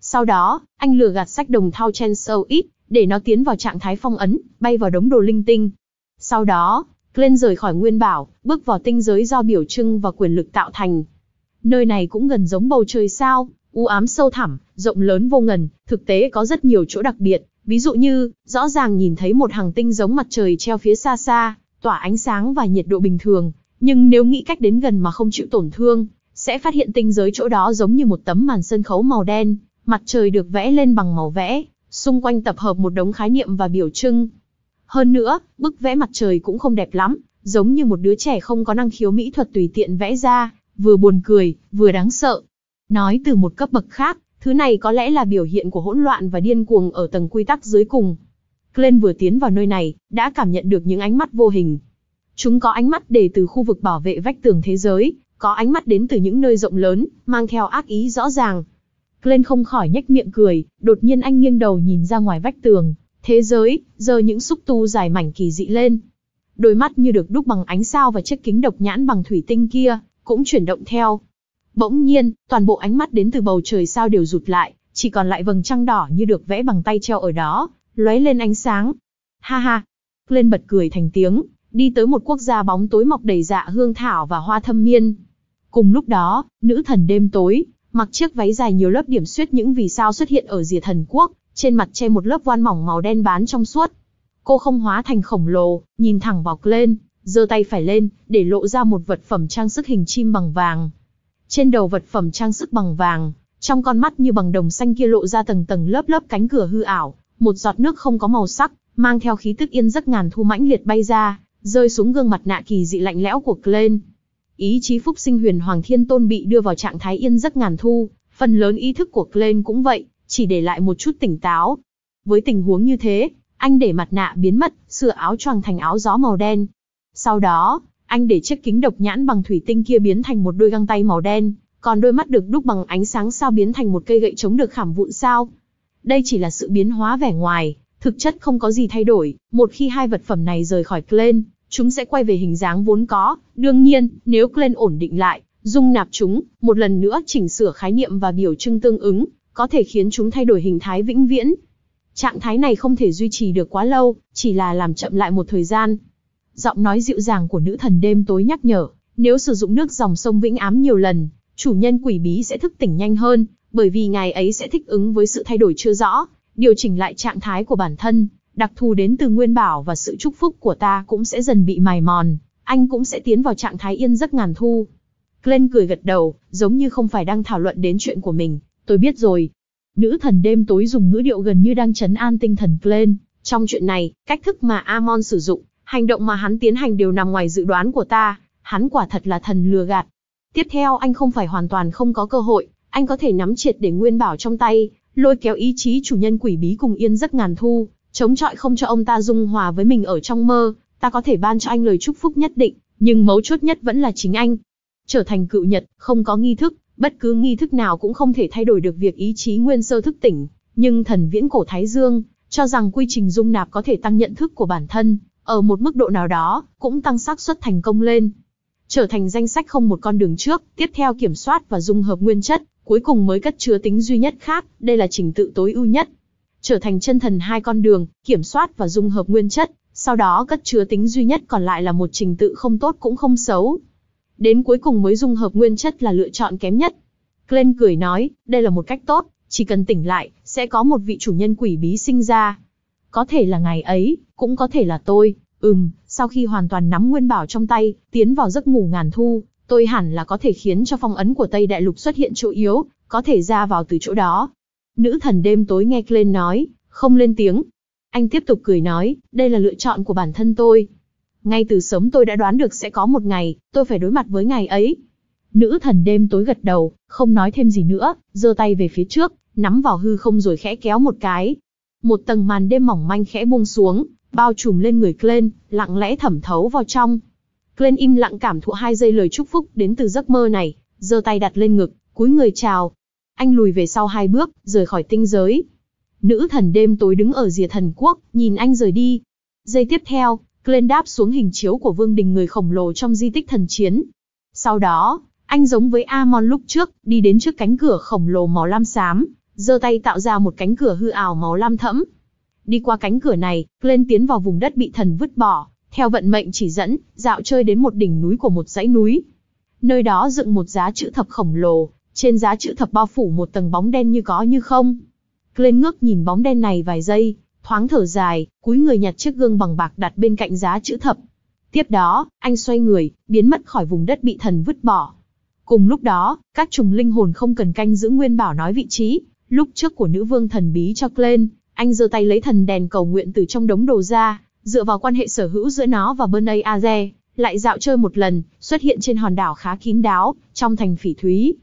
Sau đó, anh lừa gạt sách đồng thau Chen Sâu ít, để nó tiến vào trạng thái phong ấn, bay vào đống đồ linh tinh. Sau đó, Glenn rời khỏi Nguyên Bảo, bước vào tinh giới do biểu trưng và quyền lực tạo thành. Nơi này cũng gần giống bầu trời sao, u ám sâu thẳm, rộng lớn vô ngần, thực tế có rất nhiều chỗ đặc biệt, ví dụ như, rõ ràng nhìn thấy một hàng tinh giống mặt trời treo phía xa xa, tỏa ánh sáng và nhiệt độ bình thường, nhưng nếu nghĩ cách đến gần mà không chịu tổn thương, sẽ phát hiện tinh giới chỗ đó giống như một tấm màn sân khấu màu đen, mặt trời được vẽ lên bằng màu vẽ, xung quanh tập hợp một đống khái niệm và biểu trưng, hơn nữa, bức vẽ mặt trời cũng không đẹp lắm, giống như một đứa trẻ không có năng khiếu mỹ thuật tùy tiện vẽ ra, vừa buồn cười, vừa đáng sợ. Nói từ một cấp bậc khác, thứ này có lẽ là biểu hiện của hỗn loạn và điên cuồng ở tầng quy tắc dưới cùng. Glenn vừa tiến vào nơi này, đã cảm nhận được những ánh mắt vô hình. Chúng có ánh mắt để từ khu vực bảo vệ vách tường thế giới, có ánh mắt đến từ những nơi rộng lớn, mang theo ác ý rõ ràng. Glenn không khỏi nhếch miệng cười, đột nhiên anh nghiêng đầu nhìn ra ngoài vách tường thế giới, giờ những xúc tu dài mảnh kỳ dị lên. Đôi mắt như được đúc bằng ánh sao và chiếc kính độc nhãn bằng thủy tinh kia, cũng chuyển động theo. Bỗng nhiên, toàn bộ ánh mắt đến từ bầu trời sao đều rụt lại, chỉ còn lại vầng trăng đỏ như được vẽ bằng tay treo ở đó, lóe lên ánh sáng. Ha ha! Lên bật cười thành tiếng, đi tới một quốc gia bóng tối mọc đầy dạ hương thảo và hoa thâm miên. Cùng lúc đó, nữ thần đêm tối, mặc chiếc váy dài nhiều lớp điểm xuyết những vì sao xuất hiện ở rìa thần quốc, trên mặt che một lớp voan mỏng màu đen bán trong suốt. Cô không hóa thành khổng lồ, nhìn thẳng vào lên, giơ tay phải lên, để lộ ra một vật phẩm trang sức hình chim bằng vàng. Trên đầu vật phẩm trang sức bằng vàng, trong con mắt như bằng đồng xanh kia lộ ra tầng tầng lớp lớp cánh cửa hư ảo, một giọt nước không có màu sắc, mang theo khí tức yên giấc ngàn thu mãnh liệt bay ra, rơi xuống gương mặt nạ kỳ dị lạnh lẽo của Glenn. Ý chí phúc sinh huyền hoàng thiên tôn bị đưa vào trạng thái yên giấc ngàn thu, phần lớn ý thức của Glenn cũng vậy, chỉ để lại một chút tỉnh táo. Với tình huống như thế, anh để mặt nạ biến mất, sửa áo choàng thành áo gió màu đen. Sau đó, anh để chiếc kính độc nhãn bằng thủy tinh kia biến thành một đôi găng tay màu đen, còn đôi mắt được đúc bằng ánh sáng sao biến thành một cây gậy chống được khảm vụn sao. Đây chỉ là sự biến hóa vẻ ngoài, thực chất không có gì thay đổi, một khi hai vật phẩm này rời khỏi Glen, chúng sẽ quay về hình dáng vốn có, đương nhiên, nếu Glen ổn định lại, dung nạp chúng, một lần nữa chỉnh sửa khái niệm và biểu trưng tương ứng, có thể khiến chúng thay đổi hình thái vĩnh viễn. Trạng thái này không thể duy trì được quá lâu, chỉ là làm chậm lại một thời gian. Giọng nói dịu dàng của nữ thần đêm tối nhắc nhở, nếu sử dụng nước dòng sông vĩnh ám nhiều lần, chủ nhân quỷ bí sẽ thức tỉnh nhanh hơn, bởi vì ngài ấy sẽ thích ứng với sự thay đổi chưa rõ, điều chỉnh lại trạng thái của bản thân, đặc thù đến từ nguyên bảo và sự chúc phúc của ta cũng sẽ dần bị mài mòn, anh cũng sẽ tiến vào trạng thái yên giấc ngàn thu. Glenn cười gật đầu, giống như không phải đang thảo luận đến chuyện của mình, Tôi biết rồi. Nữ thần đêm tối dùng ngữ điệu gần như đang chấn an tinh thần Glenn. Trong chuyện này, cách thức mà Amon sử dụng, hành động mà hắn tiến hành đều nằm ngoài dự đoán của ta. Hắn quả thật là thần lừa gạt. Tiếp theo anh không phải hoàn toàn không có cơ hội, anh có thể nắm triệt để nguyên bảo trong tay, lôi kéo ý chí chủ nhân quỷ bí cùng yên rất ngàn thu, chống chọi không cho ông ta dung hòa với mình ở trong mơ, ta có thể ban cho anh lời chúc phúc nhất định, nhưng mấu chốt nhất vẫn là chính anh. Trở thành cựu nhật, không có nghi thức, Bất cứ nghi thức nào cũng không thể thay đổi được việc ý chí nguyên sơ thức tỉnh, nhưng thần viễn cổ Thái Dương, cho rằng quy trình dung nạp có thể tăng nhận thức của bản thân, ở một mức độ nào đó, cũng tăng xác suất thành công lên. Trở thành danh sách không một con đường trước, tiếp theo kiểm soát và dung hợp nguyên chất, cuối cùng mới cất chứa tính duy nhất khác, đây là trình tự tối ưu nhất. Trở thành chân thần hai con đường, kiểm soát và dung hợp nguyên chất, sau đó cất chứa tính duy nhất còn lại là một trình tự không tốt cũng không xấu, đến cuối cùng mới dung hợp nguyên chất là lựa chọn kém nhất. Glenn cười nói, đây là một cách tốt, chỉ cần tỉnh lại, sẽ có một vị chủ nhân quỷ bí sinh ra. Có thể là ngày ấy, cũng có thể là tôi, ừm, sau khi hoàn toàn nắm nguyên bảo trong tay, tiến vào giấc ngủ ngàn thu, tôi hẳn là có thể khiến cho phong ấn của Tây Đại Lục xuất hiện chỗ yếu, có thể ra vào từ chỗ đó. Nữ thần đêm tối nghe Glenn nói, không lên tiếng. Anh tiếp tục cười nói, đây là lựa chọn của bản thân tôi, ngay từ sớm tôi đã đoán được sẽ có một ngày, tôi phải đối mặt với ngày ấy. Nữ thần đêm tối gật đầu, không nói thêm gì nữa, giơ tay về phía trước, nắm vào hư không rồi khẽ kéo một cái. Một tầng màn đêm mỏng manh khẽ buông xuống, bao trùm lên người Glenn, lặng lẽ thẩm thấu vào trong. Glenn im lặng cảm thụ hai giây lời chúc phúc đến từ giấc mơ này, giơ tay đặt lên ngực, cúi người chào. Anh lùi về sau hai bước, rời khỏi tinh giới. Nữ thần đêm tối đứng ở rìa thần quốc, nhìn anh rời đi. Giây tiếp theo, Glenn đáp xuống hình chiếu của Vương Đình người khổng lồ trong di tích thần chiến. Sau đó, anh giống với Amon lúc trước, đi đến trước cánh cửa khổng lồ màu lam xám, giơ tay tạo ra một cánh cửa hư ảo màu lam thẫm. Đi qua cánh cửa này, Glenn tiến vào vùng đất bị thần vứt bỏ, theo vận mệnh chỉ dẫn, dạo chơi đến một đỉnh núi của một dãy núi. Nơi đó dựng một giá chữ thập khổng lồ, trên giá chữ thập bao phủ một tầng bóng đen như có như không. Glenn ngước nhìn bóng đen này vài giây, Thoáng thở dài, cúi người nhặt chiếc gương bằng bạc đặt bên cạnh giá chữ thập. Tiếp đó, anh xoay người, biến mất khỏi vùng đất bị thần vứt bỏ. Cùng lúc đó, các trùng linh hồn không cần canh giữ nguyên bảo nói vị trí, lúc trước của nữ vương thần bí cho lên. anh giơ tay lấy thần đèn cầu nguyện từ trong đống đồ ra, dựa vào quan hệ sở hữu giữa nó và Bernay Aze, lại dạo chơi một lần, xuất hiện trên hòn đảo khá kín đáo, trong thành phỉ thúy.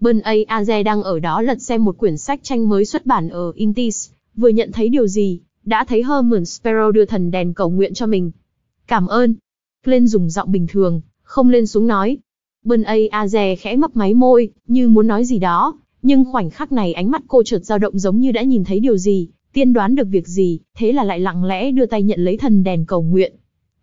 Bernay Aze đang ở đó lật xem một quyển sách tranh mới xuất bản ở Intis, vừa nhận thấy điều gì, đã thấy Herman Sparrow đưa thần đèn cầu nguyện cho mình. Cảm ơn. Glenn dùng giọng bình thường, không lên xuống nói. Bân A Aze khẽ mấp máy môi, như muốn nói gì đó, nhưng khoảnh khắc này ánh mắt cô chợt dao động giống như đã nhìn thấy điều gì, tiên đoán được việc gì, thế là lại lặng lẽ đưa tay nhận lấy thần đèn cầu nguyện.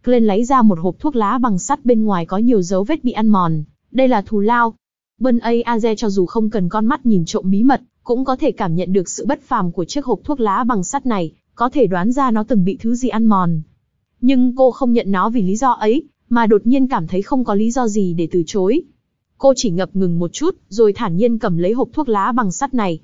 Glenn lấy ra một hộp thuốc lá bằng sắt bên ngoài có nhiều dấu vết bị ăn mòn, đây là thù lao. Bân A Aze cho dù không cần con mắt nhìn trộm bí mật, cũng có thể cảm nhận được sự bất phàm của chiếc hộp thuốc lá bằng sắt này, có thể đoán ra nó từng bị thứ gì ăn mòn. Nhưng cô không nhận nó vì lý do ấy, mà đột nhiên cảm thấy không có lý do gì để từ chối. Cô chỉ ngập ngừng một chút, rồi thản nhiên cầm lấy hộp thuốc lá bằng sắt này.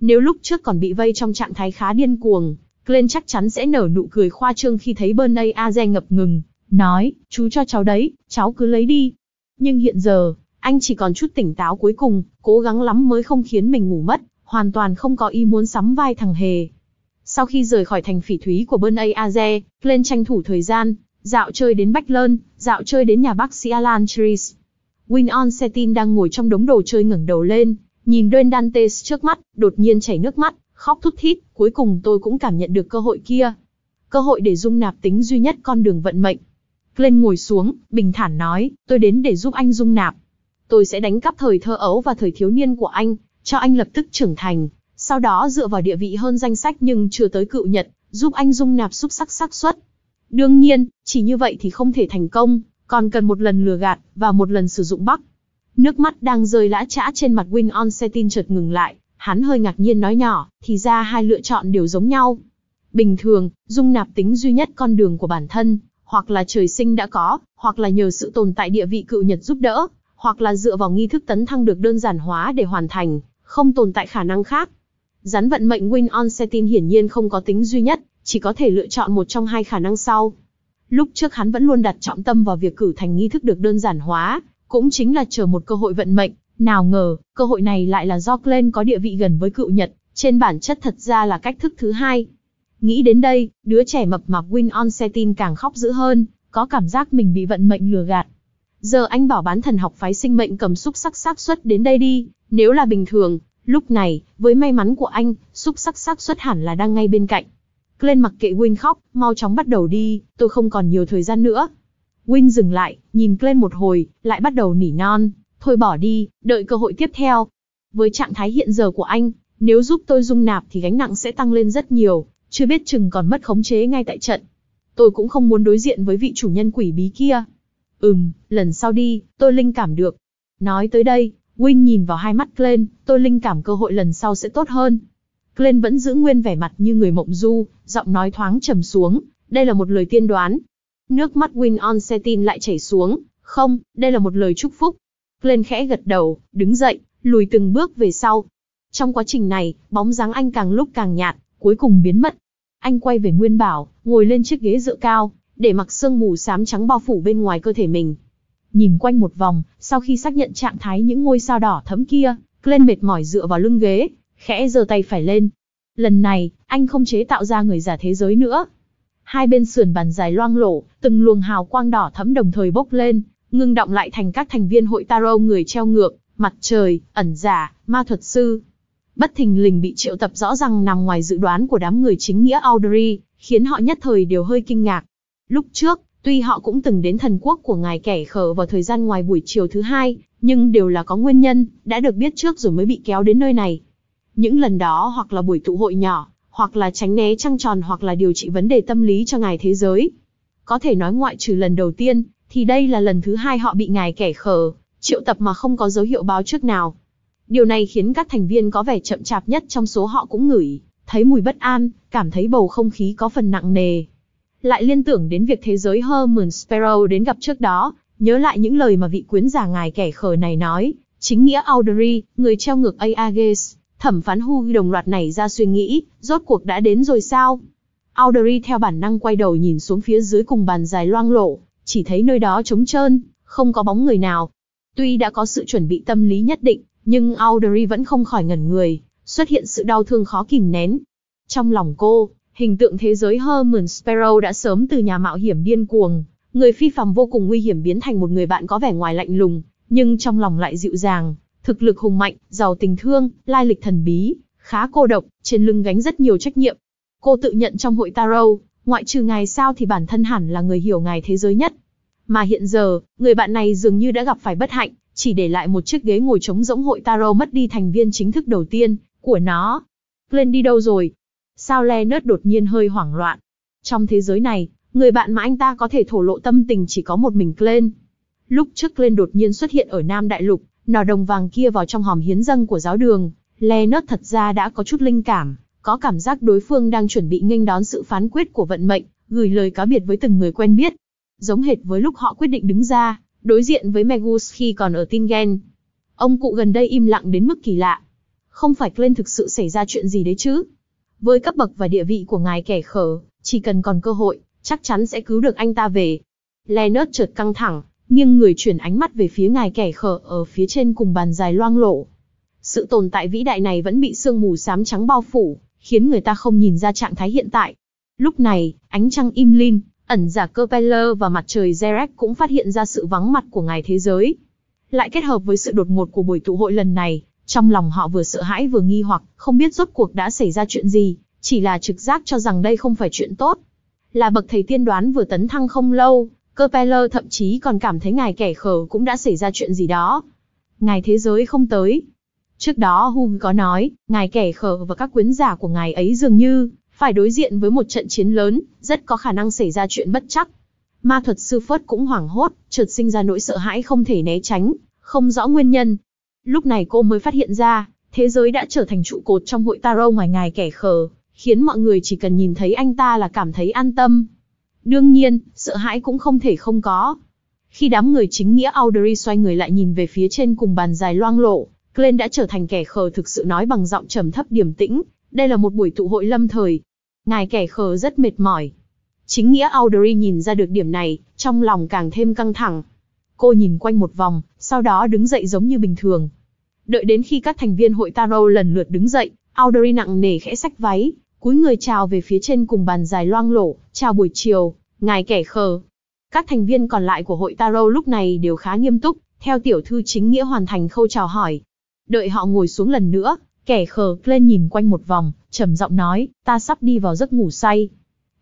Nếu lúc trước còn bị vây trong trạng thái khá điên cuồng, Glenn chắc chắn sẽ nở nụ cười khoa trương khi thấy Bernay Aze ngập ngừng, nói, chú cho cháu đấy, cháu cứ lấy đi. Nhưng hiện giờ, anh chỉ còn chút tỉnh táo cuối cùng, cố gắng lắm mới không khiến mình ngủ mất hoàn toàn không có ý muốn sắm vai thằng hề. Sau khi rời khỏi thành phỉ thúy của bên Aze, Glenn tranh thủ thời gian, dạo chơi đến Bách Lơn, dạo chơi đến nhà bác sĩ Alan Tris. Winon Setin đang ngồi trong đống đồ chơi ngẩng đầu lên, nhìn Duen Dante trước mắt, đột nhiên chảy nước mắt, khóc thút thít, cuối cùng tôi cũng cảm nhận được cơ hội kia. Cơ hội để dung nạp tính duy nhất con đường vận mệnh. Glenn ngồi xuống, bình thản nói, tôi đến để giúp anh dung nạp. Tôi sẽ đánh cắp thời thơ ấu và thời thiếu niên của anh, cho anh lập tức trưởng thành, sau đó dựa vào địa vị hơn danh sách nhưng chưa tới cựu nhật, giúp anh dung nạp xúc sắc xác suất. Đương nhiên, chỉ như vậy thì không thể thành công, còn cần một lần lừa gạt và một lần sử dụng bắc. Nước mắt đang rơi lã chã trên mặt Win On Setin chợt ngừng lại, hắn hơi ngạc nhiên nói nhỏ, thì ra hai lựa chọn đều giống nhau. Bình thường, dung nạp tính duy nhất con đường của bản thân, hoặc là trời sinh đã có, hoặc là nhờ sự tồn tại địa vị cựu nhật giúp đỡ, hoặc là dựa vào nghi thức tấn thăng được đơn giản hóa để hoàn thành không tồn tại khả năng khác. Rắn vận mệnh Win On Setin hiển nhiên không có tính duy nhất, chỉ có thể lựa chọn một trong hai khả năng sau. Lúc trước hắn vẫn luôn đặt trọng tâm vào việc cử thành nghi thức được đơn giản hóa, cũng chính là chờ một cơ hội vận mệnh, nào ngờ, cơ hội này lại là do Glenn có địa vị gần với cựu Nhật, trên bản chất thật ra là cách thức thứ hai. Nghĩ đến đây, đứa trẻ mập mạp Win On Setin càng khóc dữ hơn, có cảm giác mình bị vận mệnh lừa gạt. Giờ anh bảo bán thần học phái sinh mệnh cầm xúc sắc xác suất đến đây đi, nếu là bình thường, lúc này, với may mắn của anh, xúc sắc xác suất hẳn là đang ngay bên cạnh. Glenn mặc kệ Win khóc, mau chóng bắt đầu đi, tôi không còn nhiều thời gian nữa. Win dừng lại, nhìn Glenn một hồi, lại bắt đầu nỉ non, thôi bỏ đi, đợi cơ hội tiếp theo. Với trạng thái hiện giờ của anh, nếu giúp tôi dung nạp thì gánh nặng sẽ tăng lên rất nhiều, chưa biết chừng còn mất khống chế ngay tại trận. Tôi cũng không muốn đối diện với vị chủ nhân quỷ bí kia. Ừm, lần sau đi, tôi linh cảm được. Nói tới đây, Win nhìn vào hai mắt Glenn, tôi linh cảm cơ hội lần sau sẽ tốt hơn. Glenn vẫn giữ nguyên vẻ mặt như người mộng du, giọng nói thoáng trầm xuống, đây là một lời tiên đoán. Nước mắt Win on setin lại chảy xuống, không, đây là một lời chúc phúc. Glenn khẽ gật đầu, đứng dậy, lùi từng bước về sau. Trong quá trình này, bóng dáng anh càng lúc càng nhạt, cuối cùng biến mất. Anh quay về Nguyên Bảo, ngồi lên chiếc ghế dựa cao, để mặc sương mù xám trắng bao phủ bên ngoài cơ thể mình. Nhìn quanh một vòng, sau khi xác nhận trạng thái những ngôi sao đỏ thẫm kia, Glenn mệt mỏi dựa vào lưng ghế, khẽ giơ tay phải lên. Lần này, anh không chế tạo ra người giả thế giới nữa. Hai bên sườn bàn dài loang lổ, từng luồng hào quang đỏ thẫm đồng thời bốc lên, ngưng động lại thành các thành viên hội Tarot người treo ngược, mặt trời, ẩn giả, ma thuật sư. Bất thình lình bị triệu tập rõ ràng nằm ngoài dự đoán của đám người chính nghĩa Audrey, khiến họ nhất thời đều hơi kinh ngạc. Lúc trước, tuy họ cũng từng đến thần quốc của ngài kẻ khờ vào thời gian ngoài buổi chiều thứ hai, nhưng đều là có nguyên nhân, đã được biết trước rồi mới bị kéo đến nơi này. Những lần đó hoặc là buổi tụ hội nhỏ, hoặc là tránh né trăng tròn hoặc là điều trị vấn đề tâm lý cho ngài thế giới. Có thể nói ngoại trừ lần đầu tiên, thì đây là lần thứ hai họ bị ngài kẻ khờ, triệu tập mà không có dấu hiệu báo trước nào. Điều này khiến các thành viên có vẻ chậm chạp nhất trong số họ cũng ngửi, thấy mùi bất an, cảm thấy bầu không khí có phần nặng nề, lại liên tưởng đến việc thế giới Herman Sparrow đến gặp trước đó, nhớ lại những lời mà vị quyến giả ngài kẻ khờ này nói, chính nghĩa Audrey, người treo ngược Aages thẩm phán Hu đồng loạt này ra suy nghĩ, rốt cuộc đã đến rồi sao? Audrey theo bản năng quay đầu nhìn xuống phía dưới cùng bàn dài loang lộ, chỉ thấy nơi đó trống trơn, không có bóng người nào. Tuy đã có sự chuẩn bị tâm lý nhất định, nhưng Audrey vẫn không khỏi ngẩn người, xuất hiện sự đau thương khó kìm nén. Trong lòng cô, Hình tượng thế giới Herman Sparrow đã sớm từ nhà mạo hiểm điên cuồng, người phi phàm vô cùng nguy hiểm biến thành một người bạn có vẻ ngoài lạnh lùng, nhưng trong lòng lại dịu dàng, thực lực hùng mạnh, giàu tình thương, lai lịch thần bí, khá cô độc, trên lưng gánh rất nhiều trách nhiệm. Cô tự nhận trong hội Tarot, ngoại trừ ngài sao thì bản thân hẳn là người hiểu ngài thế giới nhất. Mà hiện giờ, người bạn này dường như đã gặp phải bất hạnh, chỉ để lại một chiếc ghế ngồi trống rỗng hội Tarot mất đi thành viên chính thức đầu tiên của nó. Glenn đi đâu rồi? sao Le Leonard đột nhiên hơi hoảng loạn. Trong thế giới này, người bạn mà anh ta có thể thổ lộ tâm tình chỉ có một mình Glenn. Lúc trước Glenn đột nhiên xuất hiện ở Nam Đại Lục, nỏ đồng vàng kia vào trong hòm hiến dâng của giáo đường, Le Leonard thật ra đã có chút linh cảm, có cảm giác đối phương đang chuẩn bị nghênh đón sự phán quyết của vận mệnh, gửi lời cáo biệt với từng người quen biết. Giống hệt với lúc họ quyết định đứng ra, đối diện với Magus khi còn ở Tingen. Ông cụ gần đây im lặng đến mức kỳ lạ. Không phải Glenn thực sự xảy ra chuyện gì đấy chứ? Với cấp bậc và địa vị của ngài kẻ khờ, chỉ cần còn cơ hội, chắc chắn sẽ cứu được anh ta về. Leonard chợt căng thẳng, nghiêng người chuyển ánh mắt về phía ngài kẻ khờ ở phía trên cùng bàn dài loang lộ. Sự tồn tại vĩ đại này vẫn bị sương mù xám trắng bao phủ, khiến người ta không nhìn ra trạng thái hiện tại. Lúc này, ánh trăng im lin, ẩn giả Copeller và mặt trời Zerek cũng phát hiện ra sự vắng mặt của ngài thế giới. Lại kết hợp với sự đột ngột của buổi tụ hội lần này, trong lòng họ vừa sợ hãi vừa nghi hoặc, không biết rốt cuộc đã xảy ra chuyện gì, chỉ là trực giác cho rằng đây không phải chuyện tốt. Là bậc thầy tiên đoán vừa tấn thăng không lâu, cơ thậm chí còn cảm thấy ngài kẻ khờ cũng đã xảy ra chuyện gì đó. Ngài thế giới không tới. Trước đó Hung có nói, ngài kẻ khờ và các quyến giả của ngài ấy dường như phải đối diện với một trận chiến lớn, rất có khả năng xảy ra chuyện bất chắc. Ma thuật sư Phớt cũng hoảng hốt, chợt sinh ra nỗi sợ hãi không thể né tránh, không rõ nguyên nhân, Lúc này cô mới phát hiện ra, thế giới đã trở thành trụ cột trong hội Taro ngoài ngài kẻ khờ, khiến mọi người chỉ cần nhìn thấy anh ta là cảm thấy an tâm. Đương nhiên, sợ hãi cũng không thể không có. Khi đám người chính nghĩa Audrey xoay người lại nhìn về phía trên cùng bàn dài loang lộ, Glenn đã trở thành kẻ khờ thực sự nói bằng giọng trầm thấp điềm tĩnh, đây là một buổi tụ hội lâm thời. Ngài kẻ khờ rất mệt mỏi. Chính nghĩa Audrey nhìn ra được điểm này, trong lòng càng thêm căng thẳng. Cô nhìn quanh một vòng, sau đó đứng dậy giống như bình thường. Đợi đến khi các thành viên hội Tarot lần lượt đứng dậy, Audrey nặng nề khẽ sách váy, cúi người chào về phía trên cùng bàn dài loang lổ, chào buổi chiều, ngài kẻ khờ. Các thành viên còn lại của hội Tarot lúc này đều khá nghiêm túc, theo tiểu thư chính nghĩa hoàn thành khâu chào hỏi. Đợi họ ngồi xuống lần nữa, kẻ khờ lên nhìn quanh một vòng, trầm giọng nói, ta sắp đi vào giấc ngủ say.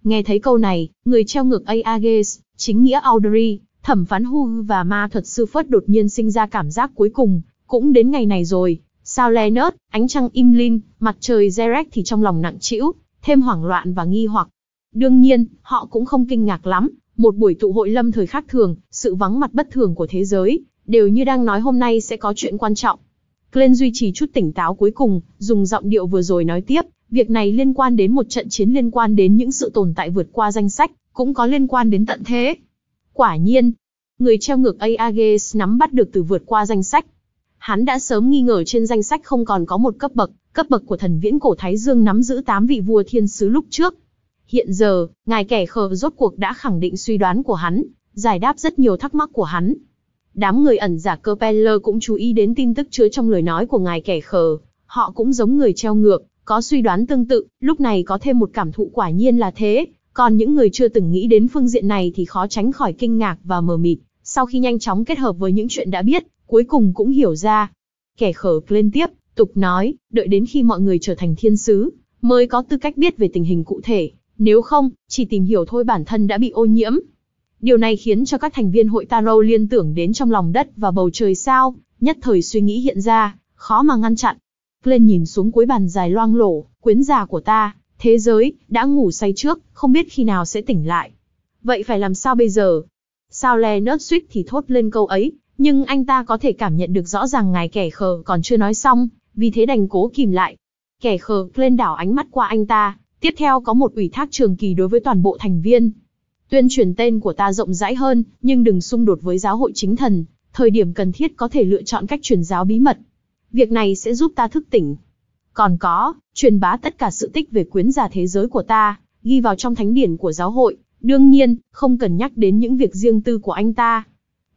Nghe thấy câu này, người treo ngược Aages, chính nghĩa Audrey, Thẩm phán Hu và ma thuật sư Phất đột nhiên sinh ra cảm giác cuối cùng, cũng đến ngày này rồi. Sao Leonard, ánh trăng im lin, mặt trời Zerek thì trong lòng nặng trĩu, thêm hoảng loạn và nghi hoặc. Đương nhiên, họ cũng không kinh ngạc lắm, một buổi tụ hội lâm thời khác thường, sự vắng mặt bất thường của thế giới, đều như đang nói hôm nay sẽ có chuyện quan trọng. Glenn duy trì chút tỉnh táo cuối cùng, dùng giọng điệu vừa rồi nói tiếp, việc này liên quan đến một trận chiến liên quan đến những sự tồn tại vượt qua danh sách, cũng có liên quan đến tận thế, Quả nhiên, người treo ngược Aegis nắm bắt được từ vượt qua danh sách. Hắn đã sớm nghi ngờ trên danh sách không còn có một cấp bậc, cấp bậc của thần viễn cổ Thái Dương nắm giữ 8 vị vua thiên sứ lúc trước. Hiện giờ, ngài kẻ khờ rốt cuộc đã khẳng định suy đoán của hắn, giải đáp rất nhiều thắc mắc của hắn. Đám người ẩn giả cơ cũng chú ý đến tin tức chứa trong lời nói của ngài kẻ khờ. Họ cũng giống người treo ngược, có suy đoán tương tự, lúc này có thêm một cảm thụ quả nhiên là thế, còn những người chưa từng nghĩ đến phương diện này thì khó tránh khỏi kinh ngạc và mờ mịt, sau khi nhanh chóng kết hợp với những chuyện đã biết, cuối cùng cũng hiểu ra. Kẻ khở lên tiếp, tục nói, đợi đến khi mọi người trở thành thiên sứ, mới có tư cách biết về tình hình cụ thể, nếu không, chỉ tìm hiểu thôi bản thân đã bị ô nhiễm. Điều này khiến cho các thành viên hội Tarot liên tưởng đến trong lòng đất và bầu trời sao, nhất thời suy nghĩ hiện ra, khó mà ngăn chặn. lên nhìn xuống cuối bàn dài loang lổ, quyến già của ta, Thế giới, đã ngủ say trước, không biết khi nào sẽ tỉnh lại. Vậy phải làm sao bây giờ? Sao le nớt suýt thì thốt lên câu ấy, nhưng anh ta có thể cảm nhận được rõ ràng ngài kẻ khờ còn chưa nói xong, vì thế đành cố kìm lại. Kẻ khờ lên đảo ánh mắt qua anh ta, tiếp theo có một ủy thác trường kỳ đối với toàn bộ thành viên. Tuyên truyền tên của ta rộng rãi hơn, nhưng đừng xung đột với giáo hội chính thần, thời điểm cần thiết có thể lựa chọn cách truyền giáo bí mật. Việc này sẽ giúp ta thức tỉnh, còn có, truyền bá tất cả sự tích về quyến giả thế giới của ta, ghi vào trong thánh điển của giáo hội, đương nhiên, không cần nhắc đến những việc riêng tư của anh ta.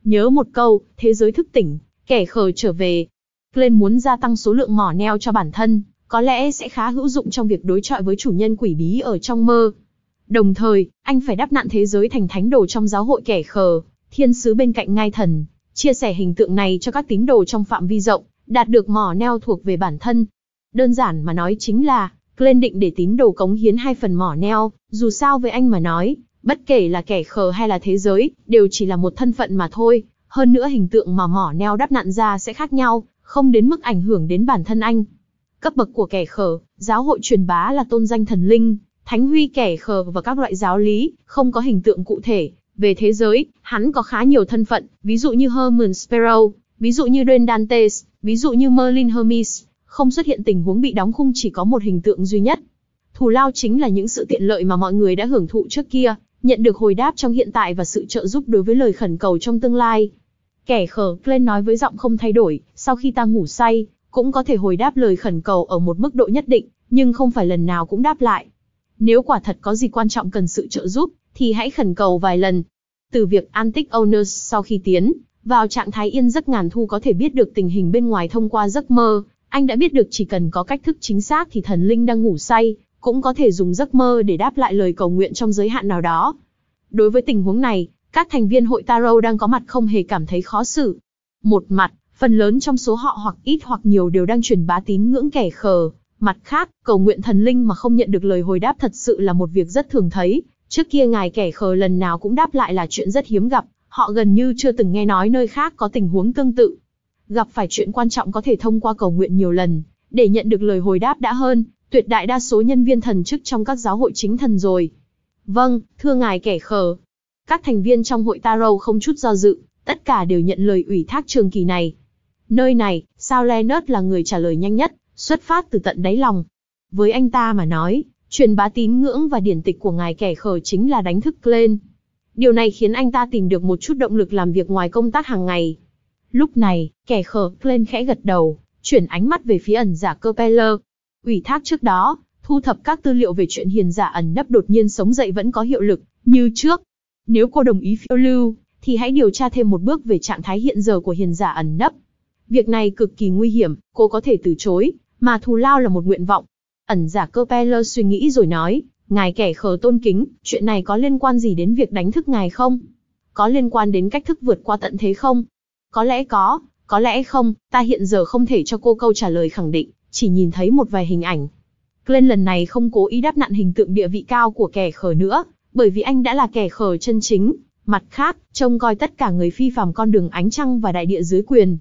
Nhớ một câu, thế giới thức tỉnh, kẻ khờ trở về. Glenn muốn gia tăng số lượng mỏ neo cho bản thân, có lẽ sẽ khá hữu dụng trong việc đối chọi với chủ nhân quỷ bí ở trong mơ. Đồng thời, anh phải đáp nạn thế giới thành thánh đồ trong giáo hội kẻ khờ, thiên sứ bên cạnh ngai thần, chia sẻ hình tượng này cho các tín đồ trong phạm vi rộng, đạt được mỏ neo thuộc về bản thân, đơn giản mà nói chính là, Glenn định để tín đồ cống hiến hai phần mỏ neo, dù sao với anh mà nói, bất kể là kẻ khờ hay là thế giới, đều chỉ là một thân phận mà thôi, hơn nữa hình tượng mà mỏ neo đắp nặn ra sẽ khác nhau, không đến mức ảnh hưởng đến bản thân anh. Cấp bậc của kẻ khờ, giáo hội truyền bá là tôn danh thần linh, thánh huy kẻ khờ và các loại giáo lý, không có hình tượng cụ thể. Về thế giới, hắn có khá nhiều thân phận, ví dụ như Herman Sparrow, ví dụ như Duane Dantes, ví dụ như Merlin Hermes, không xuất hiện tình huống bị đóng khung chỉ có một hình tượng duy nhất. Thù lao chính là những sự tiện lợi mà mọi người đã hưởng thụ trước kia, nhận được hồi đáp trong hiện tại và sự trợ giúp đối với lời khẩn cầu trong tương lai. Kẻ khờ lên nói với giọng không thay đổi, sau khi ta ngủ say, cũng có thể hồi đáp lời khẩn cầu ở một mức độ nhất định, nhưng không phải lần nào cũng đáp lại. Nếu quả thật có gì quan trọng cần sự trợ giúp, thì hãy khẩn cầu vài lần. Từ việc Antic Owners sau khi tiến vào trạng thái yên giấc ngàn thu có thể biết được tình hình bên ngoài thông qua giấc mơ, anh đã biết được chỉ cần có cách thức chính xác thì thần linh đang ngủ say, cũng có thể dùng giấc mơ để đáp lại lời cầu nguyện trong giới hạn nào đó. Đối với tình huống này, các thành viên hội Tarot đang có mặt không hề cảm thấy khó xử. Một mặt, phần lớn trong số họ hoặc ít hoặc nhiều đều đang truyền bá tín ngưỡng kẻ khờ. Mặt khác, cầu nguyện thần linh mà không nhận được lời hồi đáp thật sự là một việc rất thường thấy. Trước kia ngài kẻ khờ lần nào cũng đáp lại là chuyện rất hiếm gặp, họ gần như chưa từng nghe nói nơi khác có tình huống tương tự gặp phải chuyện quan trọng có thể thông qua cầu nguyện nhiều lần, để nhận được lời hồi đáp đã hơn, tuyệt đại đa số nhân viên thần chức trong các giáo hội chính thần rồi. Vâng, thưa ngài kẻ khờ. Các thành viên trong hội Tarot không chút do dự, tất cả đều nhận lời ủy thác trường kỳ này. Nơi này, sao Leonard là người trả lời nhanh nhất, xuất phát từ tận đáy lòng. Với anh ta mà nói, truyền bá tín ngưỡng và điển tịch của ngài kẻ khờ chính là đánh thức lên. Điều này khiến anh ta tìm được một chút động lực làm việc ngoài công tác hàng ngày. Lúc này, kẻ khờ lên khẽ gật đầu, chuyển ánh mắt về phía ẩn giả cơ Peller. Ủy thác trước đó, thu thập các tư liệu về chuyện hiền giả ẩn nấp đột nhiên sống dậy vẫn có hiệu lực, như trước. Nếu cô đồng ý phiêu lưu, thì hãy điều tra thêm một bước về trạng thái hiện giờ của hiền giả ẩn nấp. Việc này cực kỳ nguy hiểm, cô có thể từ chối, mà thù lao là một nguyện vọng. Ẩn giả cơ suy nghĩ rồi nói, ngài kẻ khờ tôn kính, chuyện này có liên quan gì đến việc đánh thức ngài không? Có liên quan đến cách thức vượt qua tận thế không? Có lẽ có, có lẽ không, ta hiện giờ không thể cho cô câu trả lời khẳng định, chỉ nhìn thấy một vài hình ảnh. Glenn lần này không cố ý đáp nặn hình tượng địa vị cao của kẻ khờ nữa, bởi vì anh đã là kẻ khờ chân chính. Mặt khác, trông coi tất cả người phi phàm con đường ánh trăng và đại địa dưới quyền.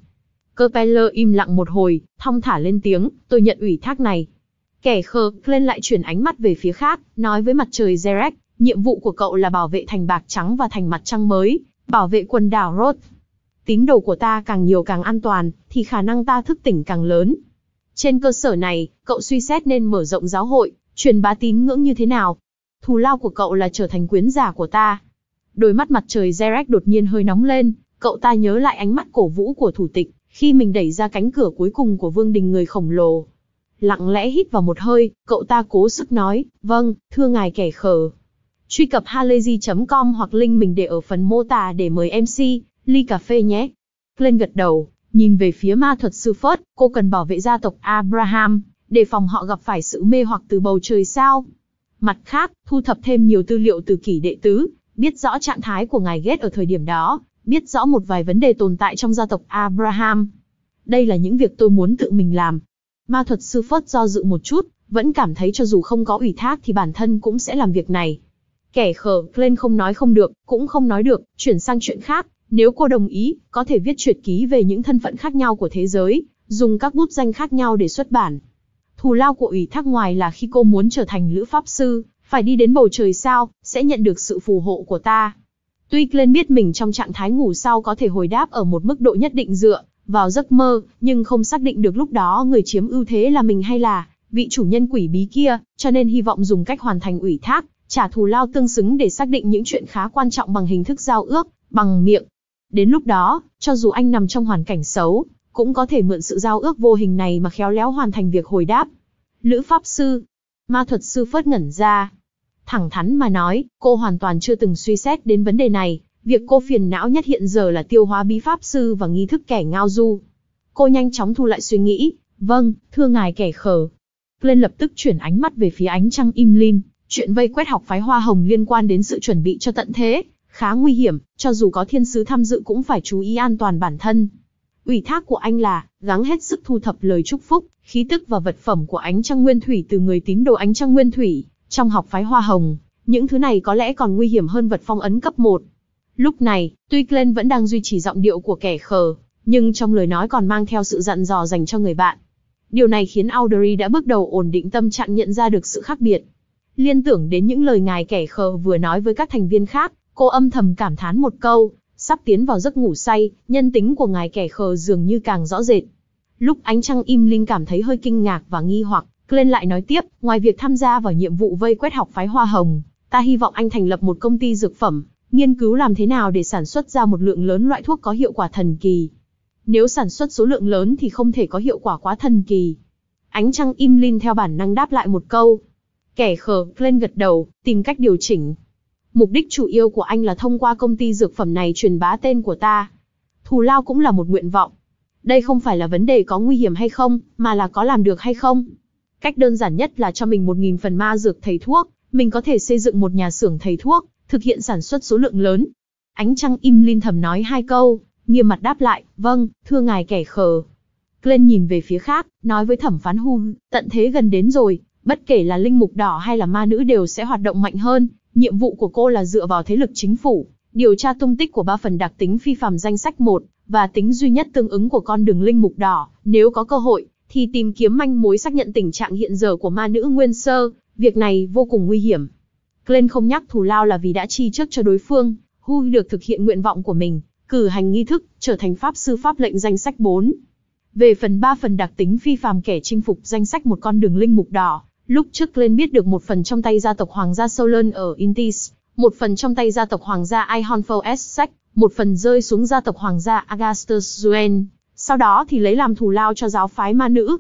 Propeller im lặng một hồi, thong thả lên tiếng, tôi nhận ủy thác này. Kẻ khờ, Glenn lại chuyển ánh mắt về phía khác, nói với mặt trời Zerek, nhiệm vụ của cậu là bảo vệ thành bạc trắng và thành mặt trăng mới, bảo vệ quần đảo Roth tín đồ của ta càng nhiều càng an toàn, thì khả năng ta thức tỉnh càng lớn. Trên cơ sở này, cậu suy xét nên mở rộng giáo hội, truyền bá tín ngưỡng như thế nào. Thù lao của cậu là trở thành quyến giả của ta. Đôi mắt mặt trời Zerek đột nhiên hơi nóng lên, cậu ta nhớ lại ánh mắt cổ vũ của thủ tịch, khi mình đẩy ra cánh cửa cuối cùng của vương đình người khổng lồ. Lặng lẽ hít vào một hơi, cậu ta cố sức nói, vâng, thưa ngài kẻ khờ. Truy cập halayzi.com hoặc link mình để ở phần mô tả để mời MC, Ly cà phê nhé. Glenn gật đầu, nhìn về phía ma thuật sư Phớt, cô cần bảo vệ gia tộc Abraham, để phòng họ gặp phải sự mê hoặc từ bầu trời sao. Mặt khác, thu thập thêm nhiều tư liệu từ kỷ đệ tứ, biết rõ trạng thái của ngài ghét ở thời điểm đó, biết rõ một vài vấn đề tồn tại trong gia tộc Abraham. Đây là những việc tôi muốn tự mình làm. Ma thuật sư Phớt do dự một chút, vẫn cảm thấy cho dù không có ủy thác thì bản thân cũng sẽ làm việc này. Kẻ khờ, Glenn không nói không được, cũng không nói được, chuyển sang chuyện khác, nếu cô đồng ý, có thể viết truyệt ký về những thân phận khác nhau của thế giới, dùng các bút danh khác nhau để xuất bản. Thù lao của ủy thác ngoài là khi cô muốn trở thành lữ pháp sư, phải đi đến bầu trời sao, sẽ nhận được sự phù hộ của ta. Tuy Glenn biết mình trong trạng thái ngủ sau có thể hồi đáp ở một mức độ nhất định dựa vào giấc mơ, nhưng không xác định được lúc đó người chiếm ưu thế là mình hay là vị chủ nhân quỷ bí kia, cho nên hy vọng dùng cách hoàn thành ủy thác, trả thù lao tương xứng để xác định những chuyện khá quan trọng bằng hình thức giao ước, bằng miệng, Đến lúc đó, cho dù anh nằm trong hoàn cảnh xấu, cũng có thể mượn sự giao ước vô hình này mà khéo léo hoàn thành việc hồi đáp. Lữ Pháp Sư, ma thuật sư phớt ngẩn ra. Thẳng thắn mà nói, cô hoàn toàn chưa từng suy xét đến vấn đề này, việc cô phiền não nhất hiện giờ là tiêu hóa bí Pháp Sư và nghi thức kẻ ngao du. Cô nhanh chóng thu lại suy nghĩ, vâng, thưa ngài kẻ khờ. Lên lập tức chuyển ánh mắt về phía ánh trăng im lim, chuyện vây quét học phái hoa hồng liên quan đến sự chuẩn bị cho tận thế, khá nguy hiểm, cho dù có thiên sứ tham dự cũng phải chú ý an toàn bản thân. Ủy thác của anh là, gắng hết sức thu thập lời chúc phúc, khí tức và vật phẩm của ánh trăng nguyên thủy từ người tín đồ ánh trăng nguyên thủy, trong học phái hoa hồng, những thứ này có lẽ còn nguy hiểm hơn vật phong ấn cấp 1. Lúc này, tuy Glenn vẫn đang duy trì giọng điệu của kẻ khờ, nhưng trong lời nói còn mang theo sự dặn dò dành cho người bạn. Điều này khiến Audrey đã bước đầu ổn định tâm trạng nhận ra được sự khác biệt. Liên tưởng đến những lời ngài kẻ khờ vừa nói với các thành viên khác, Cô âm thầm cảm thán một câu, sắp tiến vào giấc ngủ say, nhân tính của ngài kẻ khờ dường như càng rõ rệt. Lúc ánh trăng im linh cảm thấy hơi kinh ngạc và nghi hoặc, Glenn lại nói tiếp, ngoài việc tham gia vào nhiệm vụ vây quét học phái hoa hồng, ta hy vọng anh thành lập một công ty dược phẩm, nghiên cứu làm thế nào để sản xuất ra một lượng lớn loại thuốc có hiệu quả thần kỳ. Nếu sản xuất số lượng lớn thì không thể có hiệu quả quá thần kỳ. Ánh trăng im lin theo bản năng đáp lại một câu. Kẻ khờ, Glenn gật đầu, tìm cách điều chỉnh. Mục đích chủ yếu của anh là thông qua công ty dược phẩm này truyền bá tên của ta. Thù lao cũng là một nguyện vọng. Đây không phải là vấn đề có nguy hiểm hay không, mà là có làm được hay không. Cách đơn giản nhất là cho mình 1.000 phần ma dược thầy thuốc, mình có thể xây dựng một nhà xưởng thầy thuốc, thực hiện sản xuất số lượng lớn. Ánh trăng im linh thầm nói hai câu, nghiêm mặt đáp lại, vâng, thưa ngài kẻ khờ. Glenn nhìn về phía khác, nói với thẩm phán Hu, tận thế gần đến rồi, bất kể là linh mục đỏ hay là ma nữ đều sẽ hoạt động mạnh hơn, nhiệm vụ của cô là dựa vào thế lực chính phủ, điều tra tung tích của ba phần đặc tính phi phàm danh sách một và tính duy nhất tương ứng của con đường linh mục đỏ, nếu có cơ hội thì tìm kiếm manh mối xác nhận tình trạng hiện giờ của ma nữ Nguyên Sơ, việc này vô cùng nguy hiểm. Glenn không nhắc thù lao là vì đã chi trước cho đối phương, Hu được thực hiện nguyện vọng của mình, cử hành nghi thức, trở thành pháp sư pháp lệnh danh sách 4. Về phần 3 phần đặc tính phi phàm kẻ chinh phục danh sách một con đường linh mục đỏ, Lúc trước lên biết được một phần trong tay gia tộc Hoàng gia Solon ở Intis, một phần trong tay gia tộc Hoàng gia Ihonfo Essex, một phần rơi xuống gia tộc Hoàng gia Agastus Zuen, sau đó thì lấy làm thù lao cho giáo phái ma nữ.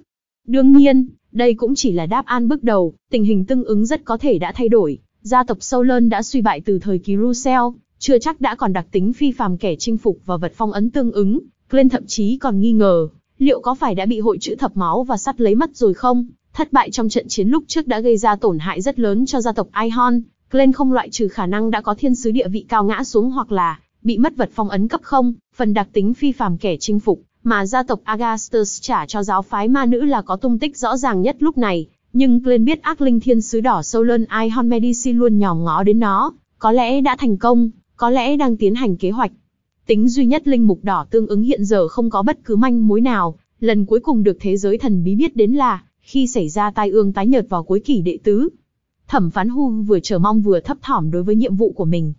Đương nhiên, đây cũng chỉ là đáp án bước đầu, tình hình tương ứng rất có thể đã thay đổi. Gia tộc Solon đã suy bại từ thời kỳ Russell, chưa chắc đã còn đặc tính phi phàm kẻ chinh phục và vật phong ấn tương ứng. Glenn thậm chí còn nghi ngờ, liệu có phải đã bị hội chữ thập máu và sắt lấy mất rồi không? Thất bại trong trận chiến lúc trước đã gây ra tổn hại rất lớn cho gia tộc Ihon, Glenn không loại trừ khả năng đã có thiên sứ địa vị cao ngã xuống hoặc là bị mất vật phong ấn cấp không, phần đặc tính phi phàm kẻ chinh phục mà gia tộc Agastus trả cho giáo phái ma nữ là có tung tích rõ ràng nhất lúc này, nhưng Glenn biết ác linh thiên sứ đỏ sâu lơn Ihon Medici luôn nhòm ngó đến nó, có lẽ đã thành công, có lẽ đang tiến hành kế hoạch. Tính duy nhất linh mục đỏ tương ứng hiện giờ không có bất cứ manh mối nào, lần cuối cùng được thế giới thần bí biết đến là khi xảy ra tai ương tái nhợt vào cuối kỳ đệ tứ. Thẩm phán Hu vừa chờ mong vừa thấp thỏm đối với nhiệm vụ của mình.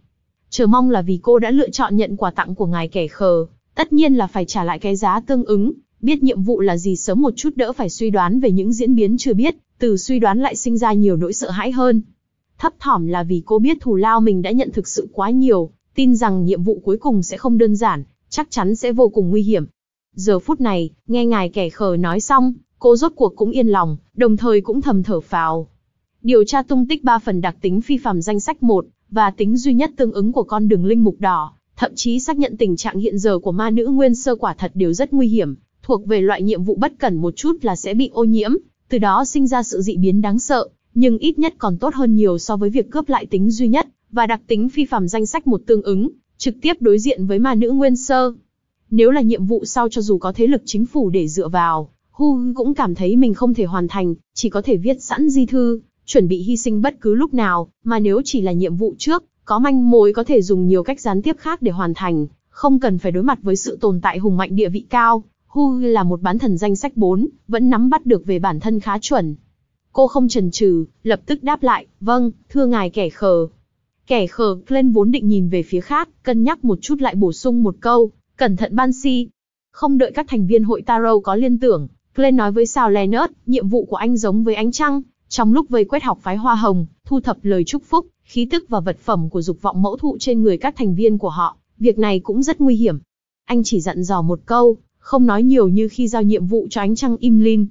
Chờ mong là vì cô đã lựa chọn nhận quà tặng của ngài kẻ khờ, tất nhiên là phải trả lại cái giá tương ứng, biết nhiệm vụ là gì sớm một chút đỡ phải suy đoán về những diễn biến chưa biết, từ suy đoán lại sinh ra nhiều nỗi sợ hãi hơn. Thấp thỏm là vì cô biết thù lao mình đã nhận thực sự quá nhiều, tin rằng nhiệm vụ cuối cùng sẽ không đơn giản, chắc chắn sẽ vô cùng nguy hiểm. Giờ phút này, nghe ngài kẻ khờ nói xong, Cô rốt cuộc cũng yên lòng, đồng thời cũng thầm thở phào. Điều tra tung tích ba phần đặc tính phi phàm danh sách một và tính duy nhất tương ứng của con đường linh mục đỏ, thậm chí xác nhận tình trạng hiện giờ của ma nữ nguyên sơ quả thật đều rất nguy hiểm, thuộc về loại nhiệm vụ bất cẩn một chút là sẽ bị ô nhiễm, từ đó sinh ra sự dị biến đáng sợ, nhưng ít nhất còn tốt hơn nhiều so với việc cướp lại tính duy nhất và đặc tính phi phàm danh sách một tương ứng, trực tiếp đối diện với ma nữ nguyên sơ. Nếu là nhiệm vụ sau cho dù có thế lực chính phủ để dựa vào, Hu cũng cảm thấy mình không thể hoàn thành, chỉ có thể viết sẵn di thư, chuẩn bị hy sinh bất cứ lúc nào, mà nếu chỉ là nhiệm vụ trước, có manh mối có thể dùng nhiều cách gián tiếp khác để hoàn thành, không cần phải đối mặt với sự tồn tại hùng mạnh địa vị cao. Hu là một bán thần danh sách 4, vẫn nắm bắt được về bản thân khá chuẩn. Cô không chần chừ, lập tức đáp lại, vâng, thưa ngài kẻ khờ. Kẻ khờ, lên vốn định nhìn về phía khác, cân nhắc một chút lại bổ sung một câu, cẩn thận ban si. Không đợi các thành viên hội Tarot có liên tưởng, Glenn nói với Sao Leonard, nhiệm vụ của anh giống với ánh trăng, trong lúc vây quét học phái hoa hồng, thu thập lời chúc phúc, khí tức và vật phẩm của dục vọng mẫu thụ trên người các thành viên của họ, việc này cũng rất nguy hiểm. Anh chỉ dặn dò một câu, không nói nhiều như khi giao nhiệm vụ cho ánh trăng Imlin,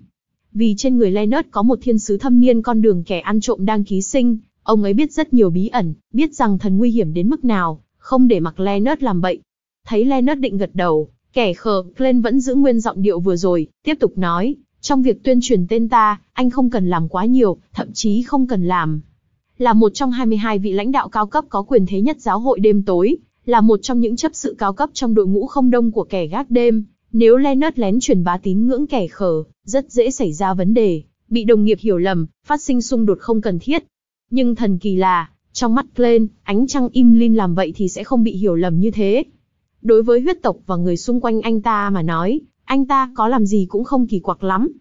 Vì trên người Leonard có một thiên sứ thâm niên con đường kẻ ăn trộm đang ký sinh, ông ấy biết rất nhiều bí ẩn, biết rằng thần nguy hiểm đến mức nào, không để mặc Leonard làm bậy. Thấy Leonard định gật đầu, Kẻ khờ, Glenn vẫn giữ nguyên giọng điệu vừa rồi, tiếp tục nói, trong việc tuyên truyền tên ta, anh không cần làm quá nhiều, thậm chí không cần làm. Là một trong 22 vị lãnh đạo cao cấp có quyền thế nhất giáo hội đêm tối, là một trong những chấp sự cao cấp trong đội ngũ không đông của kẻ gác đêm. Nếu Leonard lén truyền bá tín ngưỡng kẻ khờ, rất dễ xảy ra vấn đề, bị đồng nghiệp hiểu lầm, phát sinh xung đột không cần thiết. Nhưng thần kỳ là, trong mắt Glenn, ánh trăng im lin làm vậy thì sẽ không bị hiểu lầm như thế. Đối với huyết tộc và người xung quanh anh ta mà nói, anh ta có làm gì cũng không kỳ quặc lắm.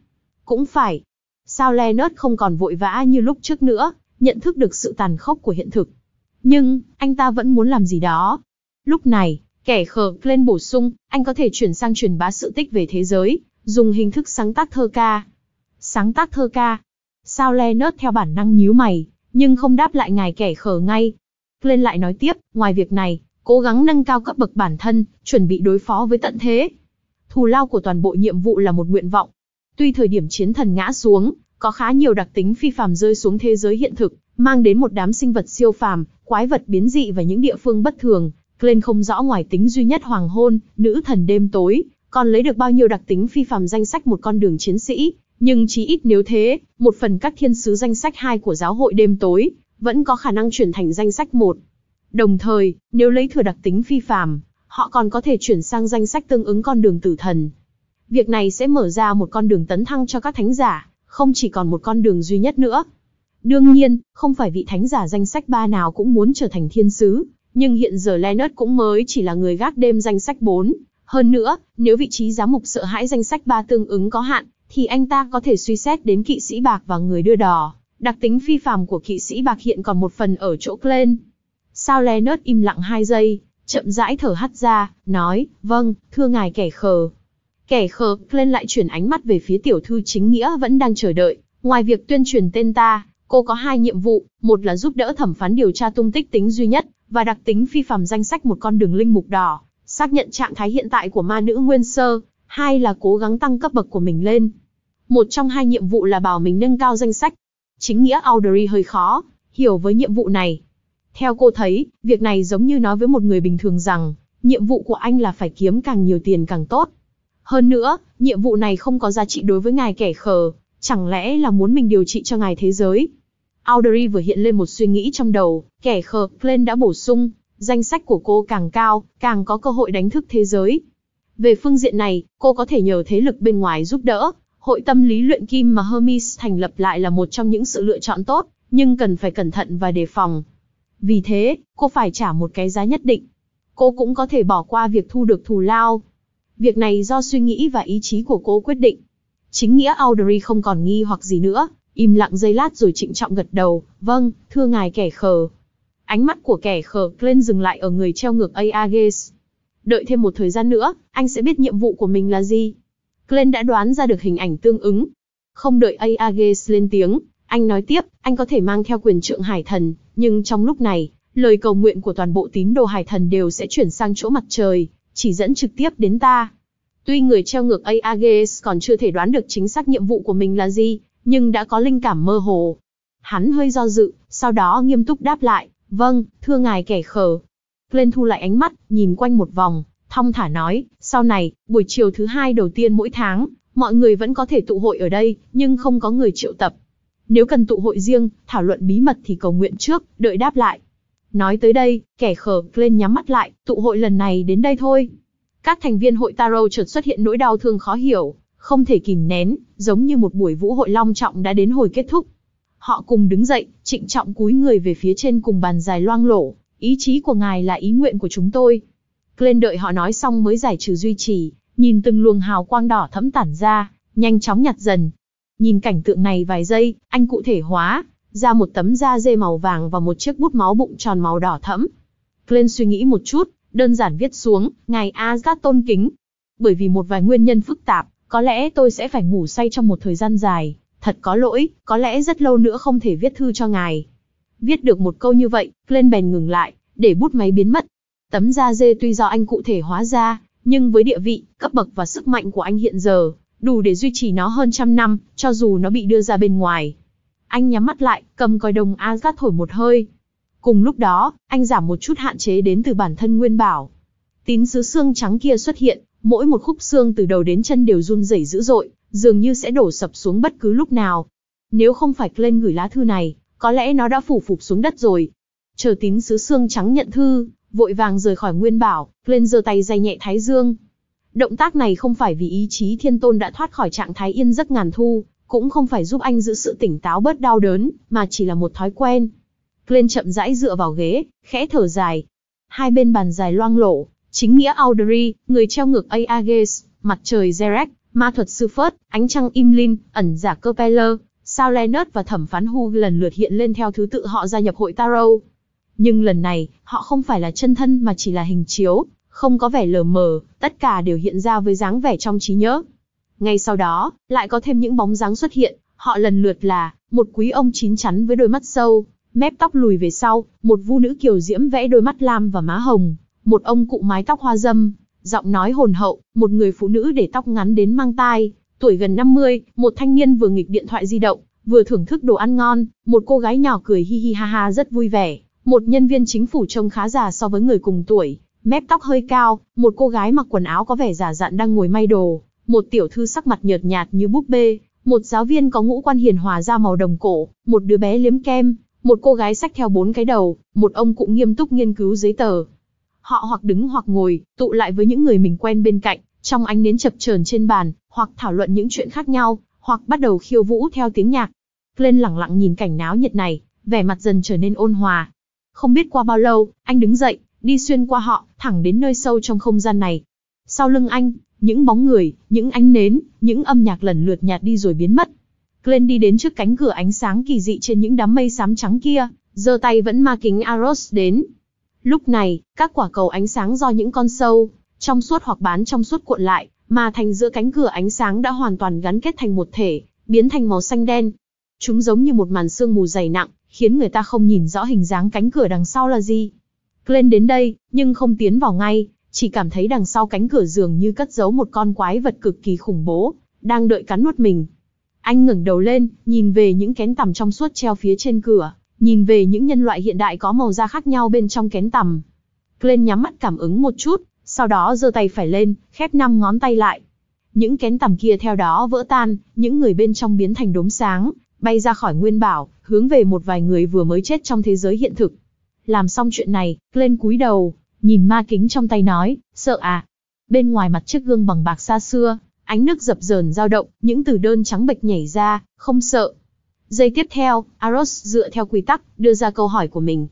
Cũng phải. Sao Leonard không còn vội vã như lúc trước nữa, nhận thức được sự tàn khốc của hiện thực. Nhưng, anh ta vẫn muốn làm gì đó. Lúc này, kẻ khờ lên bổ sung, anh có thể chuyển sang truyền bá sự tích về thế giới, dùng hình thức sáng tác thơ ca. Sáng tác thơ ca. Sao Leonard theo bản năng nhíu mày, nhưng không đáp lại ngài kẻ khờ ngay. Glenn lại nói tiếp, ngoài việc này, cố gắng nâng cao cấp bậc bản thân, chuẩn bị đối phó với tận thế. Thù lao của toàn bộ nhiệm vụ là một nguyện vọng. Tuy thời điểm chiến thần ngã xuống, có khá nhiều đặc tính phi phàm rơi xuống thế giới hiện thực, mang đến một đám sinh vật siêu phàm, quái vật biến dị và những địa phương bất thường, Glenn không rõ ngoài tính duy nhất hoàng hôn, nữ thần đêm tối, còn lấy được bao nhiêu đặc tính phi phàm danh sách một con đường chiến sĩ, nhưng chí ít nếu thế, một phần các thiên sứ danh sách 2 của giáo hội đêm tối, vẫn có khả năng chuyển thành danh sách 1. Đồng thời, nếu lấy thừa đặc tính phi phàm, họ còn có thể chuyển sang danh sách tương ứng con đường tử thần. Việc này sẽ mở ra một con đường tấn thăng cho các thánh giả, không chỉ còn một con đường duy nhất nữa. Đương nhiên, không phải vị thánh giả danh sách ba nào cũng muốn trở thành thiên sứ, nhưng hiện giờ Leonard cũng mới chỉ là người gác đêm danh sách 4. Hơn nữa, nếu vị trí giám mục sợ hãi danh sách ba tương ứng có hạn, thì anh ta có thể suy xét đến kỵ sĩ bạc và người đưa đò. Đặc tính phi phàm của kỵ sĩ bạc hiện còn một phần ở chỗ Glenn, Sao Leonard im lặng hai giây, chậm rãi thở hắt ra, nói, vâng, thưa ngài kẻ khờ. Kẻ khờ lên lại chuyển ánh mắt về phía tiểu thư chính nghĩa vẫn đang chờ đợi, ngoài việc tuyên truyền tên ta, cô có hai nhiệm vụ, một là giúp đỡ thẩm phán điều tra tung tích tính duy nhất, và đặc tính phi phàm danh sách một con đường linh mục đỏ, xác nhận trạng thái hiện tại của ma nữ nguyên sơ, hai là cố gắng tăng cấp bậc của mình lên. Một trong hai nhiệm vụ là bảo mình nâng cao danh sách. Chính nghĩa Audrey hơi khó, hiểu với nhiệm vụ này, theo cô thấy, việc này giống như nói với một người bình thường rằng, nhiệm vụ của anh là phải kiếm càng nhiều tiền càng tốt. Hơn nữa, nhiệm vụ này không có giá trị đối với ngài kẻ khờ, chẳng lẽ là muốn mình điều trị cho ngài thế giới? Audrey vừa hiện lên một suy nghĩ trong đầu, kẻ khờ, Glenn đã bổ sung, danh sách của cô càng cao, càng có cơ hội đánh thức thế giới. Về phương diện này, cô có thể nhờ thế lực bên ngoài giúp đỡ, hội tâm lý luyện kim mà Hermes thành lập lại là một trong những sự lựa chọn tốt, nhưng cần phải cẩn thận và đề phòng. Vì thế, cô phải trả một cái giá nhất định. Cô cũng có thể bỏ qua việc thu được thù lao. Việc này do suy nghĩ và ý chí của cô quyết định. Chính nghĩa Audrey không còn nghi hoặc gì nữa, im lặng giây lát rồi trịnh trọng gật đầu, vâng, thưa ngài kẻ khờ. Ánh mắt của kẻ khờ Glenn dừng lại ở người treo ngược Aages. Đợi thêm một thời gian nữa, anh sẽ biết nhiệm vụ của mình là gì. Glenn đã đoán ra được hình ảnh tương ứng. Không đợi Aages lên tiếng, anh nói tiếp, anh có thể mang theo quyền trượng hải thần, nhưng trong lúc này, lời cầu nguyện của toàn bộ tín đồ hải thần đều sẽ chuyển sang chỗ mặt trời, chỉ dẫn trực tiếp đến ta. Tuy người treo ngược Aegis còn chưa thể đoán được chính xác nhiệm vụ của mình là gì, nhưng đã có linh cảm mơ hồ. Hắn hơi do dự, sau đó nghiêm túc đáp lại, vâng, thưa ngài kẻ khờ. Glenn thu lại ánh mắt, nhìn quanh một vòng, thong thả nói, sau này, buổi chiều thứ hai đầu tiên mỗi tháng, mọi người vẫn có thể tụ hội ở đây, nhưng không có người triệu tập. Nếu cần tụ hội riêng, thảo luận bí mật thì cầu nguyện trước, đợi đáp lại. Nói tới đây, kẻ khờ lên nhắm mắt lại, tụ hội lần này đến đây thôi. Các thành viên hội Tarot chợt xuất hiện nỗi đau thương khó hiểu, không thể kìm nén, giống như một buổi vũ hội long trọng đã đến hồi kết thúc. Họ cùng đứng dậy, trịnh trọng cúi người về phía trên cùng bàn dài loang lổ, ý chí của ngài là ý nguyện của chúng tôi. Glenn đợi họ nói xong mới giải trừ duy trì, nhìn từng luồng hào quang đỏ thẫm tản ra, nhanh chóng nhạt dần, Nhìn cảnh tượng này vài giây, anh cụ thể hóa, ra một tấm da dê màu vàng và một chiếc bút máu bụng tròn màu đỏ thẫm. Glenn suy nghĩ một chút, đơn giản viết xuống, ngài Azat tôn kính. Bởi vì một vài nguyên nhân phức tạp, có lẽ tôi sẽ phải ngủ say trong một thời gian dài, thật có lỗi, có lẽ rất lâu nữa không thể viết thư cho ngài. Viết được một câu như vậy, Glenn bèn ngừng lại, để bút máy biến mất. Tấm da dê tuy do anh cụ thể hóa ra, nhưng với địa vị, cấp bậc và sức mạnh của anh hiện giờ, đủ để duy trì nó hơn trăm năm, cho dù nó bị đưa ra bên ngoài. Anh nhắm mắt lại, cầm coi đồng Asgard thổi một hơi. Cùng lúc đó, anh giảm một chút hạn chế đến từ bản thân nguyên bảo. Tín sứ xương trắng kia xuất hiện, mỗi một khúc xương từ đầu đến chân đều run rẩy dữ dội, dường như sẽ đổ sập xuống bất cứ lúc nào. Nếu không phải lên gửi lá thư này, có lẽ nó đã phủ phục xuống đất rồi. Chờ tín sứ xương trắng nhận thư, vội vàng rời khỏi nguyên bảo, lên giơ tay dày nhẹ thái dương, Động tác này không phải vì ý chí thiên tôn đã thoát khỏi trạng thái yên giấc ngàn thu, cũng không phải giúp anh giữ sự tỉnh táo bớt đau đớn, mà chỉ là một thói quen. Glenn chậm rãi dựa vào ghế, khẽ thở dài. Hai bên bàn dài loang lổ, chính nghĩa Audrey, người treo ngược Aegis, mặt trời Zerek, ma thuật sư Phớt, ánh trăng Imlin, ẩn giả Copeller, sao Leonard và thẩm phán Hu lần lượt hiện lên theo thứ tự họ gia nhập hội Tarot. Nhưng lần này, họ không phải là chân thân mà chỉ là hình chiếu, không có vẻ lờ mờ, tất cả đều hiện ra với dáng vẻ trong trí nhớ. Ngay sau đó, lại có thêm những bóng dáng xuất hiện, họ lần lượt là một quý ông chín chắn với đôi mắt sâu, mép tóc lùi về sau, một vu nữ kiều diễm vẽ đôi mắt lam và má hồng, một ông cụ mái tóc hoa dâm, giọng nói hồn hậu, một người phụ nữ để tóc ngắn đến mang tai, tuổi gần 50, một thanh niên vừa nghịch điện thoại di động, vừa thưởng thức đồ ăn ngon, một cô gái nhỏ cười hi hi ha ha rất vui vẻ, một nhân viên chính phủ trông khá già so với người cùng tuổi, mép tóc hơi cao, một cô gái mặc quần áo có vẻ giả dặn đang ngồi may đồ, một tiểu thư sắc mặt nhợt nhạt như búp bê, một giáo viên có ngũ quan hiền hòa da màu đồng cổ, một đứa bé liếm kem, một cô gái xách theo bốn cái đầu, một ông cụ nghiêm túc nghiên cứu giấy tờ. Họ hoặc đứng hoặc ngồi, tụ lại với những người mình quen bên cạnh, trong ánh nến chập chờn trên bàn, hoặc thảo luận những chuyện khác nhau, hoặc bắt đầu khiêu vũ theo tiếng nhạc. Glenn lặng lặng nhìn cảnh náo nhiệt này, vẻ mặt dần trở nên ôn hòa. Không biết qua bao lâu, anh đứng dậy, đi xuyên qua họ, thẳng đến nơi sâu trong không gian này. Sau lưng anh, những bóng người, những ánh nến, những âm nhạc lần lượt nhạt đi rồi biến mất. Glenn đi đến trước cánh cửa ánh sáng kỳ dị trên những đám mây xám trắng kia, giơ tay vẫn ma kính Aros đến. Lúc này, các quả cầu ánh sáng do những con sâu, trong suốt hoặc bán trong suốt cuộn lại, mà thành giữa cánh cửa ánh sáng đã hoàn toàn gắn kết thành một thể, biến thành màu xanh đen. Chúng giống như một màn sương mù dày nặng, khiến người ta không nhìn rõ hình dáng cánh cửa đằng sau là gì. Glenn đến đây, nhưng không tiến vào ngay, chỉ cảm thấy đằng sau cánh cửa giường như cất giấu một con quái vật cực kỳ khủng bố, đang đợi cắn nuốt mình. Anh ngẩng đầu lên, nhìn về những kén tằm trong suốt treo phía trên cửa, nhìn về những nhân loại hiện đại có màu da khác nhau bên trong kén tằm. Glenn nhắm mắt cảm ứng một chút, sau đó giơ tay phải lên, khép năm ngón tay lại. Những kén tằm kia theo đó vỡ tan, những người bên trong biến thành đốm sáng, bay ra khỏi nguyên bảo, hướng về một vài người vừa mới chết trong thế giới hiện thực. Làm xong chuyện này, Glenn cúi đầu, nhìn ma kính trong tay nói, sợ à. Bên ngoài mặt chiếc gương bằng bạc xa xưa, ánh nước dập dờn dao động, những từ đơn trắng bệch nhảy ra, không sợ. Giây tiếp theo, Aros dựa theo quy tắc, đưa ra câu hỏi của mình.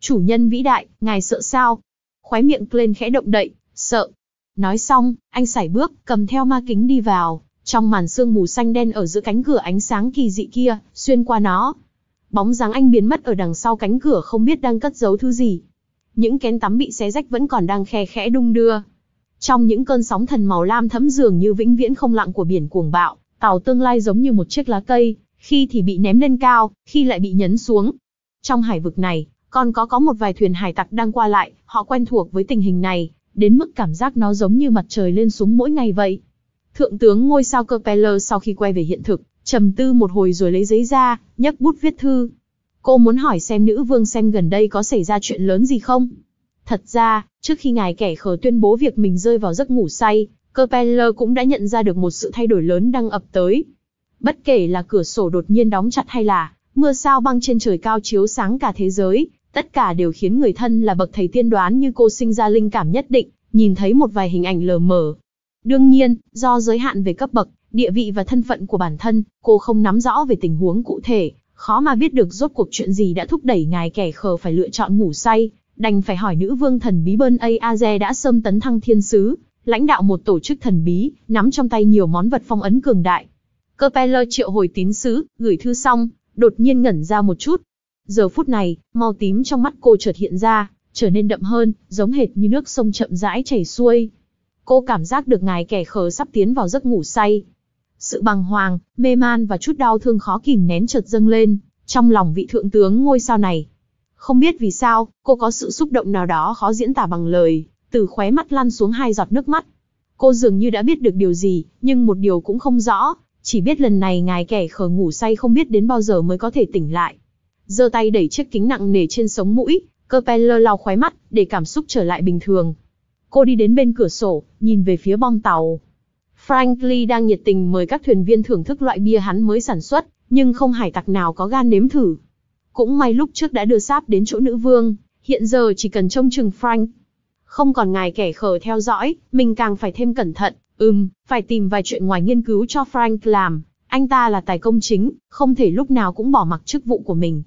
Chủ nhân vĩ đại, ngài sợ sao? Khóe miệng Glenn khẽ động đậy, sợ. Nói xong, anh sải bước, cầm theo ma kính đi vào, trong màn sương mù xanh đen ở giữa cánh cửa ánh sáng kỳ dị kia, xuyên qua nó, Bóng dáng anh biến mất ở đằng sau cánh cửa không biết đang cất giấu thứ gì. Những kén tắm bị xé rách vẫn còn đang khe khẽ đung đưa. Trong những cơn sóng thần màu lam thấm dường như vĩnh viễn không lặng của biển cuồng bạo, tàu tương lai giống như một chiếc lá cây, khi thì bị ném lên cao, khi lại bị nhấn xuống. Trong hải vực này, còn có có một vài thuyền hải tặc đang qua lại, họ quen thuộc với tình hình này, đến mức cảm giác nó giống như mặt trời lên xuống mỗi ngày vậy. Thượng tướng ngôi sao Propeller sau khi quay về hiện thực, trầm tư một hồi rồi lấy giấy ra, nhấc bút viết thư. Cô muốn hỏi xem nữ vương xem gần đây có xảy ra chuyện lớn gì không? Thật ra, trước khi ngài kẻ khờ tuyên bố việc mình rơi vào giấc ngủ say, Coppeller cũng đã nhận ra được một sự thay đổi lớn đang ập tới. Bất kể là cửa sổ đột nhiên đóng chặt hay là mưa sao băng trên trời cao chiếu sáng cả thế giới, tất cả đều khiến người thân là bậc thầy tiên đoán như cô sinh ra linh cảm nhất định, nhìn thấy một vài hình ảnh lờ mờ. Đương nhiên, do giới hạn về cấp bậc, Địa vị và thân phận của bản thân, cô không nắm rõ về tình huống cụ thể, khó mà biết được rốt cuộc chuyện gì đã thúc đẩy ngài kẻ khờ phải lựa chọn ngủ say, đành phải hỏi nữ vương thần bí Bơn A Aze đã sâm tấn thăng thiên sứ, lãnh đạo một tổ chức thần bí, nắm trong tay nhiều món vật phong ấn cường đại. Cơ triệu hồi tín sứ, gửi thư xong, đột nhiên ngẩn ra một chút. Giờ phút này, màu tím trong mắt cô chợt hiện ra, trở nên đậm hơn, giống hệt như nước sông chậm rãi chảy xuôi. Cô cảm giác được ngài kẻ khờ sắp tiến vào giấc ngủ say, sự bằng hoàng, mê man và chút đau thương khó kìm nén chợt dâng lên, trong lòng vị thượng tướng ngôi sao này. Không biết vì sao, cô có sự xúc động nào đó khó diễn tả bằng lời, từ khóe mắt lăn xuống hai giọt nước mắt. Cô dường như đã biết được điều gì, nhưng một điều cũng không rõ, chỉ biết lần này ngài kẻ khờ ngủ say không biết đến bao giờ mới có thể tỉnh lại. Giơ tay đẩy chiếc kính nặng nề trên sống mũi, cơ lơ lau khóe mắt, để cảm xúc trở lại bình thường. Cô đi đến bên cửa sổ, nhìn về phía bong tàu. Frankly đang nhiệt tình mời các thuyền viên thưởng thức loại bia hắn mới sản xuất, nhưng không hải tặc nào có gan nếm thử. Cũng may lúc trước đã đưa sáp đến chỗ nữ vương, hiện giờ chỉ cần trông chừng Frank. Không còn ngài kẻ khờ theo dõi, mình càng phải thêm cẩn thận, ừm, phải tìm vài chuyện ngoài nghiên cứu cho Frank làm. Anh ta là tài công chính, không thể lúc nào cũng bỏ mặc chức vụ của mình.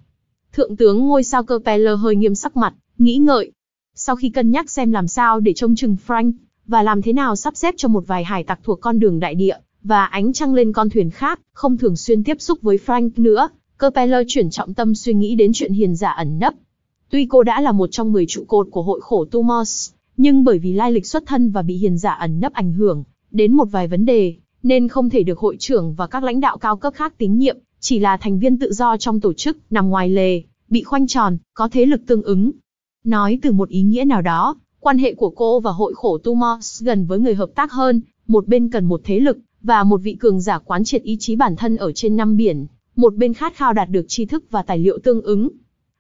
Thượng tướng ngôi sao cơ Peller hơi nghiêm sắc mặt, nghĩ ngợi. Sau khi cân nhắc xem làm sao để trông chừng Frank, và làm thế nào sắp xếp cho một vài hải tặc thuộc con đường đại địa và ánh trăng lên con thuyền khác, không thường xuyên tiếp xúc với Frank nữa, Propeller chuyển trọng tâm suy nghĩ đến chuyện hiền giả ẩn nấp. Tuy cô đã là một trong 10 trụ cột của hội khổ Tumos, nhưng bởi vì lai lịch xuất thân và bị hiền giả ẩn nấp ảnh hưởng đến một vài vấn đề, nên không thể được hội trưởng và các lãnh đạo cao cấp khác tín nhiệm, chỉ là thành viên tự do trong tổ chức, nằm ngoài lề, bị khoanh tròn, có thế lực tương ứng. Nói từ một ý nghĩa nào đó, Quan hệ của cô và hội khổ tu Mors gần với người hợp tác hơn, một bên cần một thế lực, và một vị cường giả quán triệt ý chí bản thân ở trên năm biển, một bên khát khao đạt được tri thức và tài liệu tương ứng.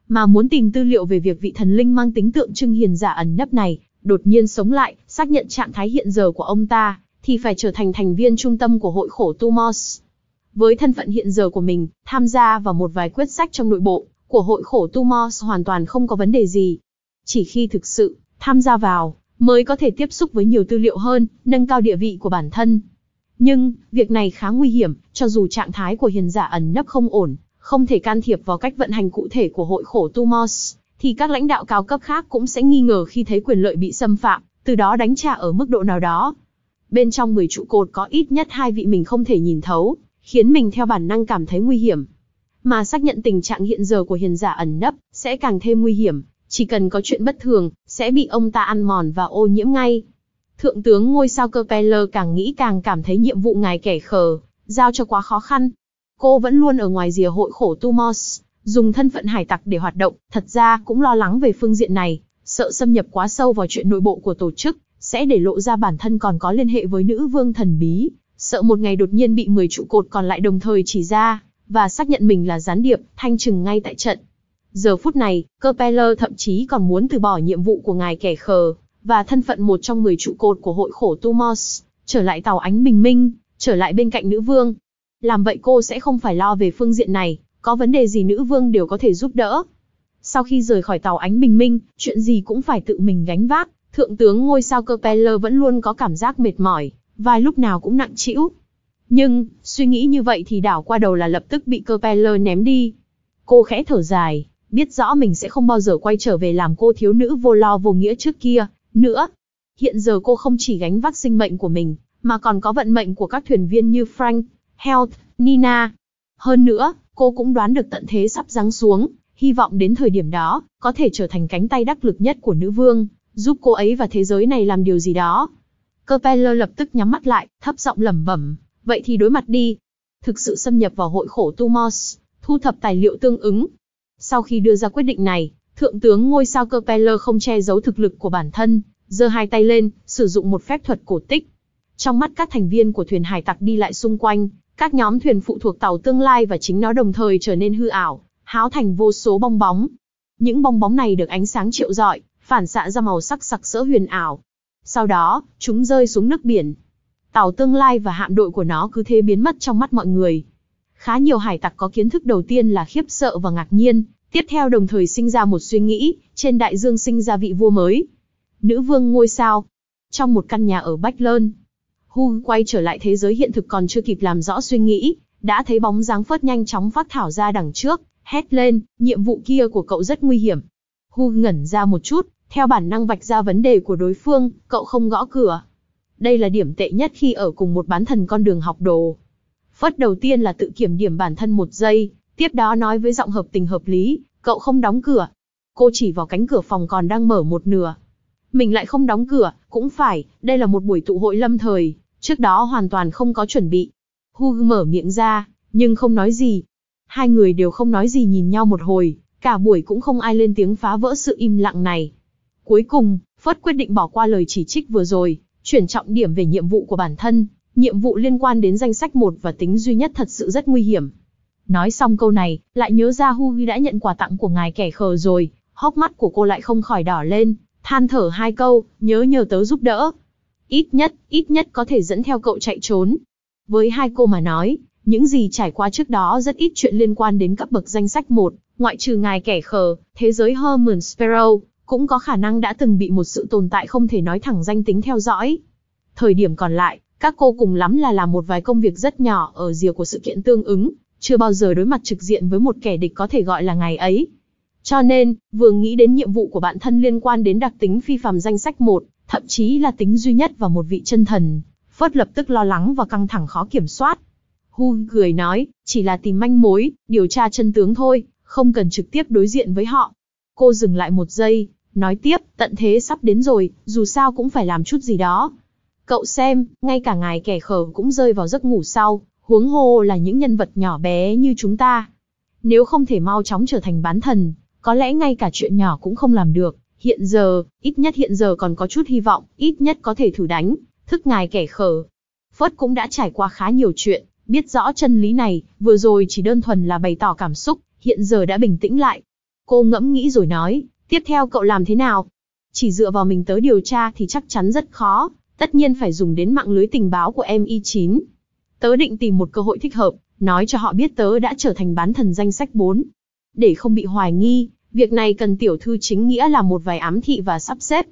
Mà muốn tìm tư liệu về việc vị thần linh mang tính tượng trưng hiền giả ẩn nấp này, đột nhiên sống lại, xác nhận trạng thái hiện giờ của ông ta, thì phải trở thành thành viên trung tâm của hội khổ tu Mors. Với thân phận hiện giờ của mình, tham gia vào một vài quyết sách trong nội bộ của hội khổ tu Mors hoàn toàn không có vấn đề gì. Chỉ khi thực sự tham gia vào, mới có thể tiếp xúc với nhiều tư liệu hơn, nâng cao địa vị của bản thân. Nhưng, việc này khá nguy hiểm, cho dù trạng thái của hiền giả ẩn nấp không ổn, không thể can thiệp vào cách vận hành cụ thể của hội khổ tu Mos, thì các lãnh đạo cao cấp khác cũng sẽ nghi ngờ khi thấy quyền lợi bị xâm phạm, từ đó đánh trả ở mức độ nào đó. Bên trong 10 trụ cột có ít nhất hai vị mình không thể nhìn thấu, khiến mình theo bản năng cảm thấy nguy hiểm. Mà xác nhận tình trạng hiện giờ của hiền giả ẩn nấp sẽ càng thêm nguy hiểm, chỉ cần có chuyện bất thường, sẽ bị ông ta ăn mòn và ô nhiễm ngay. Thượng tướng ngôi sao cơ càng nghĩ càng cảm thấy nhiệm vụ ngài kẻ khờ, giao cho quá khó khăn. Cô vẫn luôn ở ngoài rìa hội khổ Tumos, dùng thân phận hải tặc để hoạt động, thật ra cũng lo lắng về phương diện này, sợ xâm nhập quá sâu vào chuyện nội bộ của tổ chức, sẽ để lộ ra bản thân còn có liên hệ với nữ vương thần bí, sợ một ngày đột nhiên bị 10 trụ cột còn lại đồng thời chỉ ra, và xác nhận mình là gián điệp, thanh trừng ngay tại trận. Giờ phút này, Propeller thậm chí còn muốn từ bỏ nhiệm vụ của ngài kẻ khờ, và thân phận một trong 10 trụ cột của hội khổ Tumos, trở lại tàu ánh bình minh, trở lại bên cạnh nữ vương. Làm vậy cô sẽ không phải lo về phương diện này, có vấn đề gì nữ vương đều có thể giúp đỡ. Sau khi rời khỏi tàu ánh bình minh, chuyện gì cũng phải tự mình gánh vác, thượng tướng ngôi sao Propeller vẫn luôn có cảm giác mệt mỏi, vài lúc nào cũng nặng trĩu. Nhưng, suy nghĩ như vậy thì đảo qua đầu là lập tức bị Propeller ném đi. Cô khẽ thở dài, biết rõ mình sẽ không bao giờ quay trở về làm cô thiếu nữ vô lo vô nghĩa trước kia, nữa. Hiện giờ cô không chỉ gánh vác sinh mệnh của mình, mà còn có vận mệnh của các thuyền viên như Frank, Health, Nina. Hơn nữa, cô cũng đoán được tận thế sắp giáng xuống, hy vọng đến thời điểm đó, có thể trở thành cánh tay đắc lực nhất của nữ vương, giúp cô ấy và thế giới này làm điều gì đó. Coppeler lập tức nhắm mắt lại, thấp giọng lẩm bẩm, vậy thì đối mặt đi. Thực sự xâm nhập vào hội khổ Tumos, thu thập tài liệu tương ứng, sau khi đưa ra quyết định này, thượng tướng ngôi sao Propeller không che giấu thực lực của bản thân, giơ hai tay lên, sử dụng một phép thuật cổ tích. Trong mắt các thành viên của thuyền hải tặc đi lại xung quanh, các nhóm thuyền phụ thuộc tàu tương lai và chính nó đồng thời trở nên hư ảo, háo thành vô số bong bóng. Những bong bóng này được ánh sáng triệu rọi, phản xạ ra màu sắc sặc sỡ huyền ảo. Sau đó, chúng rơi xuống nước biển. Tàu tương lai và hạm đội của nó cứ thế biến mất trong mắt mọi người. Khá nhiều hải tặc có kiến thức đầu tiên là khiếp sợ và ngạc nhiên, tiếp theo đồng thời sinh ra một suy nghĩ, trên đại dương sinh ra vị vua mới. Nữ vương ngôi sao. Trong một căn nhà ở Bách Lơn, Hu quay trở lại thế giới hiện thực còn chưa kịp làm rõ suy nghĩ, đã thấy bóng dáng phớt nhanh chóng phát thảo ra đằng trước, hét lên, nhiệm vụ kia của cậu rất nguy hiểm. Hu ngẩn ra một chút, theo bản năng vạch ra vấn đề của đối phương, cậu không gõ cửa. Đây là điểm tệ nhất khi ở cùng một bán thần con đường học đồ. Phất đầu tiên là tự kiểm điểm bản thân một giây, tiếp đó nói với giọng hợp tình hợp lý, cậu không đóng cửa. Cô chỉ vào cánh cửa phòng còn đang mở một nửa. Mình lại không đóng cửa, cũng phải, đây là một buổi tụ hội lâm thời, trước đó hoàn toàn không có chuẩn bị. Hu mở miệng ra, nhưng không nói gì. Hai người đều không nói gì nhìn nhau một hồi, cả buổi cũng không ai lên tiếng phá vỡ sự im lặng này. Cuối cùng, Phất quyết định bỏ qua lời chỉ trích vừa rồi, chuyển trọng điểm về nhiệm vụ của bản thân, nhiệm vụ liên quan đến danh sách một và tính duy nhất thật sự rất nguy hiểm. Nói xong câu này, lại nhớ ra Hu đã nhận quà tặng của ngài kẻ khờ rồi, hốc mắt của cô lại không khỏi đỏ lên, than thở hai câu, nhớ nhờ tớ giúp đỡ. Ít nhất, ít nhất có thể dẫn theo cậu chạy trốn. Với hai cô mà nói, những gì trải qua trước đó rất ít chuyện liên quan đến cấp bậc danh sách một, ngoại trừ ngài kẻ khờ, thế giới Herman Sparrow, cũng có khả năng đã từng bị một sự tồn tại không thể nói thẳng danh tính theo dõi. Thời điểm còn lại, các cô cùng lắm là làm một vài công việc rất nhỏ ở rìa của sự kiện tương ứng, chưa bao giờ đối mặt trực diện với một kẻ địch có thể gọi là ngày ấy. Cho nên, vừa nghĩ đến nhiệm vụ của bản thân liên quan đến đặc tính phi phàm danh sách một, thậm chí là tính duy nhất và một vị chân thần, phất lập tức lo lắng và căng thẳng khó kiểm soát. Hu cười nói, chỉ là tìm manh mối, điều tra chân tướng thôi, không cần trực tiếp đối diện với họ. Cô dừng lại một giây, nói tiếp, tận thế sắp đến rồi, dù sao cũng phải làm chút gì đó. Cậu xem, ngay cả ngài kẻ khờ cũng rơi vào giấc ngủ sau, huống hồ là những nhân vật nhỏ bé như chúng ta. Nếu không thể mau chóng trở thành bán thần, có lẽ ngay cả chuyện nhỏ cũng không làm được. Hiện giờ, ít nhất hiện giờ còn có chút hy vọng, ít nhất có thể thử đánh, thức ngài kẻ khờ. Phớt cũng đã trải qua khá nhiều chuyện, biết rõ chân lý này, vừa rồi chỉ đơn thuần là bày tỏ cảm xúc, hiện giờ đã bình tĩnh lại. Cô ngẫm nghĩ rồi nói, tiếp theo cậu làm thế nào? Chỉ dựa vào mình tới điều tra thì chắc chắn rất khó, tất nhiên phải dùng đến mạng lưới tình báo của MI9. Tớ định tìm một cơ hội thích hợp, nói cho họ biết tớ đã trở thành bán thần danh sách 4. Để không bị hoài nghi, việc này cần tiểu thư chính nghĩa là một vài ám thị và sắp xếp.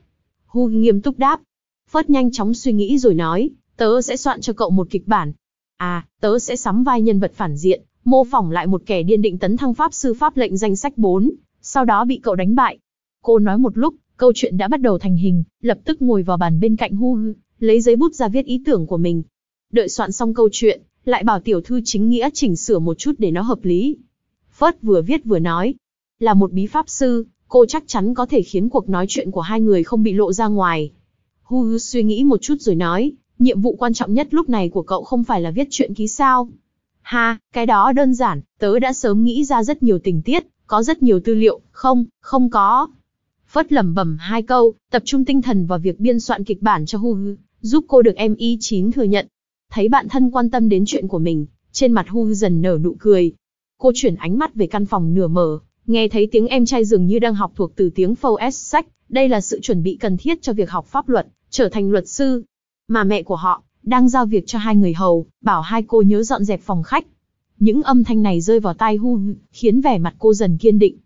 Hu nghiêm túc đáp. Phớt nhanh chóng suy nghĩ rồi nói, tớ sẽ soạn cho cậu một kịch bản. À, tớ sẽ sắm vai nhân vật phản diện, mô phỏng lại một kẻ điên định tấn thăng pháp sư pháp lệnh danh sách 4, sau đó bị cậu đánh bại. Cô nói một lúc, Câu chuyện đã bắt đầu thành hình, lập tức ngồi vào bàn bên cạnh Hu Hư, lấy giấy bút ra viết ý tưởng của mình. Đợi soạn xong câu chuyện, lại bảo tiểu thư chính nghĩa chỉnh sửa một chút để nó hợp lý. Phớt vừa viết vừa nói, là một bí pháp sư, cô chắc chắn có thể khiến cuộc nói chuyện của hai người không bị lộ ra ngoài. Hu Hư suy nghĩ một chút rồi nói, nhiệm vụ quan trọng nhất lúc này của cậu không phải là viết chuyện ký sao. Ha, cái đó đơn giản, tớ đã sớm nghĩ ra rất nhiều tình tiết, có rất nhiều tư liệu, không, không có. Phất lẩm bẩm hai câu, tập trung tinh thần vào việc biên soạn kịch bản cho Hu, giúp cô được em Y9 thừa nhận. Thấy bạn thân quan tâm đến chuyện của mình, trên mặt Hu dần nở nụ cười. Cô chuyển ánh mắt về căn phòng nửa mở, nghe thấy tiếng em trai dường như đang học thuộc từ tiếng phâu sách. Đây là sự chuẩn bị cần thiết cho việc học pháp luật, trở thành luật sư. Mà mẹ của họ, đang giao việc cho hai người hầu, bảo hai cô nhớ dọn dẹp phòng khách. Những âm thanh này rơi vào tai Hu, khiến vẻ mặt cô dần kiên định.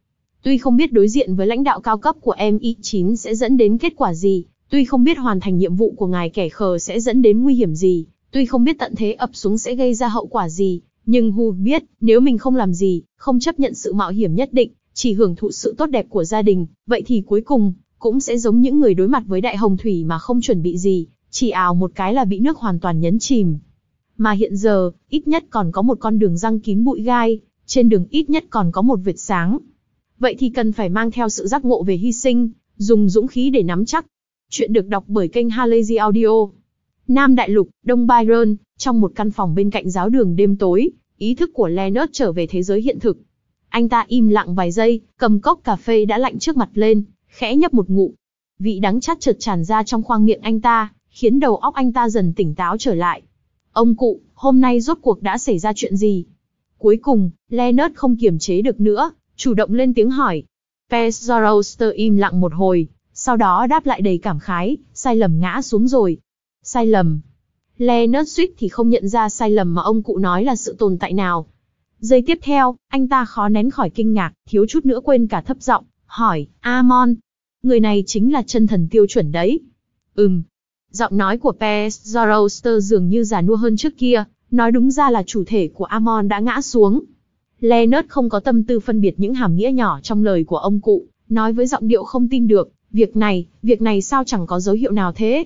Tuy không biết đối diện với lãnh đạo cao cấp của MI9 sẽ dẫn đến kết quả gì, tuy không biết hoàn thành nhiệm vụ của ngài kẻ khờ sẽ dẫn đến nguy hiểm gì, tuy không biết tận thế ập xuống sẽ gây ra hậu quả gì, nhưng Hu biết, nếu mình không làm gì, không chấp nhận sự mạo hiểm nhất định, chỉ hưởng thụ sự tốt đẹp của gia đình, vậy thì cuối cùng, cũng sẽ giống những người đối mặt với đại hồng thủy mà không chuẩn bị gì, chỉ ào một cái là bị nước hoàn toàn nhấn chìm. Mà hiện giờ, ít nhất còn có một con đường răng kín bụi gai, trên đường ít nhất còn có một vệt sáng, Vậy thì cần phải mang theo sự giác ngộ về hy sinh, dùng dũng khí để nắm chắc. Chuyện được đọc bởi kênh Halazy Audio. Nam Đại Lục, Đông Byron, trong một căn phòng bên cạnh giáo đường đêm tối, ý thức của Leonard trở về thế giới hiện thực. Anh ta im lặng vài giây, cầm cốc cà phê đã lạnh trước mặt lên, khẽ nhấp một ngụ Vị đắng chát chợt tràn ra trong khoang miệng anh ta, khiến đầu óc anh ta dần tỉnh táo trở lại. Ông cụ, hôm nay rốt cuộc đã xảy ra chuyện gì? Cuối cùng, Leonard không kiềm chế được nữa, chủ động lên tiếng hỏi. Pezoroster im lặng một hồi, sau đó đáp lại đầy cảm khái, sai lầm ngã xuống rồi. Sai lầm. Leonard suýt thì không nhận ra sai lầm mà ông cụ nói là sự tồn tại nào. Giây tiếp theo, anh ta khó nén khỏi kinh ngạc, thiếu chút nữa quên cả thấp giọng, hỏi, Amon. Người này chính là chân thần tiêu chuẩn đấy. Ừm. Giọng nói của Pez Zoroaster dường như già nua hơn trước kia, nói đúng ra là chủ thể của Amon đã ngã xuống, Leonard không có tâm tư phân biệt những hàm nghĩa nhỏ trong lời của ông cụ, nói với giọng điệu không tin được, việc này, việc này sao chẳng có dấu hiệu nào thế?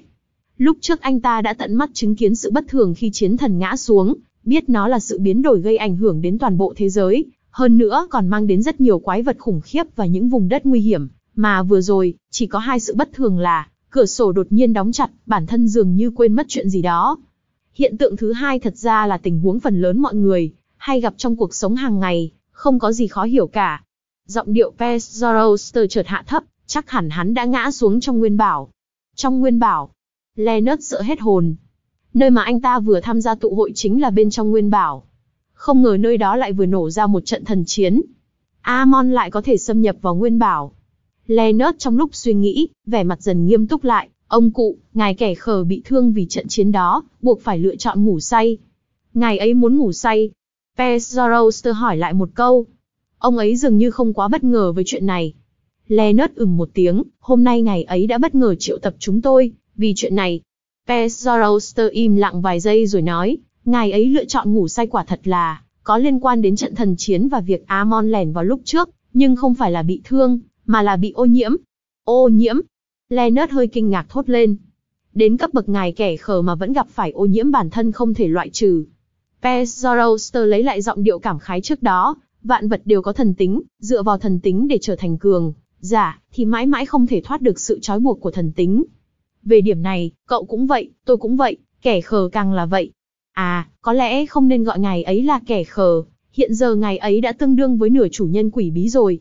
Lúc trước anh ta đã tận mắt chứng kiến sự bất thường khi chiến thần ngã xuống, biết nó là sự biến đổi gây ảnh hưởng đến toàn bộ thế giới, hơn nữa còn mang đến rất nhiều quái vật khủng khiếp và những vùng đất nguy hiểm, mà vừa rồi, chỉ có hai sự bất thường là, cửa sổ đột nhiên đóng chặt, bản thân dường như quên mất chuyện gì đó. Hiện tượng thứ hai thật ra là tình huống phần lớn mọi người hay gặp trong cuộc sống hàng ngày, không có gì khó hiểu cả. Giọng điệu Pes Zoroaster chợt hạ thấp, chắc hẳn hắn đã ngã xuống trong nguyên bảo. Trong nguyên bảo, Leonard sợ hết hồn. Nơi mà anh ta vừa tham gia tụ hội chính là bên trong nguyên bảo. Không ngờ nơi đó lại vừa nổ ra một trận thần chiến. Amon lại có thể xâm nhập vào nguyên bảo. Leonard trong lúc suy nghĩ, vẻ mặt dần nghiêm túc lại. Ông cụ, ngài kẻ khờ bị thương vì trận chiến đó, buộc phải lựa chọn ngủ say. Ngài ấy muốn ngủ say, Pezoroster hỏi lại một câu. Ông ấy dường như không quá bất ngờ với chuyện này. Leonard ừm một tiếng, hôm nay ngày ấy đã bất ngờ triệu tập chúng tôi, vì chuyện này. Pezoroster im lặng vài giây rồi nói, ngài ấy lựa chọn ngủ say quả thật là, có liên quan đến trận thần chiến và việc Amon lẻn vào lúc trước, nhưng không phải là bị thương, mà là bị ô nhiễm. Ô nhiễm? Leonard hơi kinh ngạc thốt lên. Đến cấp bậc ngài kẻ khờ mà vẫn gặp phải ô nhiễm bản thân không thể loại trừ, Pezoroster lấy lại giọng điệu cảm khái trước đó, vạn vật đều có thần tính, dựa vào thần tính để trở thành cường, giả, thì mãi mãi không thể thoát được sự trói buộc của thần tính. Về điểm này, cậu cũng vậy, tôi cũng vậy, kẻ khờ càng là vậy. À, có lẽ không nên gọi ngài ấy là kẻ khờ, hiện giờ ngài ấy đã tương đương với nửa chủ nhân quỷ bí rồi.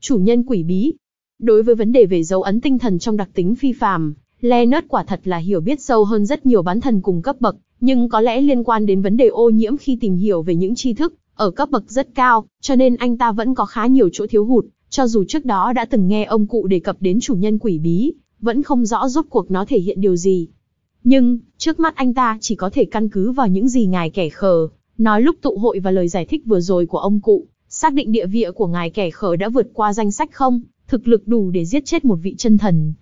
Chủ nhân quỷ bí. Đối với vấn đề về dấu ấn tinh thần trong đặc tính phi phàm, Leonard quả thật là hiểu biết sâu hơn rất nhiều bán thần cùng cấp bậc, nhưng có lẽ liên quan đến vấn đề ô nhiễm khi tìm hiểu về những tri thức ở cấp bậc rất cao, cho nên anh ta vẫn có khá nhiều chỗ thiếu hụt, cho dù trước đó đã từng nghe ông cụ đề cập đến chủ nhân quỷ bí, vẫn không rõ rốt cuộc nó thể hiện điều gì. Nhưng, trước mắt anh ta chỉ có thể căn cứ vào những gì ngài kẻ khờ, nói lúc tụ hội và lời giải thích vừa rồi của ông cụ, xác định địa vị của ngài kẻ khờ đã vượt qua danh sách không, thực lực đủ để giết chết một vị chân thần,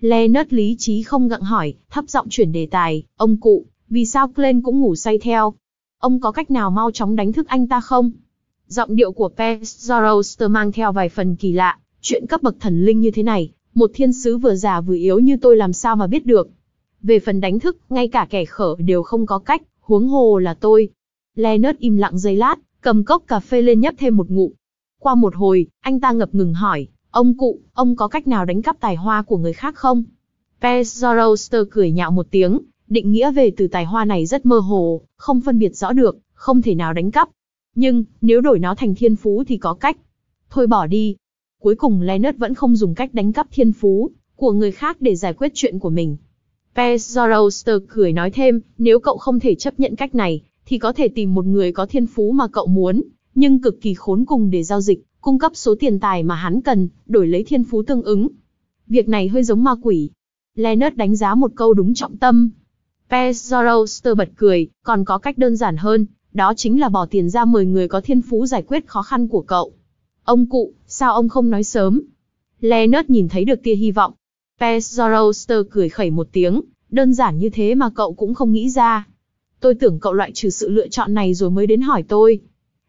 Leonard lý trí không gặng hỏi, thấp giọng chuyển đề tài, ông cụ, vì sao Glenn cũng ngủ say theo? Ông có cách nào mau chóng đánh thức anh ta không? Giọng điệu của Pestoroster mang theo vài phần kỳ lạ, chuyện cấp bậc thần linh như thế này, một thiên sứ vừa già vừa yếu như tôi làm sao mà biết được. Về phần đánh thức, ngay cả kẻ khở đều không có cách, huống hồ là tôi. Leonard im lặng giây lát, cầm cốc cà phê lên nhấp thêm một ngụm. Qua một hồi, anh ta ngập ngừng hỏi, Ông cụ, ông có cách nào đánh cắp tài hoa của người khác không? Pezoroster cười nhạo một tiếng, định nghĩa về từ tài hoa này rất mơ hồ, không phân biệt rõ được, không thể nào đánh cắp. Nhưng, nếu đổi nó thành thiên phú thì có cách. Thôi bỏ đi. Cuối cùng Leonard vẫn không dùng cách đánh cắp thiên phú của người khác để giải quyết chuyện của mình. Pezoroster cười nói thêm, nếu cậu không thể chấp nhận cách này, thì có thể tìm một người có thiên phú mà cậu muốn, nhưng cực kỳ khốn cùng để giao dịch cung cấp số tiền tài mà hắn cần, đổi lấy thiên phú tương ứng. Việc này hơi giống ma quỷ. Leonard đánh giá một câu đúng trọng tâm. Pezoroster bật cười, còn có cách đơn giản hơn, đó chính là bỏ tiền ra mời người có thiên phú giải quyết khó khăn của cậu. Ông cụ, sao ông không nói sớm? Leonard nhìn thấy được tia hy vọng. Pezoroster cười khẩy một tiếng, đơn giản như thế mà cậu cũng không nghĩ ra. Tôi tưởng cậu loại trừ sự lựa chọn này rồi mới đến hỏi tôi.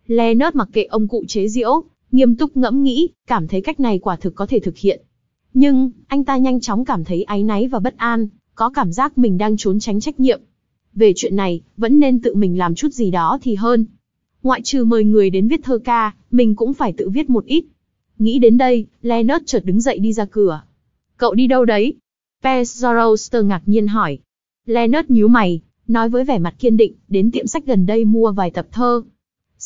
Leonard mặc kệ ông cụ chế giễu, nghiêm túc ngẫm nghĩ, cảm thấy cách này quả thực có thể thực hiện. Nhưng, anh ta nhanh chóng cảm thấy áy náy và bất an, có cảm giác mình đang trốn tránh trách nhiệm. Về chuyện này, vẫn nên tự mình làm chút gì đó thì hơn. Ngoại trừ mời người đến viết thơ ca, mình cũng phải tự viết một ít. Nghĩ đến đây, Leonard chợt đứng dậy đi ra cửa. Cậu đi đâu đấy? Pezoroster ngạc nhiên hỏi. Leonard nhíu mày, nói với vẻ mặt kiên định, đến tiệm sách gần đây mua vài tập thơ.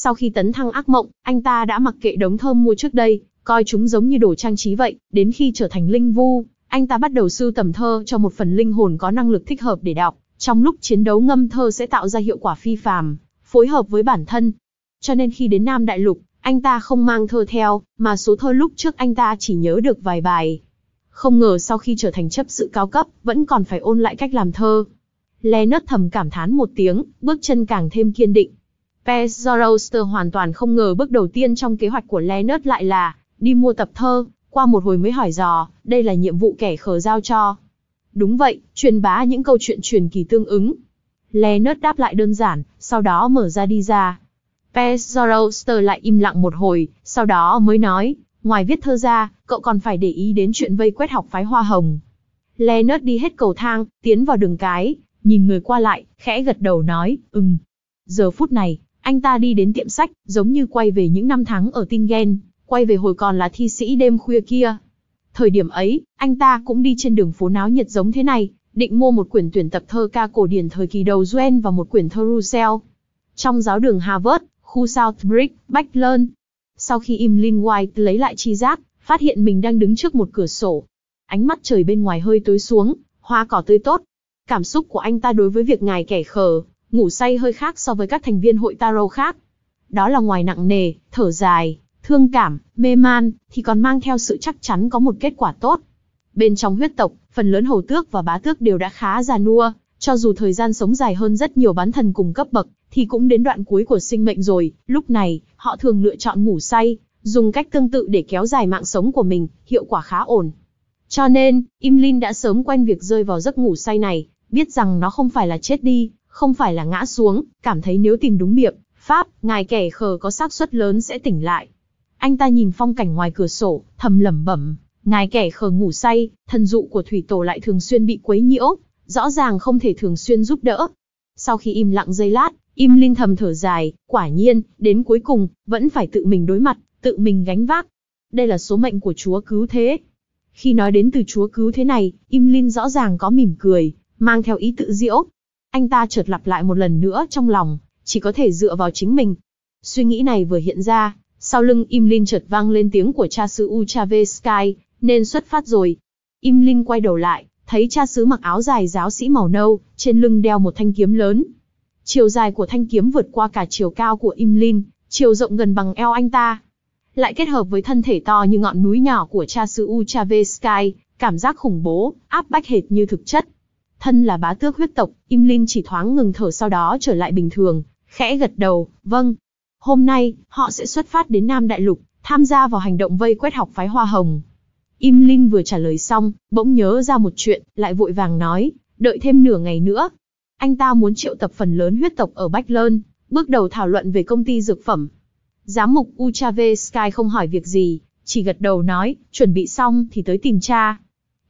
Sau khi tấn thăng ác mộng, anh ta đã mặc kệ đống thơm mua trước đây, coi chúng giống như đồ trang trí vậy, đến khi trở thành linh vu, anh ta bắt đầu sưu tầm thơ cho một phần linh hồn có năng lực thích hợp để đọc, trong lúc chiến đấu ngâm thơ sẽ tạo ra hiệu quả phi phàm, phối hợp với bản thân. Cho nên khi đến Nam Đại Lục, anh ta không mang thơ theo, mà số thơ lúc trước anh ta chỉ nhớ được vài bài. Không ngờ sau khi trở thành chấp sự cao cấp, vẫn còn phải ôn lại cách làm thơ. lê Lenert thầm cảm thán một tiếng, bước chân càng thêm kiên định. Pezoroster hoàn toàn không ngờ bước đầu tiên trong kế hoạch của Leonard lại là đi mua tập thơ, qua một hồi mới hỏi dò, đây là nhiệm vụ kẻ khờ giao cho. Đúng vậy, truyền bá những câu chuyện truyền kỳ tương ứng. Leonard đáp lại đơn giản, sau đó mở ra đi ra. Pezoroster lại im lặng một hồi, sau đó mới nói, ngoài viết thơ ra, cậu còn phải để ý đến chuyện vây quét học phái hoa hồng. Leonard đi hết cầu thang, tiến vào đường cái, nhìn người qua lại, khẽ gật đầu nói, ừm. Giờ phút này, anh ta đi đến tiệm sách, giống như quay về những năm tháng ở Tingen, quay về hồi còn là thi sĩ đêm khuya kia. Thời điểm ấy, anh ta cũng đi trên đường phố náo nhiệt giống thế này, định mua một quyển tuyển tập thơ ca cổ điển thời kỳ đầu Duel và một quyển thơ Russell. Trong giáo đường Harvard, khu Southbridge, Backlund. Sau khi Imlin White lấy lại chi giác, phát hiện mình đang đứng trước một cửa sổ. Ánh mắt trời bên ngoài hơi tối xuống, hoa cỏ tươi tốt. Cảm xúc của anh ta đối với việc ngài kẻ khờ, ngủ say hơi khác so với các thành viên hội tarot khác. Đó là ngoài nặng nề, thở dài, thương cảm, mê man, thì còn mang theo sự chắc chắn có một kết quả tốt. Bên trong huyết tộc, phần lớn hầu tước và bá tước đều đã khá già nua, cho dù thời gian sống dài hơn rất nhiều bán thần cùng cấp bậc, thì cũng đến đoạn cuối của sinh mệnh rồi, lúc này, họ thường lựa chọn ngủ say, dùng cách tương tự để kéo dài mạng sống của mình, hiệu quả khá ổn. Cho nên, Imlin đã sớm quen việc rơi vào giấc ngủ say này, biết rằng nó không phải là chết đi, không phải là ngã xuống, cảm thấy nếu tìm đúng miệng, pháp, ngài kẻ khờ có xác suất lớn sẽ tỉnh lại. Anh ta nhìn phong cảnh ngoài cửa sổ, thầm lẩm bẩm, ngài kẻ khờ ngủ say, thần dụ của thủy tổ lại thường xuyên bị quấy nhiễu, rõ ràng không thể thường xuyên giúp đỡ. Sau khi im lặng giây lát, Im Linh thầm thở dài, quả nhiên, đến cuối cùng, vẫn phải tự mình đối mặt, tự mình gánh vác. Đây là số mệnh của Chúa cứu thế. Khi nói đến từ Chúa cứu thế này, Im Linh rõ ràng có mỉm cười, mang theo ý tự diễu, anh ta chợt lặp lại một lần nữa trong lòng, chỉ có thể dựa vào chính mình. Suy nghĩ này vừa hiện ra, sau lưng Imlin chợt vang lên tiếng của cha sứ Uchave nên xuất phát rồi. Imlin quay đầu lại, thấy cha sứ mặc áo dài giáo sĩ màu nâu, trên lưng đeo một thanh kiếm lớn. Chiều dài của thanh kiếm vượt qua cả chiều cao của Imlin, chiều rộng gần bằng eo anh ta. Lại kết hợp với thân thể to như ngọn núi nhỏ của cha sứ Uchave cảm giác khủng bố, áp bách hệt như thực chất. Thân là bá tước huyết tộc, Im Lin chỉ thoáng ngừng thở sau đó trở lại bình thường, khẽ gật đầu, vâng. Hôm nay, họ sẽ xuất phát đến Nam Đại Lục, tham gia vào hành động vây quét học phái Hoa Hồng. Im Lin vừa trả lời xong, bỗng nhớ ra một chuyện, lại vội vàng nói, đợi thêm nửa ngày nữa. Anh ta muốn triệu tập phần lớn huyết tộc ở Bách Lơn, bước đầu thảo luận về công ty dược phẩm. Giám mục Uchave Sky không hỏi việc gì, chỉ gật đầu nói, chuẩn bị xong thì tới tìm cha.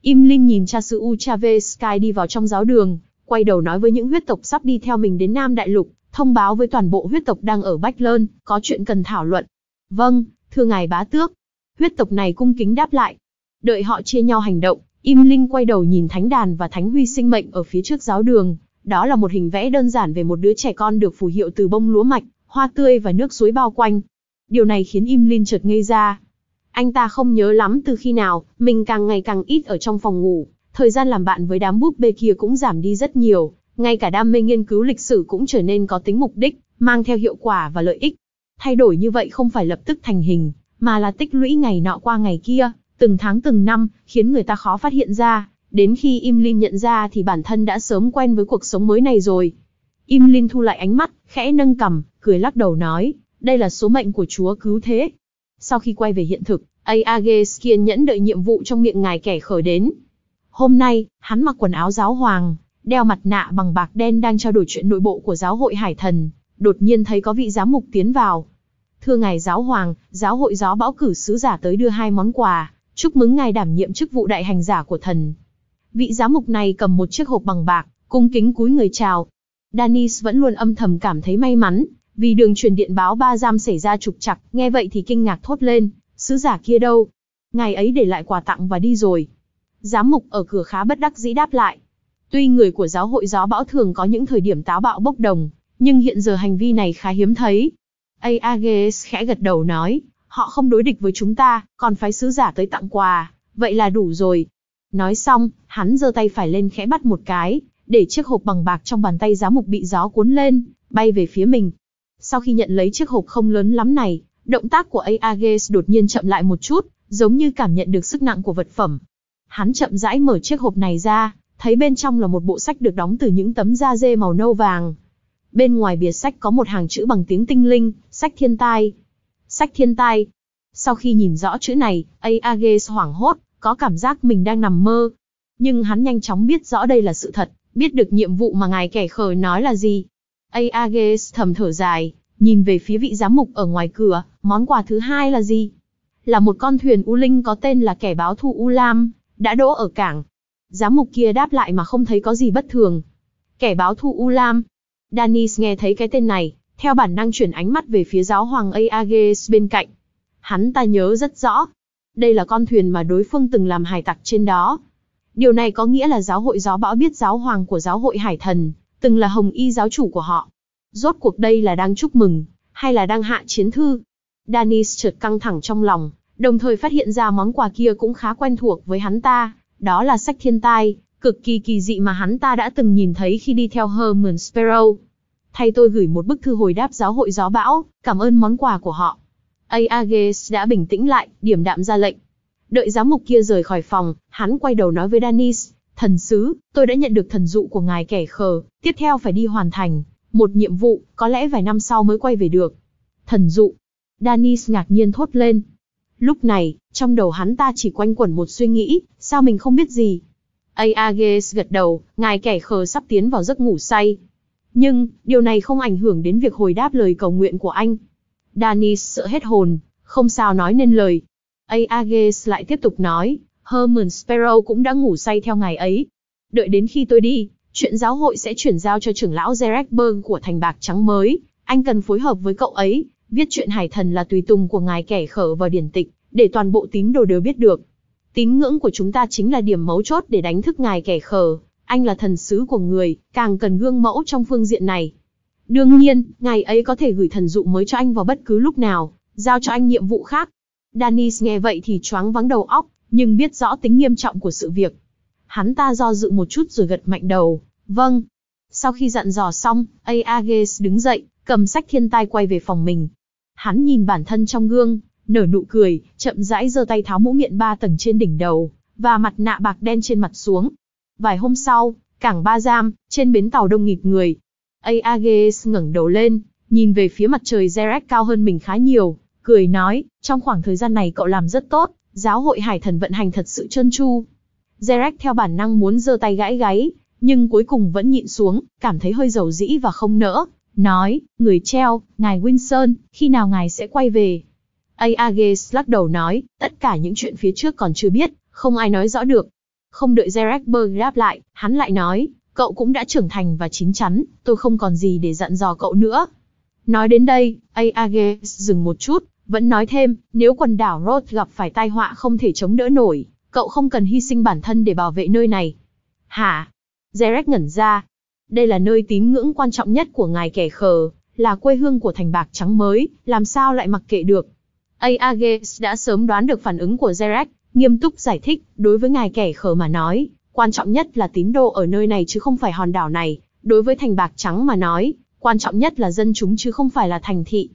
Im Linh nhìn cha sư U Sky đi vào trong giáo đường, quay đầu nói với những huyết tộc sắp đi theo mình đến Nam Đại Lục, thông báo với toàn bộ huyết tộc đang ở Bách Lơn, có chuyện cần thảo luận. Vâng, thưa ngài bá tước. Huyết tộc này cung kính đáp lại. Đợi họ chia nhau hành động, Im Linh quay đầu nhìn thánh đàn và thánh huy sinh mệnh ở phía trước giáo đường. Đó là một hình vẽ đơn giản về một đứa trẻ con được phù hiệu từ bông lúa mạch, hoa tươi và nước suối bao quanh. Điều này khiến Im Linh chợt ngây ra, anh ta không nhớ lắm từ khi nào, mình càng ngày càng ít ở trong phòng ngủ, thời gian làm bạn với đám búp bê kia cũng giảm đi rất nhiều, ngay cả đam mê nghiên cứu lịch sử cũng trở nên có tính mục đích, mang theo hiệu quả và lợi ích. Thay đổi như vậy không phải lập tức thành hình, mà là tích lũy ngày nọ qua ngày kia, từng tháng từng năm, khiến người ta khó phát hiện ra, đến khi Im Lin nhận ra thì bản thân đã sớm quen với cuộc sống mới này rồi. Im Lin thu lại ánh mắt, khẽ nâng cằm, cười lắc đầu nói, đây là số mệnh của Chúa cứu thế, sau khi quay về hiện thực, Aegis kiên nhẫn đợi nhiệm vụ trong miệng ngài kẻ khởi đến. Hôm nay, hắn mặc quần áo giáo hoàng, đeo mặt nạ bằng bạc đen đang trao đổi chuyện nội bộ của giáo hội hải thần, đột nhiên thấy có vị giám mục tiến vào. Thưa ngài giáo hoàng, giáo hội gió bão cử sứ giả tới đưa hai món quà, chúc mừng ngài đảm nhiệm chức vụ đại hành giả của thần. Vị giám mục này cầm một chiếc hộp bằng bạc, cung kính cúi người chào. Danis vẫn luôn âm thầm cảm thấy may mắn, vì đường truyền điện báo ba giam xảy ra trục chặt nghe vậy thì kinh ngạc thốt lên, sứ giả kia đâu? Ngài ấy để lại quà tặng và đi rồi. Giám mục ở cửa khá bất đắc dĩ đáp lại. Tuy người của giáo hội gió bão thường có những thời điểm táo bạo bốc đồng, nhưng hiện giờ hành vi này khá hiếm thấy. Aegeus khẽ gật đầu nói, họ không đối địch với chúng ta, còn phái sứ giả tới tặng quà, vậy là đủ rồi. Nói xong, hắn giơ tay phải lên khẽ bắt một cái, để chiếc hộp bằng bạc trong bàn tay giám mục bị gió cuốn lên, bay về phía mình, sau khi nhận lấy chiếc hộp không lớn lắm này, động tác của Aegis đột nhiên chậm lại một chút, giống như cảm nhận được sức nặng của vật phẩm. Hắn chậm rãi mở chiếc hộp này ra, thấy bên trong là một bộ sách được đóng từ những tấm da dê màu nâu vàng. Bên ngoài bìa sách có một hàng chữ bằng tiếng tinh linh, sách thiên tai. Sách thiên tai. Sau khi nhìn rõ chữ này, Aegis hoảng hốt, có cảm giác mình đang nằm mơ. Nhưng hắn nhanh chóng biết rõ đây là sự thật, biết được nhiệm vụ mà ngài kẻ khờ nói là gì. Aages thầm thở dài, nhìn về phía vị giám mục ở ngoài cửa, món quà thứ hai là gì? Là một con thuyền U Linh có tên là kẻ báo thù U Lam, đã đỗ ở cảng. Giám mục kia đáp lại mà không thấy có gì bất thường. Kẻ báo thù U Lam. Danis nghe thấy cái tên này, theo bản năng chuyển ánh mắt về phía giáo hoàng Aages bên cạnh. Hắn ta nhớ rất rõ. Đây là con thuyền mà đối phương từng làm hải tặc trên đó. Điều này có nghĩa là giáo hội gió bão biết giáo hoàng của giáo hội hải thần từng là hồng y giáo chủ của họ. Rốt cuộc đây là đang chúc mừng, hay là đang hạ chiến thư? Danis chợt căng thẳng trong lòng, đồng thời phát hiện ra món quà kia cũng khá quen thuộc với hắn ta, đó là sách thiên tai, cực kỳ kỳ dị mà hắn ta đã từng nhìn thấy khi đi theo Herman Sparrow. Thay tôi gửi một bức thư hồi đáp giáo hội gió bão, cảm ơn món quà của họ. Aegis đã bình tĩnh lại, điểm đạm ra lệnh. Đợi giám mục kia rời khỏi phòng, hắn quay đầu nói với Danis, Thần sứ, tôi đã nhận được thần dụ của ngài kẻ khờ, tiếp theo phải đi hoàn thành. Một nhiệm vụ, có lẽ vài năm sau mới quay về được. Thần dụ. Danis ngạc nhiên thốt lên. Lúc này, trong đầu hắn ta chỉ quanh quẩn một suy nghĩ, sao mình không biết gì. Aages gật đầu, ngài kẻ khờ sắp tiến vào giấc ngủ say. Nhưng, điều này không ảnh hưởng đến việc hồi đáp lời cầu nguyện của anh. Danis sợ hết hồn, không sao nói nên lời. Aages lại tiếp tục nói, Herman Sparrow cũng đã ngủ say theo ngày ấy. Đợi đến khi tôi đi, chuyện giáo hội sẽ chuyển giao cho trưởng lão Derek Berg của thành bạc trắng mới. Anh cần phối hợp với cậu ấy, viết chuyện hải thần là tùy tùng của ngài kẻ khở vào điển tịch, để toàn bộ tín đồ đều biết được. Tín ngưỡng của chúng ta chính là điểm mấu chốt để đánh thức ngài kẻ khờ. Anh là thần sứ của người, càng cần gương mẫu trong phương diện này. Đương nhiên, ngài ấy có thể gửi thần dụ mới cho anh vào bất cứ lúc nào, giao cho anh nhiệm vụ khác. Danis nghe vậy thì choáng vắng đầu óc, nhưng biết rõ tính nghiêm trọng của sự việc. Hắn ta do dự một chút rồi gật mạnh đầu, vâng. Sau khi dặn dò xong, Aages đứng dậy, cầm sách thiên tai quay về phòng mình. Hắn nhìn bản thân trong gương, nở nụ cười, chậm rãi giơ tay tháo mũ miệng ba tầng trên đỉnh đầu, và mặt nạ bạc đen trên mặt xuống. Vài hôm sau, cảng Ba Giam, trên bến tàu đông nghịt người. Aages ngẩng đầu lên, nhìn về phía mặt trời Zerek cao hơn mình khá nhiều, cười nói, trong khoảng thời gian này cậu làm rất tốt, giáo hội hải thần vận hành thật sự trơn tru. Zerek theo bản năng muốn giơ tay gãi gáy, nhưng cuối cùng vẫn nhịn xuống, cảm thấy hơi dầu dĩ và không nỡ. Nói, người treo, ngài Winson, khi nào ngài sẽ quay về? Aages lắc đầu nói, tất cả những chuyện phía trước còn chưa biết, không ai nói rõ được. Không đợi Zerek Berg đáp lại, hắn lại nói, cậu cũng đã trưởng thành và chín chắn, tôi không còn gì để dặn dò cậu nữa. Nói đến đây, Aages dừng một chút, vẫn nói thêm, nếu quần đảo Roth gặp phải tai họa không thể chống đỡ nổi, cậu không cần hy sinh bản thân để bảo vệ nơi này. Hả? Zarek ngẩn ra. Đây là nơi tín ngưỡng quan trọng nhất của ngài kẻ khờ, là quê hương của thành bạc trắng mới, làm sao lại mặc kệ được. Aages đã sớm đoán được phản ứng của Zarek, nghiêm túc giải thích, đối với ngài kẻ khờ mà nói, quan trọng nhất là tín đồ ở nơi này chứ không phải hòn đảo này, đối với thành bạc trắng mà nói, quan trọng nhất là dân chúng chứ không phải là thành thị.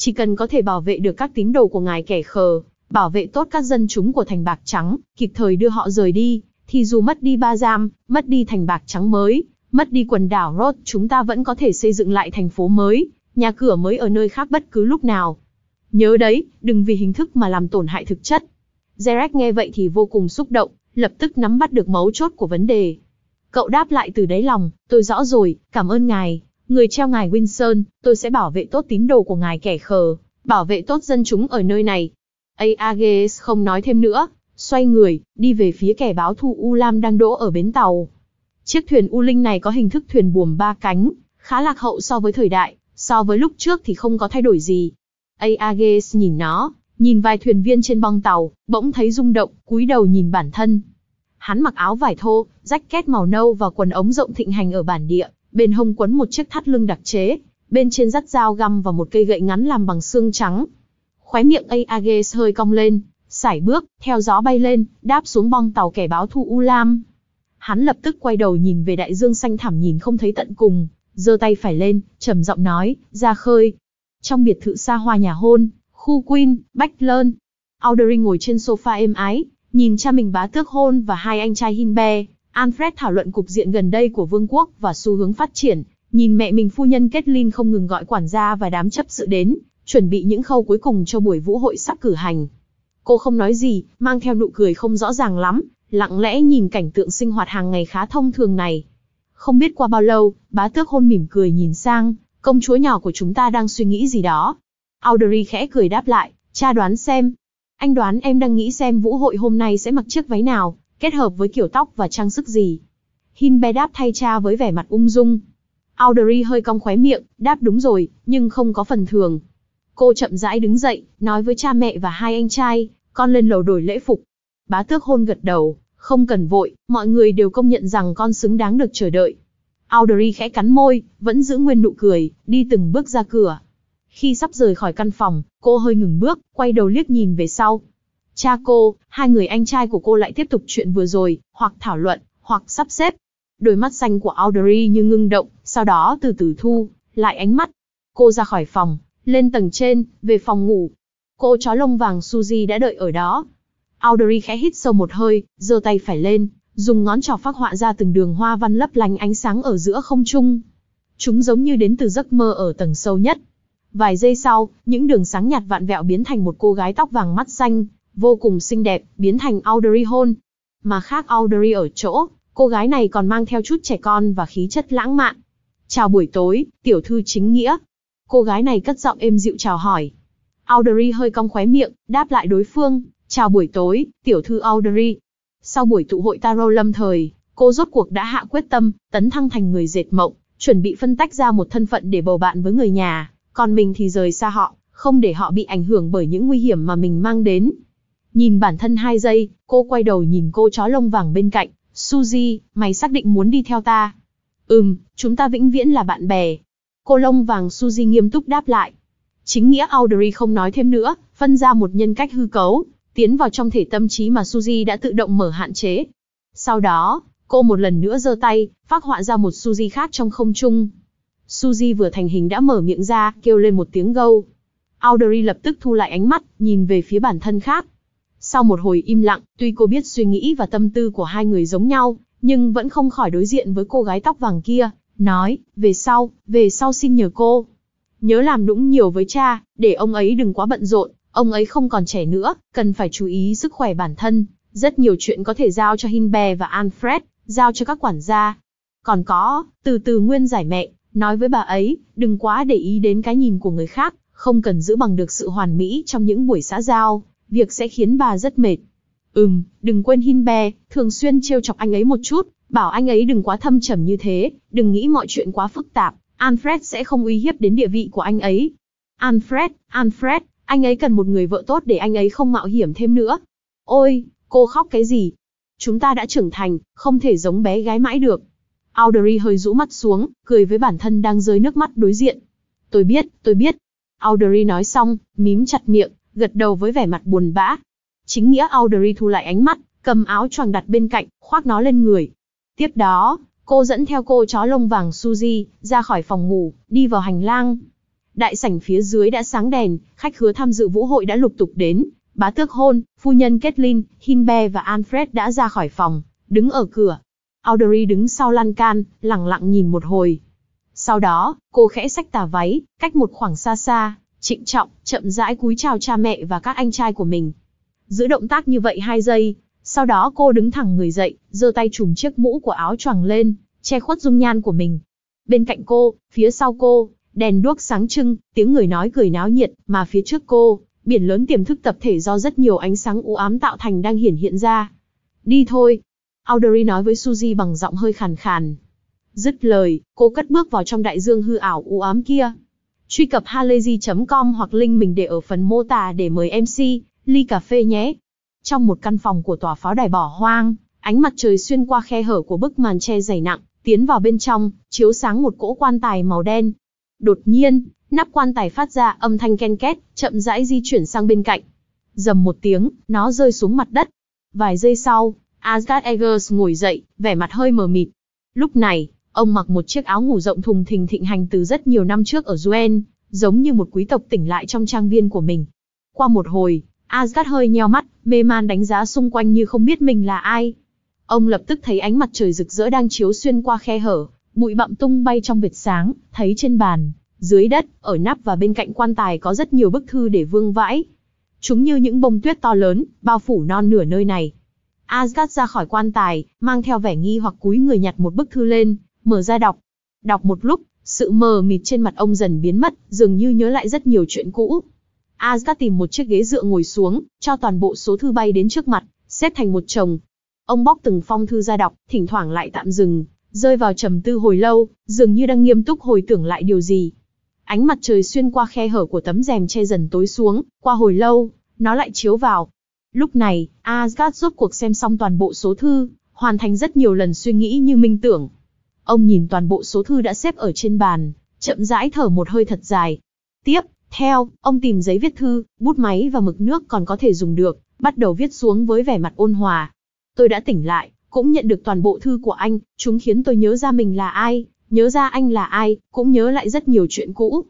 Chỉ cần có thể bảo vệ được các tín đồ của ngài kẻ khờ, bảo vệ tốt các dân chúng của thành bạc trắng, kịp thời đưa họ rời đi, thì dù mất đi ba giam, mất đi thành bạc trắng mới, mất đi quần đảo Rhodes, chúng ta vẫn có thể xây dựng lại thành phố mới, nhà cửa mới ở nơi khác bất cứ lúc nào. Nhớ đấy, đừng vì hình thức mà làm tổn hại thực chất. Derek nghe vậy thì vô cùng xúc động, lập tức nắm bắt được mấu chốt của vấn đề. Cậu đáp lại từ đáy lòng, tôi rõ rồi, cảm ơn ngài người treo ngài Winson, tôi sẽ bảo vệ tốt tín đồ của ngài kẻ khờ, bảo vệ tốt dân chúng ở nơi này. Aages không nói thêm nữa, xoay người, đi về phía kẻ báo thù U Lam đang đỗ ở bến tàu. Chiếc thuyền U Linh này có hình thức thuyền buồm ba cánh, khá lạc hậu so với thời đại, so với lúc trước thì không có thay đổi gì. Aages nhìn nó, nhìn vài thuyền viên trên bong tàu, bỗng thấy rung động, cúi đầu nhìn bản thân. Hắn mặc áo vải thô, rách két màu nâu và quần ống rộng thịnh hành ở bản địa, bên hông quấn một chiếc thắt lưng đặc chế, bên trên dắt dao găm và một cây gậy ngắn làm bằng xương trắng. Khóe miệng Aages hơi cong lên, sải bước, theo gió bay lên, đáp xuống bong tàu kẻ báo thù U Hắn lập tức quay đầu nhìn về đại dương xanh thẳm nhìn không thấy tận cùng, giơ tay phải lên, trầm giọng nói, ra khơi. Trong biệt thự xa hoa nhà hôn, khu Queen, Bách Lơn, Audrey ngồi trên sofa êm ái, nhìn cha mình bá tước hôn và hai anh trai Hinbe, Alfred thảo luận cục diện gần đây của vương quốc và xu hướng phát triển, nhìn mẹ mình phu nhân Caitlin không ngừng gọi quản gia và đám chấp sự đến, chuẩn bị những khâu cuối cùng cho buổi vũ hội sắp cử hành. Cô không nói gì, mang theo nụ cười không rõ ràng lắm, lặng lẽ nhìn cảnh tượng sinh hoạt hàng ngày khá thông thường này. Không biết qua bao lâu, bá tước hôn mỉm cười nhìn sang, công chúa nhỏ của chúng ta đang suy nghĩ gì đó. Audrey khẽ cười đáp lại, cha đoán xem. Anh đoán em đang nghĩ xem vũ hội hôm nay sẽ mặc chiếc váy nào, kết hợp với kiểu tóc và trang sức gì. Hinbe đáp thay cha với vẻ mặt ung dung. Audrey hơi cong khóe miệng, đáp đúng rồi, nhưng không có phần thường. Cô chậm rãi đứng dậy, nói với cha mẹ và hai anh trai, con lên lầu đổi lễ phục. Bá tước hôn gật đầu, không cần vội, mọi người đều công nhận rằng con xứng đáng được chờ đợi. Audrey khẽ cắn môi, vẫn giữ nguyên nụ cười, đi từng bước ra cửa. Khi sắp rời khỏi căn phòng, cô hơi ngừng bước, quay đầu liếc nhìn về sau, Cha cô, hai người anh trai của cô lại tiếp tục chuyện vừa rồi, hoặc thảo luận, hoặc sắp xếp. Đôi mắt xanh của Audrey như ngưng động, sau đó từ từ thu, lại ánh mắt. Cô ra khỏi phòng, lên tầng trên, về phòng ngủ. Cô chó lông vàng Suzy đã đợi ở đó. Audrey khẽ hít sâu một hơi, giơ tay phải lên, dùng ngón trỏ phác họa ra từng đường hoa văn lấp lánh ánh sáng ở giữa không trung. Chúng giống như đến từ giấc mơ ở tầng sâu nhất. Vài giây sau, những đường sáng nhạt vạn vẹo biến thành một cô gái tóc vàng mắt xanh, vô cùng xinh đẹp, biến thành Audrey Hôn. Mà khác Audrey ở chỗ, cô gái này còn mang theo chút trẻ con và khí chất lãng mạn. Chào buổi tối, tiểu thư chính nghĩa. Cô gái này cất giọng êm dịu chào hỏi. Audrey hơi cong khóe miệng, đáp lại đối phương. Chào buổi tối, tiểu thư Audrey. Sau buổi tụ hội Tarot lâm thời, cô rốt cuộc đã hạ quyết tâm, tấn thăng thành người dệt mộng, chuẩn bị phân tách ra một thân phận để bầu bạn với người nhà, còn mình thì rời xa họ, không để họ bị ảnh hưởng bởi những nguy hiểm mà mình mang đến. Nhìn bản thân hai giây, cô quay đầu nhìn cô chó lông vàng bên cạnh. Suzy, mày xác định muốn đi theo ta? Ừm, chúng ta vĩnh viễn là bạn bè. Cô lông vàng Suzy nghiêm túc đáp lại. Chính nghĩa Audrey không nói thêm nữa, phân ra một nhân cách hư cấu, tiến vào trong thể tâm trí mà Suzy đã tự động mở hạn chế. Sau đó, cô một lần nữa giơ tay, phát họa ra một Suzy khác trong không trung. Suzy vừa thành hình đã mở miệng ra, kêu lên một tiếng gâu. Audrey lập tức thu lại ánh mắt, nhìn về phía bản thân khác, sau một hồi im lặng, tuy cô biết suy nghĩ và tâm tư của hai người giống nhau, nhưng vẫn không khỏi đối diện với cô gái tóc vàng kia, nói, về sau, về sau xin nhờ cô. Nhớ làm đúng nhiều với cha, để ông ấy đừng quá bận rộn, ông ấy không còn trẻ nữa, cần phải chú ý sức khỏe bản thân. Rất nhiều chuyện có thể giao cho Hinbe và Alfred, giao cho các quản gia. Còn có, từ từ nguyên giải mẹ, nói với bà ấy, đừng quá để ý đến cái nhìn của người khác, không cần giữ bằng được sự hoàn mỹ trong những buổi xã giao, việc sẽ khiến bà rất mệt. Ừm, đừng quên Hinbe, thường xuyên trêu chọc anh ấy một chút, bảo anh ấy đừng quá thâm trầm như thế, đừng nghĩ mọi chuyện quá phức tạp, Alfred sẽ không uy hiếp đến địa vị của anh ấy. Alfred, Alfred, anh ấy cần một người vợ tốt để anh ấy không mạo hiểm thêm nữa. Ôi, cô khóc cái gì? Chúng ta đã trưởng thành, không thể giống bé gái mãi được. Audrey hơi rũ mắt xuống, cười với bản thân đang rơi nước mắt đối diện. Tôi biết, tôi biết. Audrey nói xong, mím chặt miệng, gật đầu với vẻ mặt buồn bã. Chính nghĩa Audrey thu lại ánh mắt, cầm áo choàng đặt bên cạnh, khoác nó lên người. Tiếp đó, cô dẫn theo cô chó lông vàng Suzy ra khỏi phòng ngủ, đi vào hành lang. Đại sảnh phía dưới đã sáng đèn, khách hứa tham dự vũ hội đã lục tục đến. Bá tước hôn, phu nhân Kathleen, Hinbe và Alfred đã ra khỏi phòng, đứng ở cửa. Audrey đứng sau lan can, lặng lặng nhìn một hồi. Sau đó, cô khẽ xách tà váy, cách một khoảng xa xa, trịnh trọng, chậm rãi cúi chào cha mẹ và các anh trai của mình. Giữ động tác như vậy 2 giây, sau đó cô đứng thẳng người dậy, giơ tay trùm chiếc mũ của áo choàng lên, che khuất dung nhan của mình. Bên cạnh cô, phía sau cô, đèn đuốc sáng trưng, tiếng người nói cười náo nhiệt, mà phía trước cô, biển lớn tiềm thức tập thể do rất nhiều ánh sáng u ám tạo thành đang hiển hiện ra. Đi thôi. Audrey nói với Suzy bằng giọng hơi khàn khàn. Dứt lời, cô cất bước vào trong đại dương hư ảo u ám kia. Truy cập halayzi.com hoặc link mình để ở phần mô tả để mời MC, ly cà phê nhé. Trong một căn phòng của tòa pháo đài bỏ hoang, ánh mặt trời xuyên qua khe hở của bức màn che dày nặng, tiến vào bên trong, chiếu sáng một cỗ quan tài màu đen. Đột nhiên, nắp quan tài phát ra âm thanh ken két, chậm rãi di chuyển sang bên cạnh. Dầm một tiếng, nó rơi xuống mặt đất. Vài giây sau, Asgard Eggers ngồi dậy, vẻ mặt hơi mờ mịt. Lúc này, Ông mặc một chiếc áo ngủ rộng thùng thình thịnh hành từ rất nhiều năm trước ở Juen, giống như một quý tộc tỉnh lại trong trang viên của mình. Qua một hồi, Asgard hơi nheo mắt, mê man đánh giá xung quanh như không biết mình là ai. Ông lập tức thấy ánh mặt trời rực rỡ đang chiếu xuyên qua khe hở, bụi bặm tung bay trong vệt sáng, thấy trên bàn, dưới đất, ở nắp và bên cạnh quan tài có rất nhiều bức thư để vương vãi. Chúng như những bông tuyết to lớn, bao phủ non nửa nơi này. Asgard ra khỏi quan tài, mang theo vẻ nghi hoặc cúi người nhặt một bức thư lên, mở ra đọc. Đọc một lúc, sự mờ mịt trên mặt ông dần biến mất, dường như nhớ lại rất nhiều chuyện cũ. Asgard tìm một chiếc ghế dựa ngồi xuống, cho toàn bộ số thư bay đến trước mặt, xếp thành một chồng. Ông bóc từng phong thư ra đọc, thỉnh thoảng lại tạm dừng, rơi vào trầm tư hồi lâu, dường như đang nghiêm túc hồi tưởng lại điều gì. Ánh mặt trời xuyên qua khe hở của tấm rèm che dần tối xuống, qua hồi lâu, nó lại chiếu vào. Lúc này, Asgard rốt cuộc xem xong toàn bộ số thư, hoàn thành rất nhiều lần suy nghĩ như minh tưởng, Ông nhìn toàn bộ số thư đã xếp ở trên bàn, chậm rãi thở một hơi thật dài. Tiếp, theo, ông tìm giấy viết thư, bút máy và mực nước còn có thể dùng được, bắt đầu viết xuống với vẻ mặt ôn hòa. Tôi đã tỉnh lại, cũng nhận được toàn bộ thư của anh, chúng khiến tôi nhớ ra mình là ai, nhớ ra anh là ai, cũng nhớ lại rất nhiều chuyện cũ.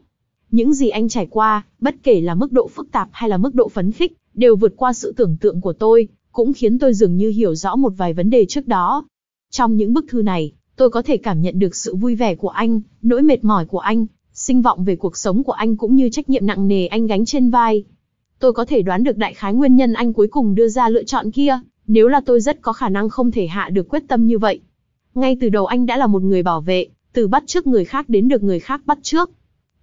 Những gì anh trải qua, bất kể là mức độ phức tạp hay là mức độ phấn khích, đều vượt qua sự tưởng tượng của tôi, cũng khiến tôi dường như hiểu rõ một vài vấn đề trước đó. Trong những bức thư này, Tôi có thể cảm nhận được sự vui vẻ của anh, nỗi mệt mỏi của anh, sinh vọng về cuộc sống của anh cũng như trách nhiệm nặng nề anh gánh trên vai. Tôi có thể đoán được đại khái nguyên nhân anh cuối cùng đưa ra lựa chọn kia, nếu là tôi rất có khả năng không thể hạ được quyết tâm như vậy. Ngay từ đầu anh đã là một người bảo vệ, từ bắt trước người khác đến được người khác bắt trước.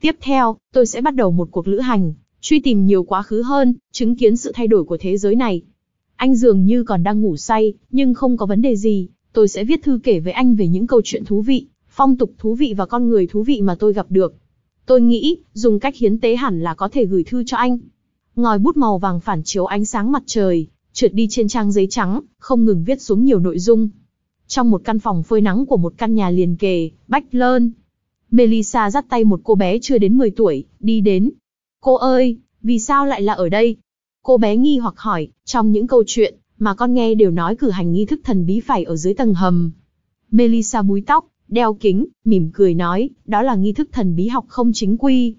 Tiếp theo, tôi sẽ bắt đầu một cuộc lữ hành, truy tìm nhiều quá khứ hơn, chứng kiến sự thay đổi của thế giới này. Anh dường như còn đang ngủ say, nhưng không có vấn đề gì tôi sẽ viết thư kể với anh về những câu chuyện thú vị, phong tục thú vị và con người thú vị mà tôi gặp được. Tôi nghĩ, dùng cách hiến tế hẳn là có thể gửi thư cho anh. Ngòi bút màu vàng phản chiếu ánh sáng mặt trời, trượt đi trên trang giấy trắng, không ngừng viết xuống nhiều nội dung. Trong một căn phòng phơi nắng của một căn nhà liền kề, Bách Lơn. Melissa dắt tay một cô bé chưa đến 10 tuổi, đi đến. Cô ơi, vì sao lại là ở đây? Cô bé nghi hoặc hỏi, trong những câu chuyện, mà con nghe đều nói cử hành nghi thức thần bí phải ở dưới tầng hầm. Melissa búi tóc, đeo kính, mỉm cười nói, đó là nghi thức thần bí học không chính quy.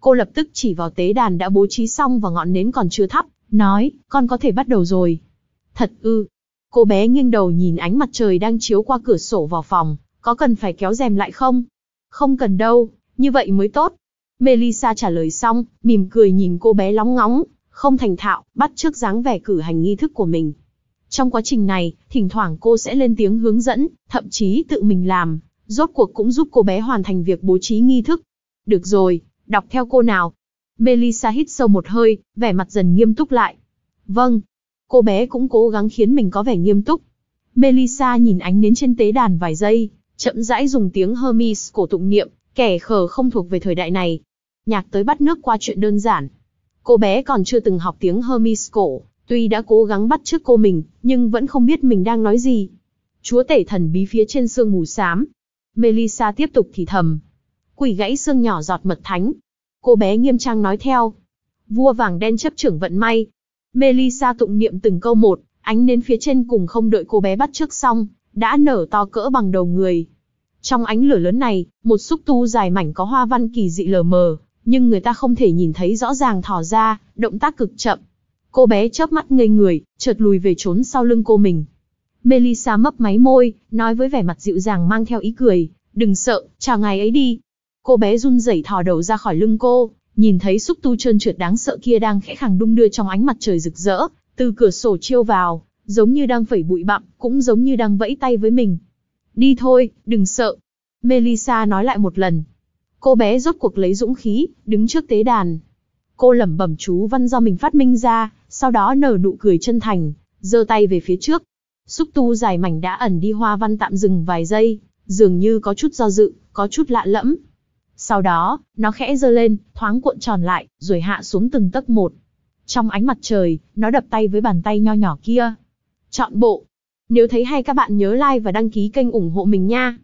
Cô lập tức chỉ vào tế đàn đã bố trí xong và ngọn nến còn chưa thắp, nói, con có thể bắt đầu rồi. Thật ư. Cô bé nghiêng đầu nhìn ánh mặt trời đang chiếu qua cửa sổ vào phòng, có cần phải kéo rèm lại không? Không cần đâu, như vậy mới tốt. Melissa trả lời xong, mỉm cười nhìn cô bé lóng ngóng, không thành thạo, bắt chước dáng vẻ cử hành nghi thức của mình. Trong quá trình này, thỉnh thoảng cô sẽ lên tiếng hướng dẫn, thậm chí tự mình làm, rốt cuộc cũng giúp cô bé hoàn thành việc bố trí nghi thức. Được rồi, đọc theo cô nào. Melissa hít sâu một hơi, vẻ mặt dần nghiêm túc lại. Vâng. Cô bé cũng cố gắng khiến mình có vẻ nghiêm túc. Melissa nhìn ánh nến trên tế đàn vài giây, chậm rãi dùng tiếng Hermes cổ tụng niệm, kẻ khờ không thuộc về thời đại này. Nhạc tới bắt nước qua chuyện đơn giản, Cô bé còn chưa từng học tiếng Hermes cổ, tuy đã cố gắng bắt chước cô mình, nhưng vẫn không biết mình đang nói gì. Chúa tể thần bí phía trên xương mù xám. Melissa tiếp tục thì thầm. Quỷ gãy xương nhỏ giọt mật thánh. Cô bé nghiêm trang nói theo. Vua vàng đen chấp trưởng vận may. Melissa tụng niệm từng câu một, ánh nến phía trên cùng không đợi cô bé bắt chước xong, đã nở to cỡ bằng đầu người. Trong ánh lửa lớn này, một xúc tu dài mảnh có hoa văn kỳ dị lờ mờ, nhưng người ta không thể nhìn thấy rõ ràng thỏ ra, động tác cực chậm. Cô bé chớp mắt ngây người, chợt lùi về trốn sau lưng cô mình. Melissa mấp máy môi, nói với vẻ mặt dịu dàng mang theo ý cười, đừng sợ, chào ngày ấy đi. Cô bé run rẩy thò đầu ra khỏi lưng cô, nhìn thấy xúc tu trơn trượt đáng sợ kia đang khẽ khàng đung đưa trong ánh mặt trời rực rỡ, từ cửa sổ chiêu vào, giống như đang phẩy bụi bặm, cũng giống như đang vẫy tay với mình. Đi thôi, đừng sợ. Melissa nói lại một lần, Cô bé rốt cuộc lấy dũng khí, đứng trước tế đàn. Cô lẩm bẩm chú văn do mình phát minh ra, sau đó nở nụ cười chân thành, giơ tay về phía trước. Xúc tu dài mảnh đã ẩn đi hoa văn tạm dừng vài giây, dường như có chút do dự, có chút lạ lẫm. Sau đó, nó khẽ giơ lên, thoáng cuộn tròn lại, rồi hạ xuống từng tấc một. Trong ánh mặt trời, nó đập tay với bàn tay nho nhỏ kia. Chọn bộ. Nếu thấy hay các bạn nhớ like và đăng ký kênh ủng hộ mình nha.